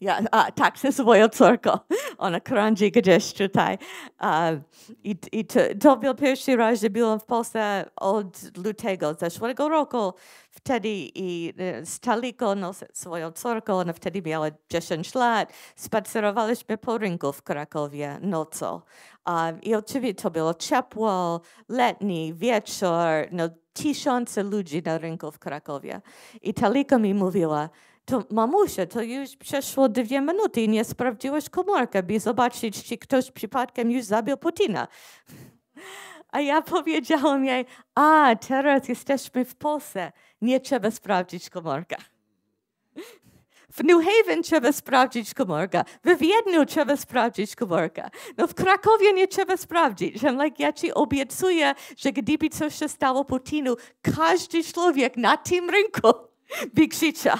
[SPEAKER 2] Ja, a, tak, ze swoją córką. Ona krąży gdzieś tutaj. Um, i, i to, to, był pierwszy raz, że byłam w Polsce od lutego zeszłego roku. Wtedy i y, z Taliko, no, swoją córką, ona wtedy miała 10 lat, spacerowaliśmy po rynku w Krakowie nocą. Um, I oczywiście to było ciepło, letni, wieczór, no, tysiące ludzi na rynku w Krakowie. I Taliko mi mówiła, to mamusia, to już przeszło dwie minuty i nie sprawdziłeś komórkę, by zobaczyć, czy ktoś przypadkiem już zabił Putina. A ja powiedziałam jej, a teraz jesteśmy w Polsce, nie trzeba sprawdzić komórka. W New Haven trzeba sprawdzić komórka. W Wiedniu trzeba sprawdzić komórka. No w Krakowie nie trzeba sprawdzić. I'm like, ja ci obiecuję, że gdyby coś się stało Putinu, każdy człowiek na tym rynku by krzyczał.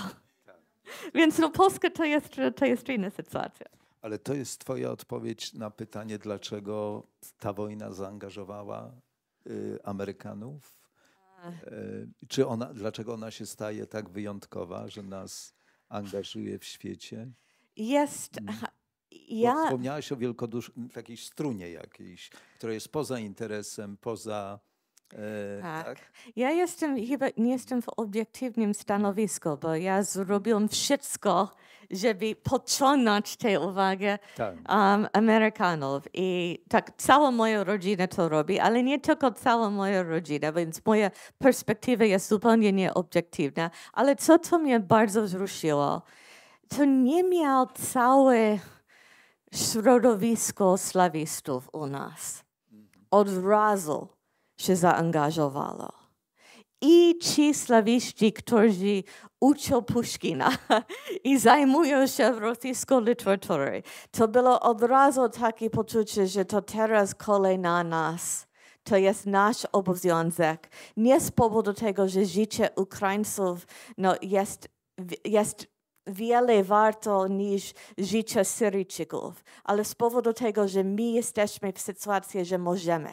[SPEAKER 2] Więc no polska to jest, to jest inna sytuacja.
[SPEAKER 1] Ale to jest twoja odpowiedź na pytanie, dlaczego ta wojna zaangażowała y, Amerykanów? Y, czy ona, dlaczego ona się staje tak wyjątkowa, że nas angażuje w świecie?
[SPEAKER 2] Jest. Mm. Ja...
[SPEAKER 1] wspomniałaś o wielkodusz... takiej strunie jakiejś, która jest poza interesem, poza E, tak. tak.
[SPEAKER 2] Ja jestem, chyba nie jestem w obiektywnym stanowisku, bo ja zrobiłam wszystko, żeby pociągnąć tę uwagę tak. um, Amerykanów. I tak cała moja rodzina to robi, ale nie tylko cała moja rodzina, więc moja perspektywa jest zupełnie nieobiektywna. Ale co, to mnie bardzo wzruszyło, to nie miał całe środowisko slawistów u nas. Mhm. Od razu się zaangażowała. I ci slawiści, którzy uczą Puszkina i zajmują się rosyjską literaturą, to było od razu takie poczucie, że to teraz kolej na nas. To jest nasz obowiązek. Nie z powodu tego, że życie Ukraińców no, jest, jest wiele warto niż życie Syryjczyków, ale z powodu tego, że my jesteśmy w sytuacji, że możemy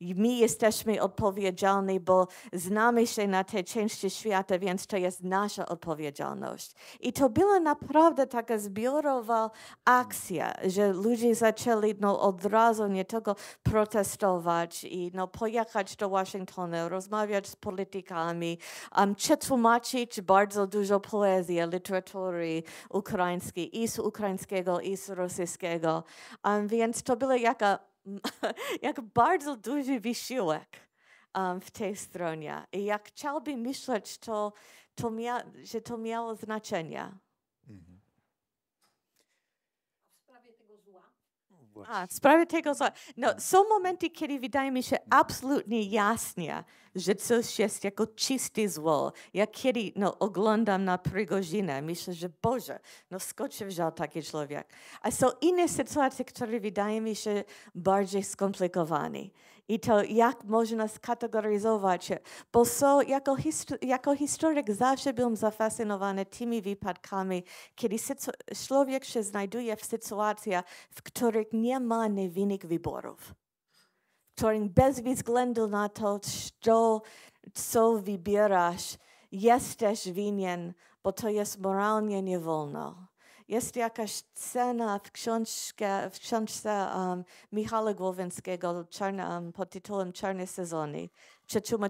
[SPEAKER 2] my jesteśmy odpowiedzialni, bo znamy się na tej części świata, więc to jest nasza odpowiedzialność. I to była naprawdę taka zbiorowa akcja, że ludzie zaczęli no, od razu nie tylko protestować i no, pojechać do Waszyngtonu, rozmawiać z politykami, um, przetłumaczyć bardzo dużo poezji, literatury ukraińskiej i z ukraińskiego, i z rosyjskiego. Um, więc to była jaka jak bardzo duży wysiłek um, w tej stronie. I jak chciałbym myśleć, to, to że to miało znaczenie. głos. A, tego No, tak. są momenty, kiedy wydaje mi się absolutnie jasne, że coś jest jako czysty zło. Ja kiedy no, oglądam na Prigozina, myślę, że Boże, no skąd się wziął taki człowiek? A są inne sytuacje, które wydaje mi się bardziej skomplikowane. I to jak można skategoryzować, bo so, jako, histo jako historyk zawsze byłem zafascynowany tymi wypadkami, kiedy człowiek się znajduje w sytuacjach, w których nie ma niewinnych wyborów, w których bez względu na to, co, co wybierasz, jesteś winien, bo to jest moralnie niewolno. Jest jakaś cena w książce, w książce um, Michała Głowinskiego um, pod tytułem Czarne Sezony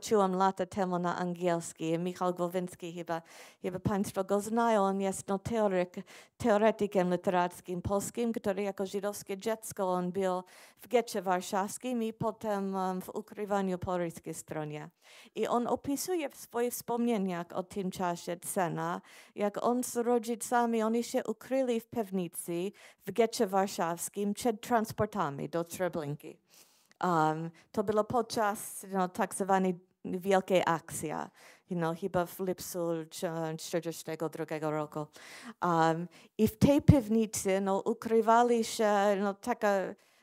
[SPEAKER 2] czułam lata temu na angielski. Michał Głowinski, chyba, chyba Państwo go znają. On jest no, teoryk, teoretykiem literackim polskim, który jako żydowskie dziecko on był w getcie warszawskim i potem um, w ukrywaniu po polskiej stronie. I on opisuje w swoich wspomnieniach o tym czasie cena, jak on z rodzicami, oni się ukryli w pewnicy w getcie warszawskim przed transportami do Treblinki. Um, to było podczas you no, tak zwanej wielkiej akcji, no chyba w lipcu 1942 roku. Um, I w tej piwnicy no, ukrywali się no, taka,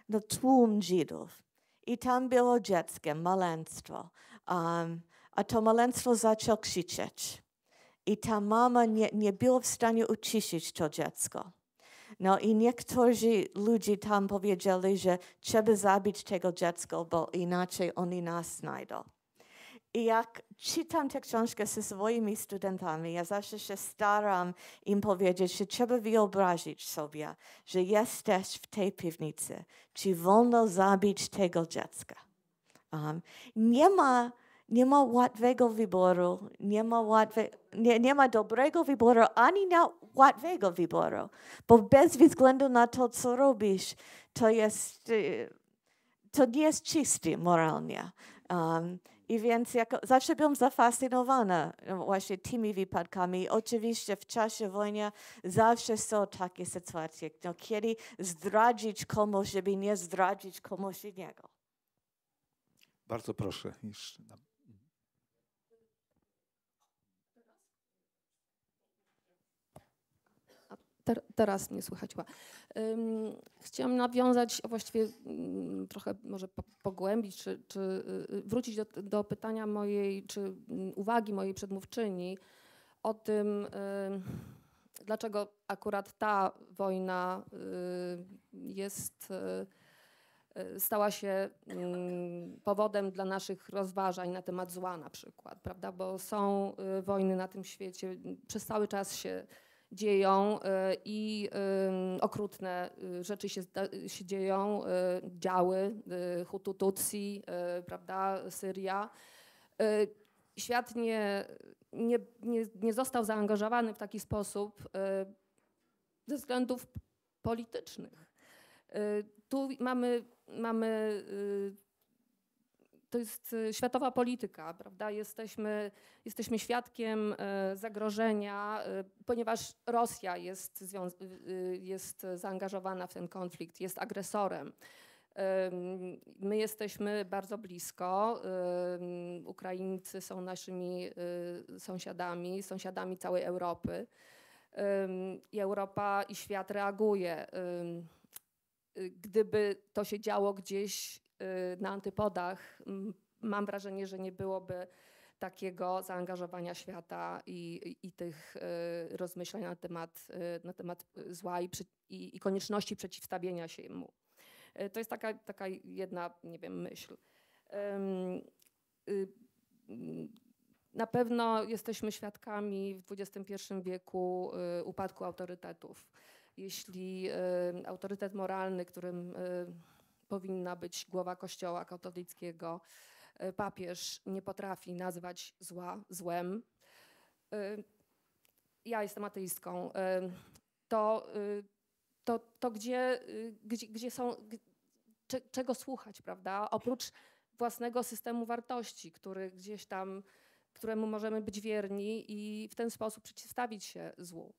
[SPEAKER 2] no, tłum Żydów. I tam było dziecko, maleństwo. Um, a to maleństwo zaczęło krzyczeć. I ta mama nie, nie była w stanie uciszyć to dziecko. No i niektórzy ludzie tam powiedzieli, że trzeba zabić tego dziecko, bo inaczej oni nas znajdą. I jak czytam tę książkę ze swoimi studentami, ja zawsze się staram im powiedzieć, że trzeba wyobrazić sobie, że jesteś w tej piwnicy. Czy wolno zabić tego dziecka? Um, nie ma nie ma łatwego wyboru, nie ma, łatwe, nie, nie ma dobrego wyboru, ani na łatwego wyboru, bo bez względu na to, co robisz, to jest, y, to nie jest czysty moralnie. Um, i więc jako, zawsze byłam zafascynowana no, właśnie tymi wypadkami. Oczywiście w czasie wojny zawsze są takie sytuacje, no, kiedy zdradzić komuś, żeby nie zdradzić komuś innego.
[SPEAKER 1] Bardzo proszę. Jeszcze.
[SPEAKER 8] Ter, teraz nie słychać chciałam nawiązać, a właściwie mm, trochę może pogłębić, czy, czy y, y, wrócić do, do, pytania mojej, czy mm, uwagi mojej przedmówczyni o tym, y, dlaczego akurat ta wojna jest. stała się mm, powodem dla naszych rozważań na temat zła na przykład, prawda? Bo są wojny na tym świecie, przez cały czas się dzieją y, i y, okrutne y, rzeczy się, się dzieją, działy, Hutu Tutsi, prawda, Syria. Świat nie, nie, nie, nie został zaangażowany w taki sposób ze względów politycznych. Tu mamy, mamy to jest y, światowa polityka, prawda? Jesteśmy, jesteśmy świadkiem y, zagrożenia, y, ponieważ Rosja jest, jest zaangażowana w ten konflikt, jest agresorem. My jesteśmy bardzo blisko. Ukraińcy są naszymi sąsiadami, sąsiadami całej Europy. I Europa i świat reaguje. Gdyby to się działo gdzieś Y, na antypodach, mam wrażenie, że nie byłoby takiego zaangażowania świata i, i tych y, rozmyślań na temat, y, na temat zła i, i, i konieczności przeciwstawienia się mu. To jest taka, taka jedna, nie wiem, myśl. Na pewno jesteśmy świadkami w XXI wieku upadku autorytetów. Jeśli autorytet moralny, którym powinna być głowa Kościoła katolickiego. E, papież nie potrafi nazwać zła złem. E, ja jestem ateistką. E, to, to, to gdzie, gdzie, gdzie są, czego słuchać, prawda? Oprócz własnego systemu wartości, który gdzieś tam, któremu możemy być wierni i w ten sposób przeciwstawić się złu.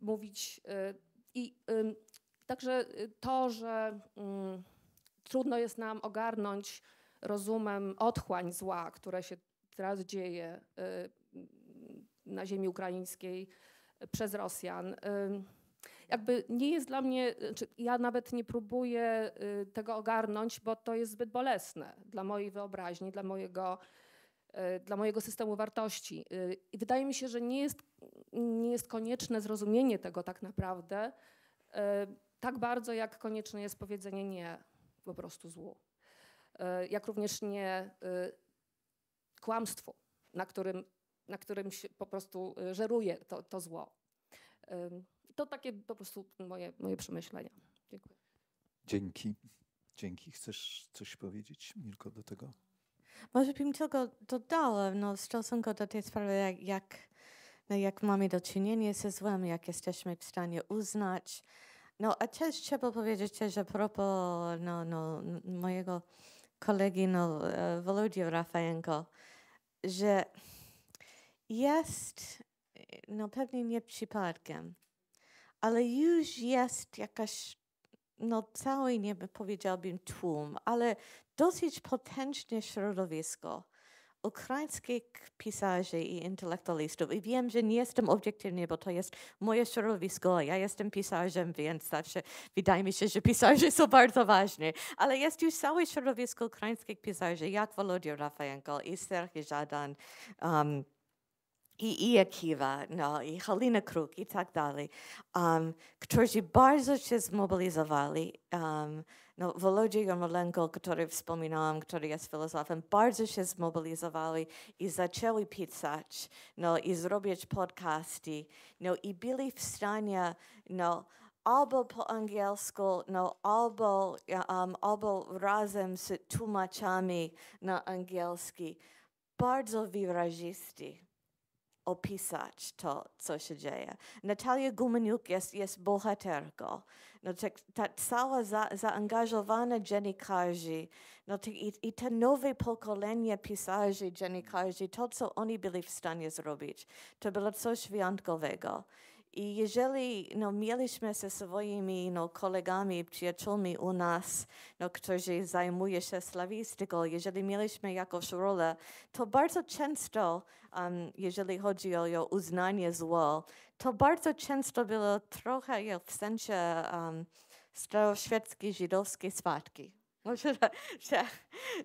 [SPEAKER 8] Mówić i Także to, że mm, trudno jest nam ogarnąć rozumem otchłań zła, które się teraz dzieje y, na ziemi ukraińskiej przez Rosjan. Y, jakby nie jest dla mnie, znaczy, ja nawet nie próbuję y, tego ogarnąć, bo to jest zbyt bolesne dla mojej wyobraźni, dla mojego, dla mojego systemu wartości. I wydaje mi się, że nie jest, nie jest konieczne zrozumienie tego tak naprawdę, tak bardzo jak konieczne jest powiedzenie nie po prostu zło. E, jak również nie e, kłamstwo, na którym, na którym się po prostu e, żeruje to, to zło. To takie po prostu moje, moje przemyślenia. Dziękuję. Dzięki.
[SPEAKER 1] Dzięki. Chcesz coś powiedzieć, Milko, do tego?
[SPEAKER 8] Może bym tylko
[SPEAKER 2] dodała no, w stosunku do tej sprawy, jak, jak, no, jak mamy do czynienia ze złem, jak jesteśmy w stanie uznać, no, a też trzeba powiedzieć że a propos no, no, mojego kolegi no, Wolodzia e, Rafajenko, że jest e, no, pewnie nie przypadkiem, ale już jest jakaś, no cały nie powiedziałbym tłum, ale dosyć potężne środowisko ukraińskich pisarzy i intelektualistów. I wiem, że nie jestem obiektywny, bo to jest moje środowisko. Ja jestem pisarzem, więc zawsze wydaje mi się, że pisarze są bardzo ważni. Ale jest już całe środowisko ukraińskich pisarzy, jak Wolodio Rafajenko i Serhii Żadan, um, i Ija Kiwa, no, i Halina Kruk i tak dalej, um, którzy bardzo się zmobilizowali um, no, Wolodzieja Molenko, który wspominałam, który jest filozofem, bardzo się zmobilizowali i zaczęli pisać, no, i zrobić podcasty, no, i byli w stanie, no, albo po angielsku, no, albo, um, albo razem z tłumaczami na angielski, bardzo wyrazisti opisać to, co się dzieje. Natalia Gumeniuk jest, jest bohaterką. No, tak, ta cała za, zaangażowana dziennikarzy no, i, i to nowe pokolenie pisarzy, dziennikarzy, to, co oni byli w stanie zrobić, to było coś wyjątkowego. I jeżeli no, mieliśmy ze swoimi no, kolegami, przyjaciółmi u nas, no, którzy zajmują się slawistyką, jeżeli mieliśmy jakąś rolę, to bardzo często, um, jeżeli chodzi o, o uznanie zło, to bardzo często było trochę w sensie um, staroświeckie żydowskiej spadki. Może, że,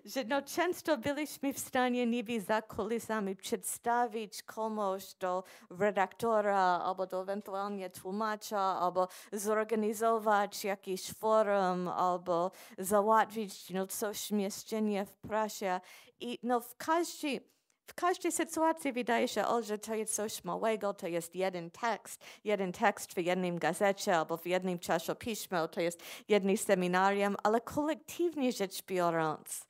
[SPEAKER 2] że no często byliśmy w stanie niby za kulisami przedstawić komuś do redaktora albo do ewentualnie tłumacza, albo zorganizować jakiś forum, albo załatwić no, coś mieszczenie w prasie. I no w każdym w każdej sytuacji wydaje się, o, że to jest coś małego, to jest jeden tekst, jeden tekst w jednym gazecie albo w jednym czasopiśmie, to jest jednym seminarium, ale kolektywnie rzecz biorąc,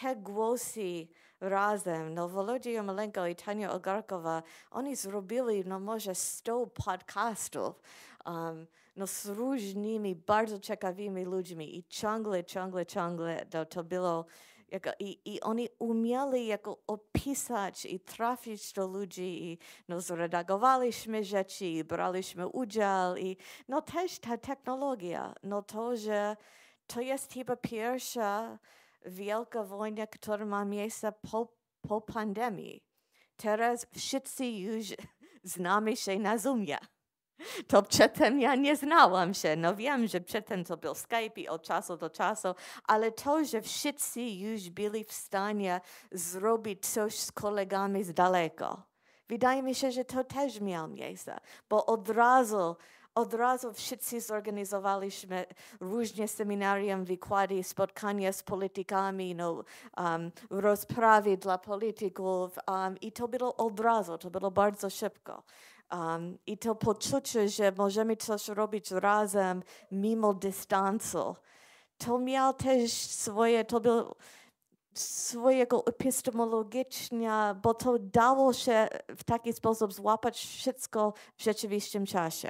[SPEAKER 2] te głosy razem, no Wolodzia Malenko i Tania Ogarkowa, oni zrobili no może 100 podcastów um, no, z różnymi bardzo ciekawymi ludźmi i ciągle, ciągle, ciągle no, to było jako, i, I oni umieli jako opisać i trafić do ludzi i no, zredagowaliśmy rzeczy i braliśmy udział i no też ta technologia, no to, że to jest chyba pierwsza wielka wojna, która ma miejsce po, po pandemii. Teraz wszyscy już znamy się na Zoomie. To przedtem ja nie znałam się. No wiem, że przedtem to był Skype i od czasu do czasu, ale to, że wszyscy już byli w stanie zrobić coś z kolegami z daleko. Wydaje mi się, że to też miało miejsce, bo od razu od razu wszyscy zorganizowaliśmy różne seminarium, wykłady, spotkania z politykami, no, um, rozprawy dla polityków um, i to było od razu, to było bardzo szybko. Um, I to poczucie, że możemy coś robić razem mimo dystansu. To miał też swoje, to był swojego epistemologicznia, bo to dało się w taki sposób złapać wszystko w rzeczywistym czasie.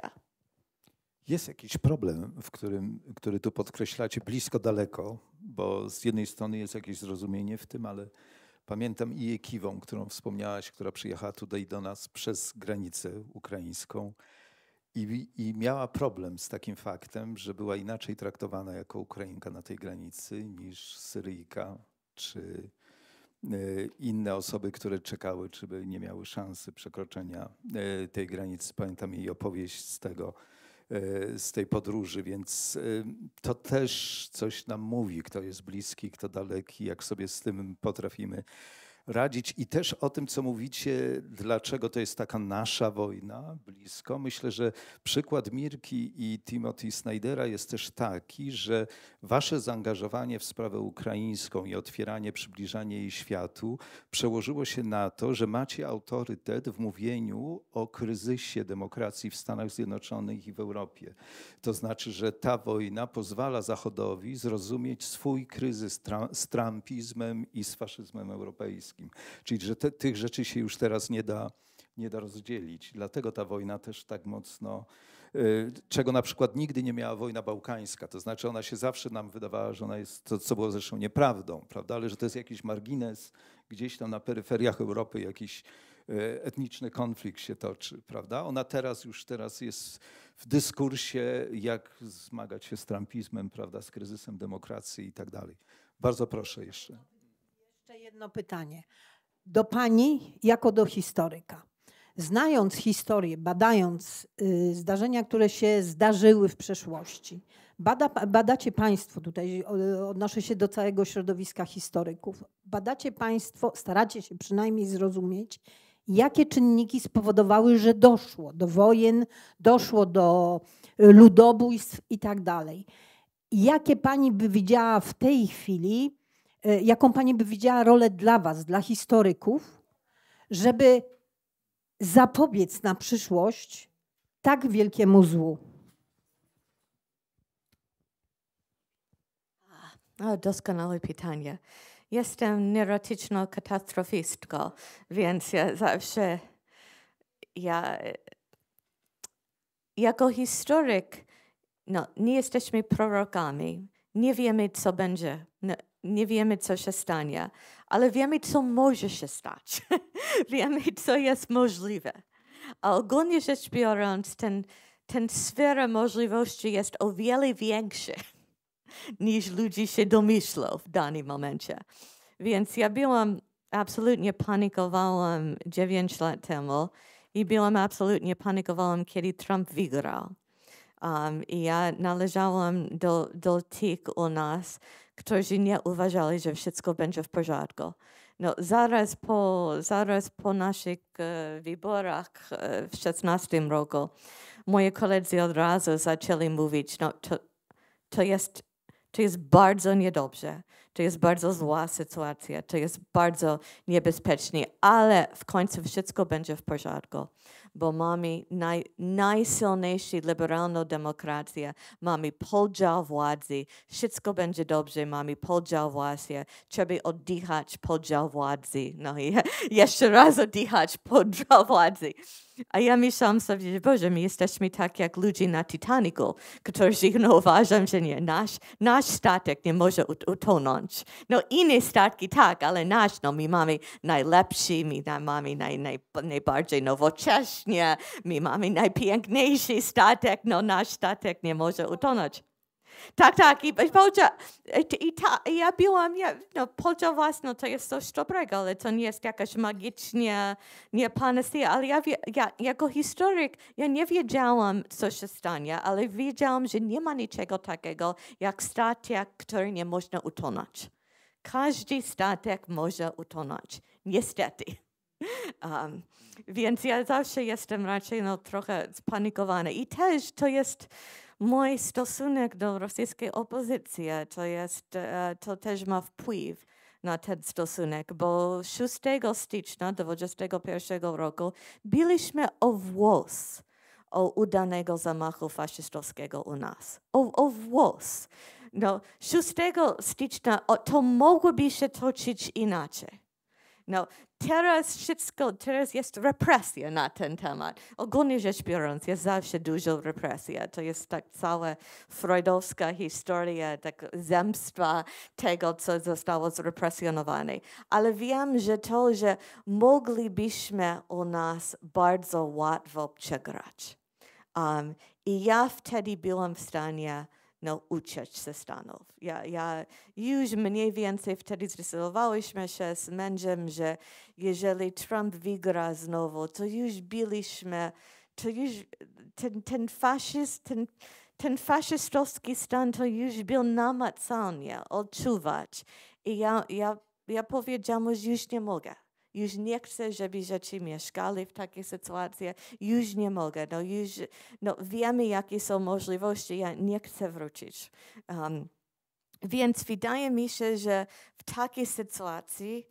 [SPEAKER 1] Jest jakiś problem, w którym, który tu podkreślacie blisko, daleko, bo z jednej strony jest jakieś zrozumienie w tym, ale Pamiętam i Jekiwą, którą wspomniałaś, która przyjechała tutaj do nas przez granicę ukraińską i, i miała problem z takim faktem, że była inaczej traktowana jako Ukrainka na tej granicy niż Syryjka czy e, inne osoby, które czekały, czy by nie miały szansy przekroczenia e, tej granicy. Pamiętam jej opowieść z tego, E, z tej podróży, więc e, to też coś nam mówi, kto jest bliski, kto daleki, jak sobie z tym potrafimy radzić i też o tym, co mówicie, dlaczego to jest taka nasza wojna blisko. Myślę, że przykład Mirki i Timothy Snydera jest też taki, że wasze zaangażowanie w sprawę ukraińską i otwieranie, przybliżanie jej światu przełożyło się na to, że macie autorytet w mówieniu o kryzysie demokracji w Stanach Zjednoczonych i w Europie. To znaczy, że ta wojna pozwala Zachodowi zrozumieć swój kryzys z trampizmem i z faszyzmem europejskim wszystkim. Czyli że te, tych rzeczy się już teraz nie da, nie da rozdzielić. Dlatego ta wojna też tak mocno, y, czego na przykład nigdy nie miała wojna bałkańska. To znaczy ona się zawsze nam wydawała, że ona jest, to co było zresztą nieprawdą, prawda? ale że to jest jakiś margines, gdzieś tam na peryferiach Europy jakiś y, etniczny konflikt się toczy, prawda? Ona teraz już teraz jest w dyskursie, jak zmagać się z trumpizmem, prawda, z kryzysem demokracji i tak dalej. Bardzo proszę jeszcze
[SPEAKER 3] jedno pytanie do pani jako do historyka. Znając historię, badając y, zdarzenia, które się zdarzyły w przeszłości, bada, badacie Państwo, tutaj odnoszę się do całego środowiska historyków, badacie Państwo, staracie się przynajmniej zrozumieć, jakie czynniki spowodowały, że doszło do wojen, doszło do y, ludobójstw i tak dalej. Jakie Pani by widziała w tej chwili E, jaką Pani by widziała rolę dla Was, dla historyków, żeby zapobiec na przyszłość tak wielkiemu złu?
[SPEAKER 2] O, no, doskonałe pytanie. Jestem neurotyczną katastrofistką, więc ja zawsze ja jako historyk no, nie jesteśmy prorokami. Nie wiemy, co będzie. No, nie wiemy, co się stanie, ale wiemy, co może się stać. wiemy, co jest możliwe. A ogólnie rzecz biorąc, ten, ten sfera możliwości jest o wiele większy niż ludzie się domyślą w danym momencie. Więc ja byłam, absolutnie panikowałam 9 lat temu i byłam absolutnie panikowałam, kiedy Trump wygrał. Um, I ja należałam do, do tych u nas, którzy nie uważali, że wszystko będzie w porządku. No, zaraz, po, zaraz po naszych e, wyborach e, w 16 roku moi koledzy od razu zaczęli mówić, no, to, to, jest, to jest bardzo niedobrze, to jest bardzo zła sytuacja, to jest bardzo niebezpieczne, ale w końcu wszystko będzie w porządku bo mamy naj, najsilniejszy liberalną demokrację, mamy podział władzy, wszystko będzie dobrze, mamy podział władzy, trzeba oddychać podział władzy. No i jeszcze raz oddychać podział władzy. A ja myślałam sobie, Boże, my jesteśmy tak jak ludzie na Titanicu, którzy no, uważam, że nie, nasz, nasz statek nie może utonąć. No inne statki tak, ale nasz, no my mamy najlepszy, my mamy naj, naj, najbardziej nowocześnie, my mamy najpiękniejszy statek, no nasz statek nie może utonąć. Tak, tak. I, polcia, e, i, ta, ja byłam, ja, no, polcia własna to jest coś dobrego, ale to nie jest jakaś magiczna, nie panacea. Ale ja, ja, jako historyk, ja nie wiedziałam, co się stanie, ale wiedziałam, że nie ma niczego takiego jak statek, który nie można utonąć. Każdy statek może utonąć. Niestety. Um, więc ja zawsze jestem raczej no, trochę spanikowana. I też to jest mój stosunek do rosyjskiej opozycji, e, to, jest, e, to też ma wpływ na ten stosunek, bo 6 stycznia 2021 roku byliśmy o włos o udanego zamachu faszystowskiego u nas. O, o włos. No, 6 stycznia to mogłoby się toczyć inaczej. No, teraz wszystko, teraz jest represja na ten temat. Ogólnie rzecz biorąc, jest zawsze dużo represja. To jest tak cała freudowska historia tak zemstwa tego, co zostało zrepresjonowane. Ale wiem, że to, że moglibyśmy u nas bardzo łatwo przegrać. Um, I ja wtedy byłam w stanie no, uciec ze Stanów. Ja, ja już mniej więcej wtedy zrysowałyśmy się z mężem, że jeżeli Trump wygra znowu, to już byliśmy, to już ten, ten faszyst, ten, ten faszystowski stan to już był namacalnie odczuwać. I ja, ja, ja powiedziałam, że już nie mogę już nie chcę, żeby rzeczy mieszkali w takiej sytuacji. Już nie mogę. No, już, no, wiemy, jakie są możliwości. Ja nie chcę wrócić. Um, więc wydaje mi się, że w takiej sytuacji,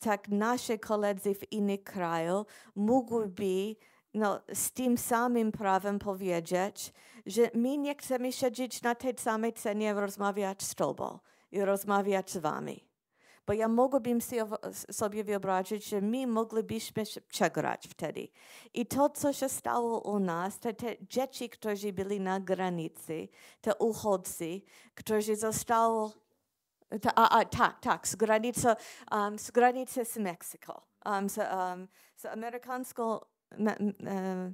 [SPEAKER 2] tak nasze koledzy w innych krajach mogłyby no, z tym samym prawem powiedzieć, że my nie chcemy siedzieć na tej samej cenie, rozmawiać z Tobą i rozmawiać z Wami. Bo ja mogłabym sobie wyobrazić, że my moglibyśmy przegrać wtedy. I to, co się stało u nas, to te dzieci, którzy byli na granicy, te uchodźcy, którzy zostało a, a, tak, tak, z granicy, um, z, granicy z Meksyką, um, z, um, z amerykańską me, e,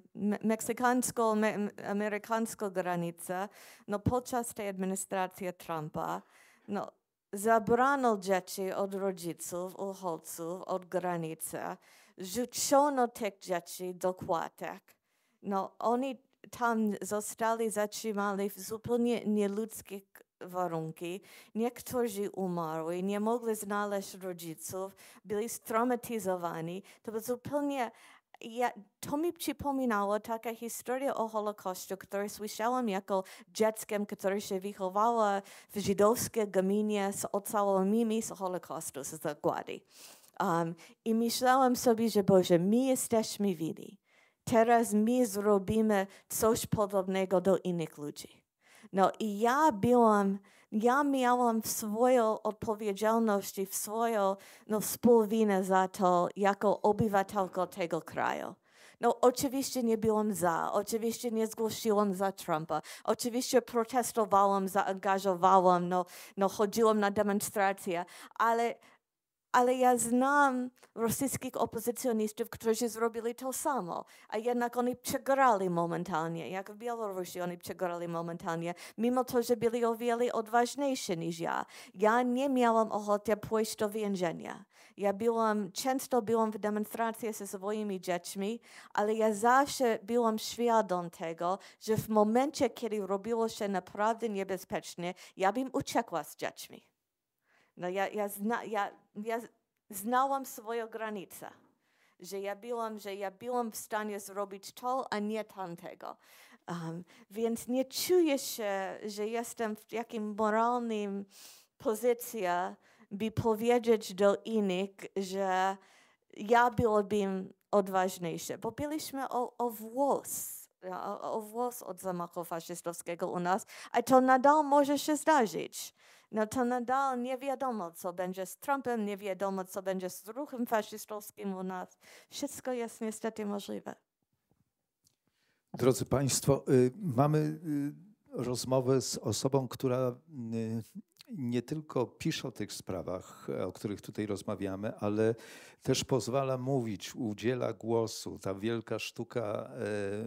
[SPEAKER 2] me, amerykańską granicę, no podczas tej administracji Trumpa, no Zabrano dzieci od rodziców, uchodźców, od granicy. Rzucono tych dzieci do kłatek. No, oni tam zostali zatrzymani w zupełnie nieludzkich warunki. Niektórzy umarli, nie mogli znaleźć rodziców, byli straumatyzowani. To był zupełnie ja, to mi przypominało taka historia o Holokauście, którą słyszałam jako dzieckiem, które się wychowało w żydowskiej gminie z ocalonymi z Holokaustu, z zagłady. Um, I myślałam sobie, że Boże, my jesteśmy winni. Teraz my zrobimy coś podobnego do innych ludzi. No i ja byłam ja miałam swoją odpowiedzialność i swoją no, współwinę za to jako obywatelka tego kraju. No oczywiście nie byłam za, oczywiście nie zgłosiłam za Trumpa, oczywiście protestowałam, zaangażowałam, no, no chodziłam na demonstracje, ale ale ja znam rosyjskich opozycjonistów, którzy zrobili to samo, a jednak oni przegrali momentalnie, jak w Białorusi oni przegrali momentalnie, mimo to, że byli o wiele odważniejsi niż ja. Ja nie miałam ochoty pójść do więzienia. Ja byłam, często byłam w demonstracjach ze swoimi dziećmi, ale ja zawsze byłam świadom tego, że w momencie, kiedy robiło się naprawdę niebezpiecznie, ja bym uciekła z dziećmi. No ja, ja, zna, ja, ja znałam swoje granice, że ja byłam, że ja byłam w stanie zrobić to, a nie tamtego. Um, więc nie czuję się, że jestem w jakim moralnym pozycji, by powiedzieć do innych, że ja byłabym odważniejsza. bo byliśmy o, o włos o, o włos od zamachu faszystowskiego u nas, a to nadal może się zdarzyć no to nadal nie wiadomo, co będzie z Trumpem, nie wiadomo, co będzie z ruchem faszystowskim u nas. Wszystko jest niestety możliwe.
[SPEAKER 1] Drodzy Państwo, y, mamy y, rozmowę z osobą, która y, nie tylko pisze o tych sprawach, o których tutaj rozmawiamy, ale też pozwala mówić, udziela głosu. Ta wielka sztuka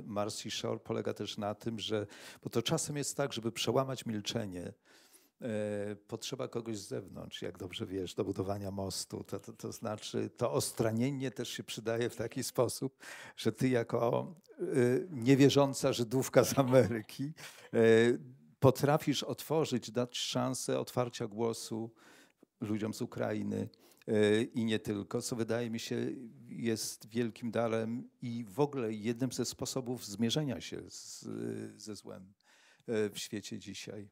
[SPEAKER 1] Marcy Shore polega też na tym, że, bo to czasem jest tak, żeby przełamać milczenie, E, potrzeba kogoś z zewnątrz, jak dobrze wiesz, do budowania mostu. To, to, to, znaczy, to ostranienie też się przydaje w taki sposób, że ty jako e, niewierząca Żydówka z Ameryki e, potrafisz otworzyć, dać szansę otwarcia głosu ludziom z Ukrainy i nie tylko, co wydaje mi się jest wielkim darem i w ogóle jednym ze sposobów zmierzenia się z, ze złem w świecie dzisiaj.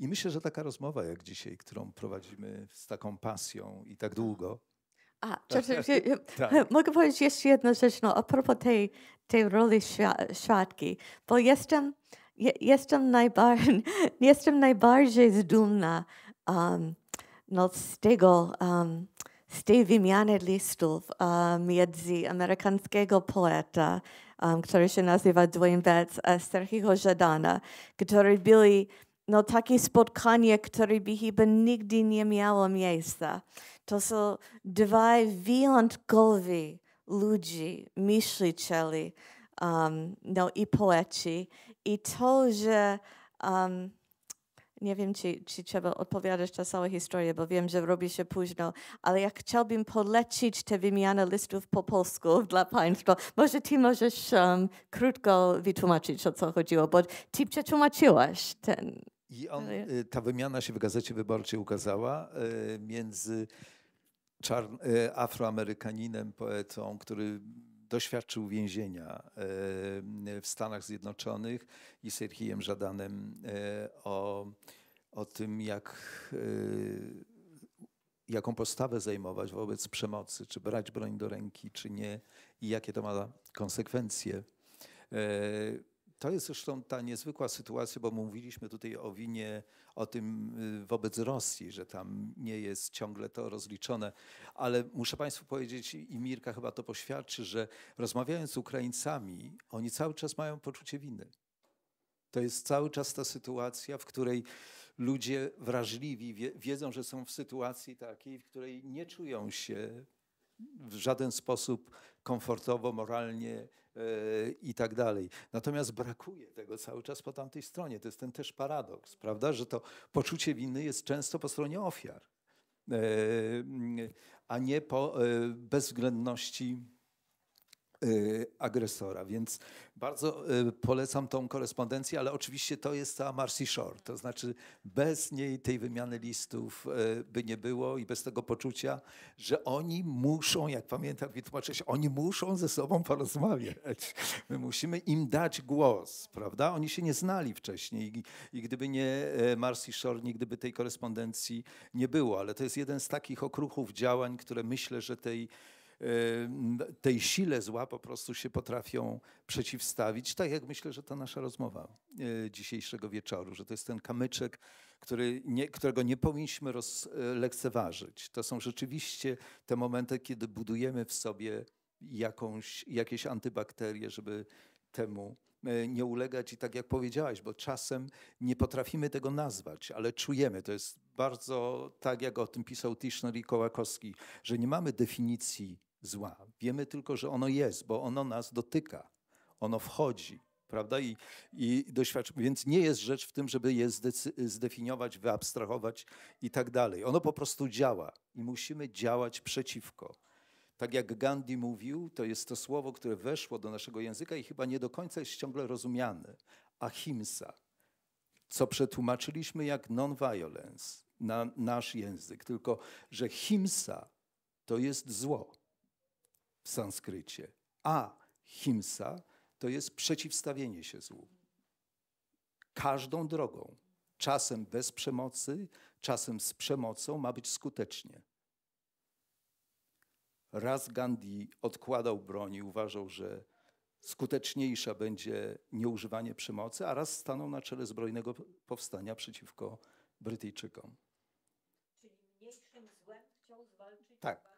[SPEAKER 1] I myślę, że taka rozmowa jak dzisiaj, którą prowadzimy z taką pasją i tak, tak. długo. A, tak. tak.
[SPEAKER 2] mogę powiedzieć jeszcze jedną rzecz, no, a propos tej, tej roli świadki, bo jestem, jestem, najbar jestem najbardziej zdumna um, no, z tego, um, z tej wymiany listów um, między amerykańskiego poeta, um, który się nazywa Dwayne Betts, a Sergio Żadana, który byli no takie spotkanie, które chyba nigdy nie miało miejsca. To są dwa wyjątkowi ludzi, myślicieli, um, no i poeci. I to, że um, nie wiem, czy, czy trzeba odpowiadać na całą historię, bo wiem, że robi się późno, ale ja chciałbym polecić tę wymianę listów po polsku dla Państwa. Może Ty możesz um, krótko wytłumaczyć, o co chodziło, bo Ty przetłumaczyłaś ten
[SPEAKER 1] i on, y, ta wymiana się w gazecie wyborczej ukazała y, między y, afroamerykaninem, poetą, który doświadczył więzienia w Stanach Zjednoczonych i Serhijem Żadanem o, o tym, jak, jaką postawę zajmować wobec przemocy, czy brać broń do ręki, czy nie i jakie to ma konsekwencje. To jest zresztą ta niezwykła sytuacja, bo mówiliśmy tutaj o winie, o tym y, wobec Rosji, że tam nie jest ciągle to rozliczone, ale muszę Państwu powiedzieć, i Mirka chyba to poświadczy, że rozmawiając z Ukraińcami, oni cały czas mają poczucie winy. To jest cały czas ta sytuacja, w której ludzie wrażliwi wiedzą, że są w sytuacji takiej, w której nie czują się w żaden sposób komfortowo, moralnie i tak dalej. Natomiast brakuje tego cały czas po tamtej stronie. To jest ten też paradoks, prawda, że to poczucie winy jest często po stronie ofiar, e, a nie po e, bezwzględności Y, agresora. Więc bardzo y, polecam tą korespondencję, ale oczywiście to jest ta Marcy Shore. To znaczy bez niej tej wymiany listów y, by nie było i bez tego poczucia, że oni muszą, jak pamiętam, wytłumaczyć, oni muszą ze sobą porozmawiać. My musimy im dać głos, prawda? Oni się nie znali wcześniej i, i gdyby nie Marcy Shore, nigdy by tej korespondencji nie było. Ale to jest jeden z takich okruchów działań, które myślę, że tej tej sile zła po prostu się potrafią przeciwstawić, tak jak myślę, że ta nasza rozmowa e, dzisiejszego wieczoru, że to jest ten kamyczek, który nie, którego nie powinniśmy roz, lekceważyć. To są rzeczywiście te momenty, kiedy budujemy w sobie jakąś, jakieś antybakterie, żeby temu e, nie ulegać i tak jak powiedziałaś, bo czasem nie potrafimy tego nazwać, ale czujemy. To jest bardzo tak, jak o tym pisał Tischner i Kołakowski, że nie mamy definicji zła. Wiemy tylko, że ono jest, bo ono nas dotyka, ono wchodzi, prawda? I, i Więc nie jest rzecz w tym, żeby je zdefiniować, wyabstrahować i tak dalej. Ono po prostu działa i musimy działać przeciwko. Tak jak Gandhi mówił, to jest to słowo, które weszło do naszego języka i chyba nie do końca jest ciągle rozumiane. Ahimsa, co przetłumaczyliśmy jak non-violence na nasz język, tylko że himsa to jest zło w sanskrycie, a himsa to jest przeciwstawienie się złu. Każdą drogą, czasem bez przemocy, czasem z przemocą, ma być skutecznie. Raz Gandhi odkładał broń i uważał, że skuteczniejsza będzie nieużywanie przemocy, a raz stanął na czele zbrojnego powstania przeciwko Brytyjczykom.
[SPEAKER 3] Czyli mniejszym złem chciał zwalczyć?
[SPEAKER 1] Tak,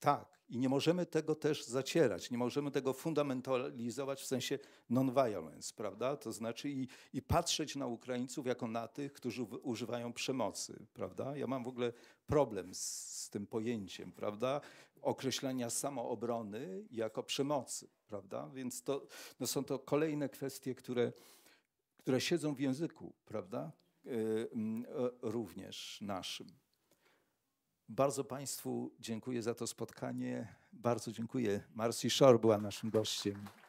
[SPEAKER 1] tak. I nie możemy tego też zacierać, nie możemy tego fundamentalizować w sensie non-violence, prawda? To znaczy i, i, patrzeć na Ukraińców jako na tych, którzy używają przemocy, prawda? Ja mam w ogóle problem z, z tym pojęciem, prawda? Określenia samoobrony jako przemocy, prawda? Więc to no są to kolejne kwestie, które, które siedzą w języku, prawda? Yy, yy, również naszym. Bardzo Państwu dziękuję za to spotkanie. Bardzo dziękuję. Marcy Shore była naszym gościem.